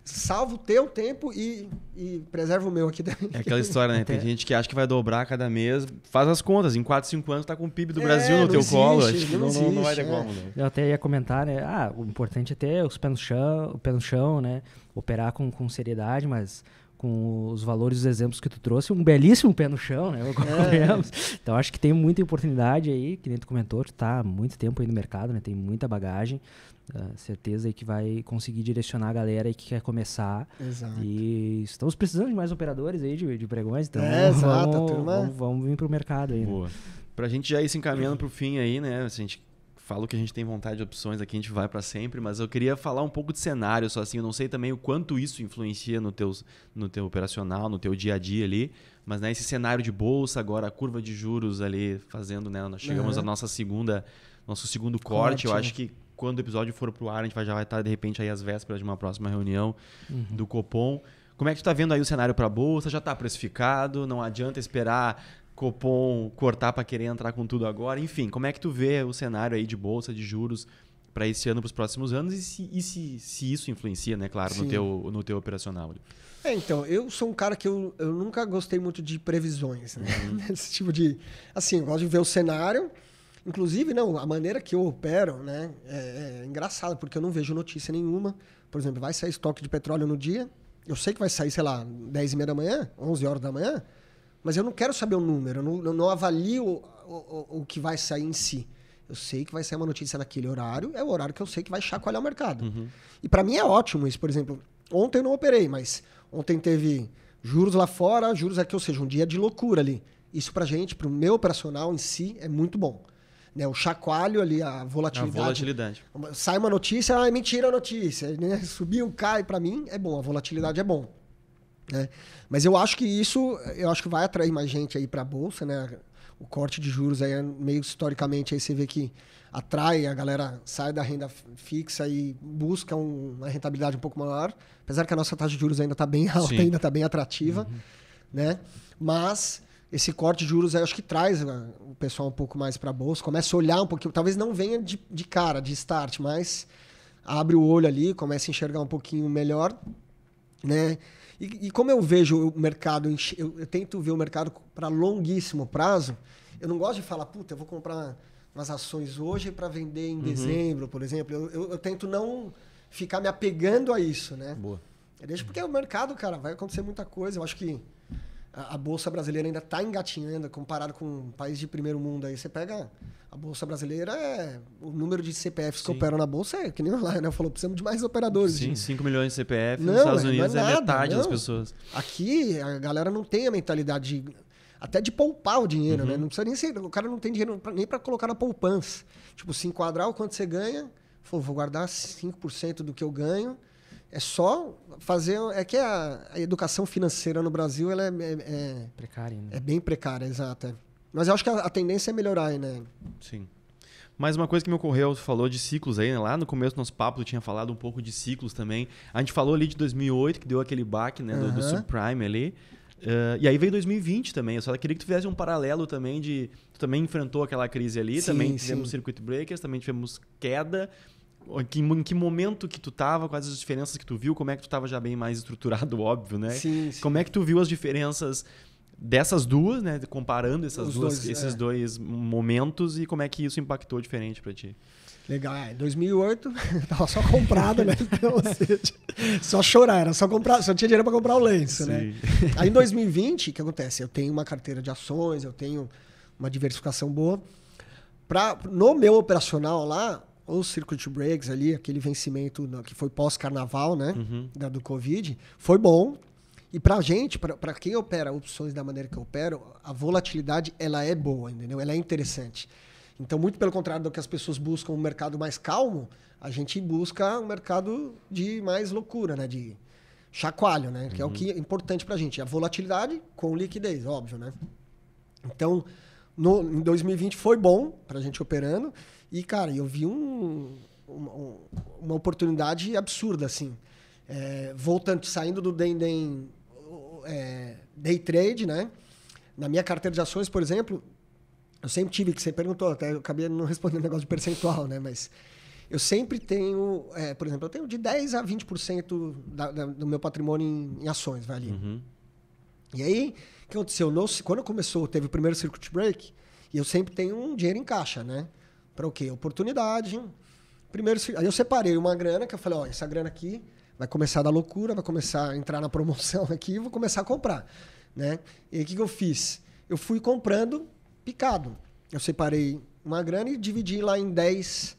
salvo o teu tempo e, e preserva o meu aqui também. É aquela história, né? Tem é. gente que acha que vai dobrar cada mês. Faz as contas, em 4, 5 anos tá com o PIB do é, Brasil no teu existe, colo. Acho que não, existe, não, não vai é. como, né? Eu até ia comentar, né? Ah, o importante é ter os pés no chão, o pé no chão, né? Operar com, com seriedade, mas com os valores e os exemplos que tu trouxe, um belíssimo pé no chão, né? É. Então acho que tem muita oportunidade aí, que nem tu comentou, tu tá há muito tempo aí no mercado, né? Tem muita bagagem. Uh, certeza aí que vai conseguir direcionar a galera aí que quer começar. Exato. E estamos precisando de mais operadores aí de, de pregões, então é, vamos, exato, vamos, turma. É. Vamos, vamos, vir pro mercado aí. Né? Boa. Né? Pra gente já ir se encaminhando pro fim aí, né? Se a gente fala que a gente tem vontade de opções aqui, a gente vai para sempre, mas eu queria falar um pouco de cenário, só assim, eu não sei também o quanto isso influencia no, teus, no teu operacional, no teu dia a dia ali, mas né, esse cenário de bolsa, agora a curva de juros ali fazendo, né? Nós chegamos uhum. à nossa segunda, nosso segundo corte, eu acho que quando o episódio for pro ar, a gente vai, já vai estar, tá, de repente, aí às vésperas de uma próxima reunião uhum. do Copom. Como é que tu tá vendo aí o cenário para a bolsa? Já está precificado? Não adianta esperar Copom cortar para querer entrar com tudo agora? Enfim, como é que tu vê o cenário aí de bolsa, de juros para esse ano, para os próximos anos e se, e se, se, isso influencia, né, claro, no teu, no teu operacional? É, então, eu sou um cara que eu, eu nunca gostei muito de previsões, né? Uhum. Esse tipo de. Assim, eu gosto de ver o cenário Inclusive, não, a maneira que eu opero, né, é, é engraçado, porque eu não vejo notícia nenhuma. Por exemplo, vai sair estoque de petróleo no dia, eu sei que vai sair, sei lá, 10 e meia da manhã, 11 horas da manhã, mas eu não quero saber o número, eu não, eu não avalio o, o, o, que vai sair em si. Eu sei que vai sair uma notícia naquele horário, é o horário que eu sei que vai chacoalhar o mercado. Uhum. E para mim é ótimo isso, por exemplo, ontem eu não operei, mas ontem teve juros lá fora, juros aqui, ou seja, um dia de loucura ali. Isso para gente, para o meu operacional em si, é muito bom né, o chacoalho ali, a volatilidade. A volatilidade. Sai uma notícia, ah, é mentira a notícia. Né? Subiu, cai, para mim é bom, a volatilidade é bom. Né? Mas eu acho que isso, eu acho que vai atrair mais gente aí para a bolsa, né? O corte de juros aí, é meio historicamente, aí você vê que atrai, a galera sai da renda fixa e busca um, uma rentabilidade um pouco maior. Apesar que a nossa taxa de juros ainda está bem alta, Sim. ainda está bem atrativa, uhum. né? Mas esse corte de juros, acho que traz né, o pessoal um pouco mais para a bolsa, começa a olhar um pouquinho, talvez não venha de, de cara, de start, mas abre o olho ali, começa a enxergar um pouquinho melhor, né? E, e como eu vejo o mercado, eu, eu tento ver o mercado para longuíssimo prazo, eu não gosto de falar, puta, eu vou comprar umas ações hoje para vender em uhum. dezembro, por exemplo. Eu, eu, eu, tento não ficar me apegando a isso, né? Boa. é porque o mercado, cara, vai acontecer muita coisa. Eu acho que a, bolsa brasileira ainda está engatinhando comparado com um país de primeiro mundo aí. Você pega a bolsa brasileira, é, o número de CPFs sim. que operam na bolsa é que nem lá, né? Falou, precisamos de mais operadores. Sim, 5 milhões de CPF não, nos Estados é, é Unidos é, é nada, metade não. das pessoas. Aqui a galera não tem a mentalidade de, até de poupar o dinheiro, né? uhum. né? Não precisa nem ser, o cara não tem dinheiro pra, nem para colocar na poupança. Tipo, se enquadrar o quanto você ganha, falou, vou guardar 5% do que eu ganho é só fazer. É que a, a educação financeira no Brasil ela é, é, é precária. Né? É bem precária, exato. É. Mas eu acho que a, a, tendência é melhorar, né? Sim. mais uma coisa que me ocorreu, você falou de ciclos aí, né? Lá no começo do nosso papo, tu tinha falado um pouco de ciclos também. A gente falou ali de 2008, que deu aquele baque, né? Do, uhum. do subprime ali. Uh, e aí veio 2020 também. Eu só queria que tu fizesse um paralelo também de. Tu também enfrentou aquela crise ali, sim, também tivemos sim. circuit breakers, também tivemos queda em que momento que tu tava, quais as diferenças que tu viu, como é que tu tava já bem mais estruturado, óbvio, né? Sim, sim. Como é que tu viu as diferenças dessas duas, né? Comparando essas Os duas, dois, é. esses é. dois momentos e como é que isso impactou diferente para ti? Legal, em é, 2008 tava só comprado, né? Então, assim, só chorar, era só comprar, só tinha dinheiro para comprar o lenço, né? Sim. né? Aí em 2020, o que acontece? Eu tenho uma carteira de ações, eu tenho uma diversificação boa. Pra, no meu operacional lá, os circuit breaks ali, aquele vencimento que foi pós-carnaval, né? Uhum. Da, do Covid, foi bom. E pra gente, para quem opera opções da maneira que eu opero, a volatilidade ela é boa, entendeu? Ela é interessante. Então, muito pelo contrário do que as pessoas buscam um mercado mais calmo, a gente busca um mercado de mais loucura, né? De chacoalho, né? Que é o uhum. que é importante pra gente. A volatilidade com liquidez, óbvio, né? Então, no, em 2020 foi bom pra gente operando. E, cara, eu vi um, uma, oportunidade absurda, assim. É, voltando, saindo do Denden é, Day Trade, né? Na minha carteira de ações, por exemplo, eu sempre tive, que você perguntou, até eu acabei não respondendo negócio de percentual, né? Mas eu sempre tenho, é, por exemplo, eu tenho de 10% a 20% da, da, do meu patrimônio em, em ações, vai ali. Uhum. E aí, o que aconteceu? No, quando começou, teve o primeiro circuit break, e eu sempre tenho um dinheiro em caixa, né? Para o quê? Oportunidade. Primeiro, aí eu separei uma grana que eu falei, ó, essa grana aqui vai começar da loucura, vai começar a entrar na promoção aqui, vou começar a comprar, né? E o que, que eu fiz? Eu fui comprando picado. Eu separei uma grana e dividi lá em 10,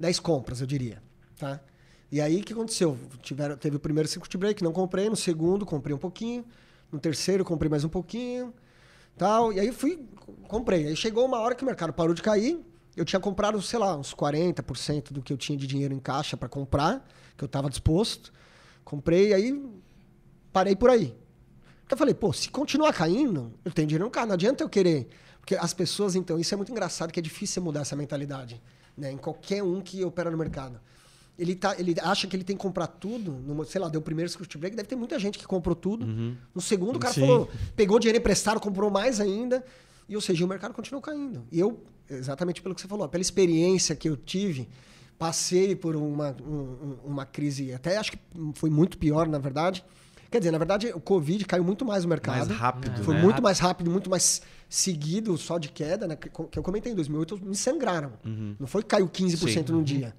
10 compras, eu diria, tá? E aí o que aconteceu? Tiveram, teve o primeiro circuit break, não comprei, no segundo comprei um pouquinho, no terceiro comprei mais um pouquinho, tal. E aí fui comprei. Aí chegou uma hora que o mercado parou de cair eu tinha comprado, sei lá, uns 40% do que eu tinha de dinheiro em caixa para comprar, que eu estava disposto. Comprei, aí parei por aí. Então eu falei, pô, se continuar caindo, eu tenho dinheiro no carro, não adianta eu querer. Porque as pessoas, então, isso é muito engraçado, que é difícil mudar essa mentalidade, né? Em qualquer um que opera no mercado. Ele, tá, ele acha que ele tem que comprar tudo, no, sei lá, deu o primeiro circuit break, deve ter muita gente que comprou tudo. Uhum. No segundo, o cara falou, pegou dinheiro emprestado, comprou mais ainda. E ou seja, o mercado continuou caindo. E eu, exatamente pelo que você falou, pela experiência que eu tive, passei por uma, um, uma crise, até acho que foi muito pior, na verdade. Quer dizer, na verdade, o Covid caiu muito mais o mercado. Mais rápido. Foi né? muito mais rápido, muito mais seguido, só de queda, né? Que eu comentei, em 2008 me sangraram. Uhum. Não foi que caiu 15% Sim. num uhum. dia.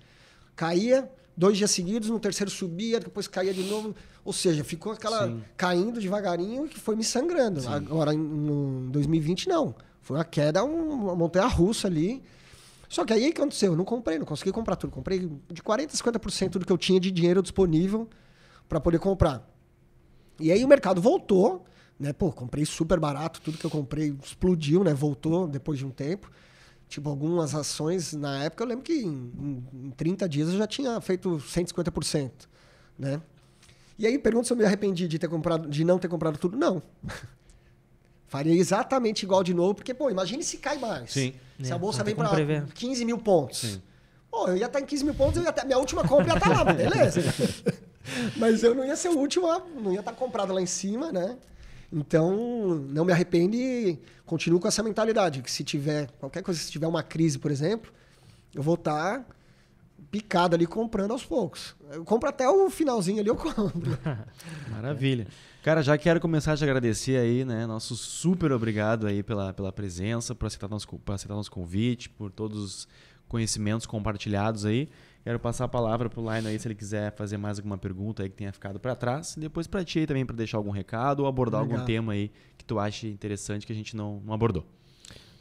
Caía, dois dias seguidos, no terceiro subia, depois caía de novo. Ou seja, ficou aquela Sim. caindo devagarinho que foi me sangrando. Sim. Agora, em 2020, não. Foi uma queda, uma montanha russa ali. Só que aí o que aconteceu? Eu não comprei, não consegui comprar tudo. Comprei de 40% a 50% do que eu tinha de dinheiro disponível para poder comprar. E aí o mercado voltou, né? Pô, comprei super barato, tudo que eu comprei explodiu, né? Voltou depois de um tempo tipo, algumas ações, na época, eu lembro que em, em 30 dias eu já tinha feito 150%, né? E aí pergunta se eu me arrependi de ter comprado, de não ter comprado tudo. Não. Faria exatamente igual de novo, porque, pô, imagine se cai mais. Sim. Se é, a bolsa vem para 15 mil pontos. Sim. Pô, eu ia estar em 15 mil pontos, eu ia estar, minha última compra ia estar lá, beleza. Mas eu não ia ser o último, não ia estar comprado lá em cima, né? Então, não me arrependo e continuo com essa mentalidade, que se tiver qualquer coisa, se tiver uma crise, por exemplo, eu vou estar tá picado ali comprando aos poucos. Eu compro até o finalzinho ali, eu compro. Maravilha. Cara, já quero começar a te agradecer aí, né? Nosso super obrigado aí pela, pela presença, por aceitar, nosso, por aceitar nosso convite, por todos os conhecimentos compartilhados aí. Quero passar a palavra pro Laino aí se ele quiser fazer mais alguma pergunta aí que tenha ficado para trás. E depois para ti aí também para deixar algum recado ou abordar Legal. algum tema aí que tu ache interessante que a gente não, não abordou.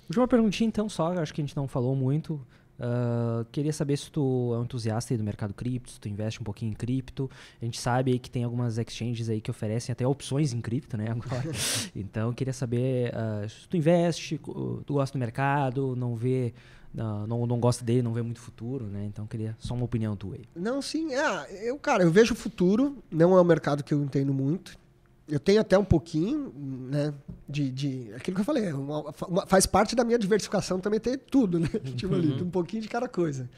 Última perguntinha então só, acho que a gente não falou muito. Uh, queria saber se tu é um entusiasta do mercado cripto, se tu investe um pouquinho em cripto. A gente sabe aí que tem algumas exchanges aí que oferecem até opções em cripto, né? Agora. então, queria saber uh, se tu investe, tu gosta do mercado, não vê não, ah, não, não gosta dele, não vê muito futuro, né? Então queria só uma opinião tua aí. Não, sim, ah, eu, cara, eu vejo o futuro, não é um mercado que eu entendo muito eu tenho até um pouquinho, né? De, de aquilo que eu falei, uma, uma, faz parte da minha diversificação também ter tudo, né? tipo ali, uhum. um pouquinho de cada coisa.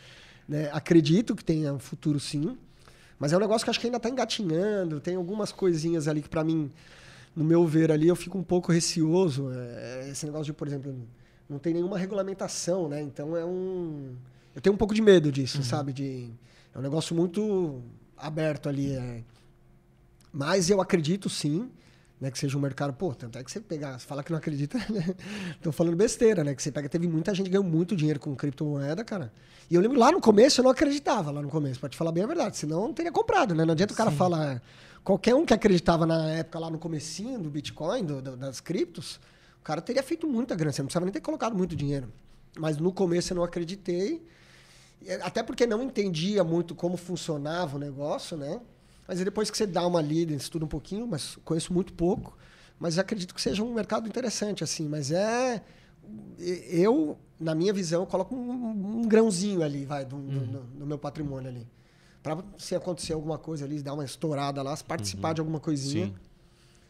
Né? Acredito que tenha um futuro sim, mas é um negócio que acho que ainda está engatinhando, tem algumas coisinhas ali que para mim, no meu ver ali, eu fico um pouco receoso. É, esse negócio de, por exemplo, não tem nenhuma regulamentação, né? Então é um. Eu tenho um pouco de medo disso, uhum. sabe? De, é um negócio muito aberto ali. É mas eu acredito sim, né, que seja um mercado, pô, tanto é que você pegar, você fala que não acredita, né? Tô falando besteira, né? Que você pega, teve muita gente que ganhou muito dinheiro com criptomoeda, cara. E eu lembro lá no começo, eu não acreditava lá no começo, para te falar bem a verdade, senão eu não teria comprado, né? Não adianta o cara Sim. falar. Qualquer um que acreditava na época lá no comecinho do Bitcoin, do, do, das criptos, o cara teria feito muita grana, você não precisava nem ter colocado muito dinheiro. Mas no começo eu não acreditei, até porque não entendia muito como funcionava o negócio, né? Mas depois que você dá uma lida, estuda um pouquinho, mas conheço muito pouco, mas acredito que seja um mercado interessante, assim. Mas é. Eu, na minha visão, coloco um, um grãozinho ali, vai, do, uhum. do, do meu patrimônio ali. Para se acontecer alguma coisa ali, dar uma estourada lá, participar uhum. de alguma coisinha. Sim.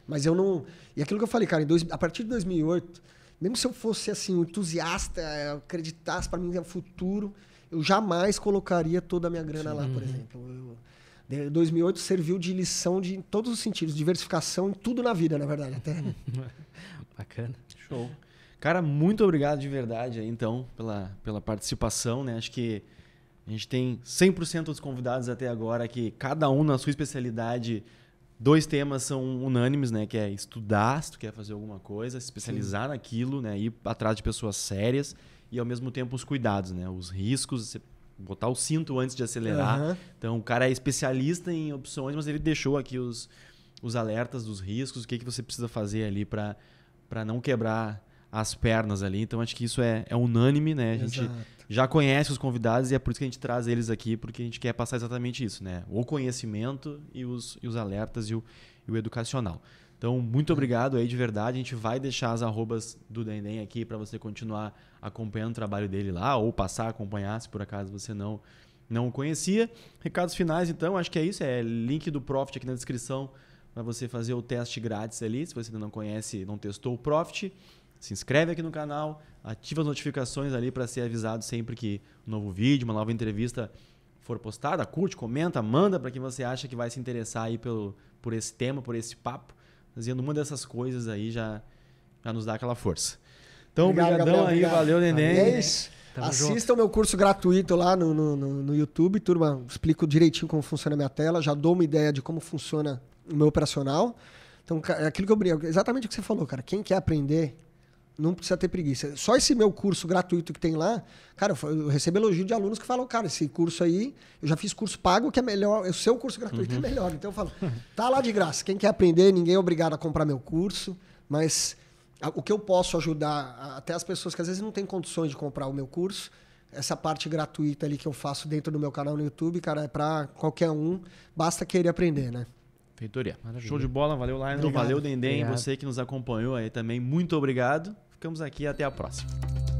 Mas eu não. E aquilo que eu falei, cara, dois, a partir de 2008, mesmo se eu fosse assim, um entusiasta, é, acreditasse para mim é o futuro, eu jamais colocaria toda a minha grana Sim. lá, por exemplo. Eu, 2008 serviu de lição de, em todos os sentidos, diversificação em tudo na vida, na verdade, até. Né? Bacana. Show. Cara, muito obrigado de verdade aí, então, pela, pela participação, né? Acho que a gente tem 100% dos convidados até agora que cada um na sua especialidade, dois temas são unânimes, né? Que é estudar, se tu quer fazer alguma coisa, se especializar Sim. naquilo, né? Ir atrás de pessoas sérias e ao mesmo tempo os cuidados, né? Os riscos, botar o cinto antes de acelerar. Uhum. Então o cara é especialista em opções, mas ele deixou aqui os, os alertas dos riscos, o que, que você precisa fazer ali para não quebrar as pernas ali. Então acho que isso é, é unânime, né? A gente Exato. já conhece os convidados e é por isso que a gente traz eles aqui, porque a gente quer passar exatamente isso, né? O conhecimento e os, e os alertas e o, e o educacional. Então, muito obrigado aí de verdade. A gente vai deixar as arrobas do Dendem aqui para você continuar acompanhando o trabalho dele lá, ou passar a acompanhar, se por acaso você não não o conhecia. Recados finais, então, acho que é isso. É link do Profit aqui na descrição para você fazer o teste grátis ali. Se você ainda não conhece, não testou o Profit, se inscreve aqui no canal, ativa as notificações ali para ser avisado sempre que um novo vídeo, uma nova entrevista for postada. Curte, comenta, manda para quem você acha que vai se interessar aí pelo, por esse tema, por esse papo fazendo uma dessas coisas aí já, já nos dá aquela força. Então, obrigadão aí, obrigado. valeu, Neném. É isso. Assista o meu curso gratuito lá no, no, no, YouTube, turma. Explico direitinho como funciona a minha tela, já dou uma ideia de como funciona o meu operacional. Então, é aquilo que eu brinco, exatamente o que você falou, cara. Quem quer aprender não precisa ter preguiça. Só esse meu curso gratuito que tem lá, cara, eu recebo elogio de alunos que falam, cara, esse curso aí, eu já fiz curso pago que é melhor, o seu curso gratuito é uhum. é melhor. Então eu falo, tá lá de graça. Quem quer aprender, ninguém é obrigado a comprar meu curso, mas o que eu posso ajudar até as pessoas que às vezes não têm condições de comprar o meu curso, essa parte gratuita ali que eu faço dentro do meu canal no YouTube, cara, é para qualquer um, basta querer aprender, né? Feitoria. Maravilha. Show de bola, valeu, Lionel. Obrigado. Valeu, Dendem, você que nos acompanhou aí também, muito obrigado. Ficamos aqui e até a próxima.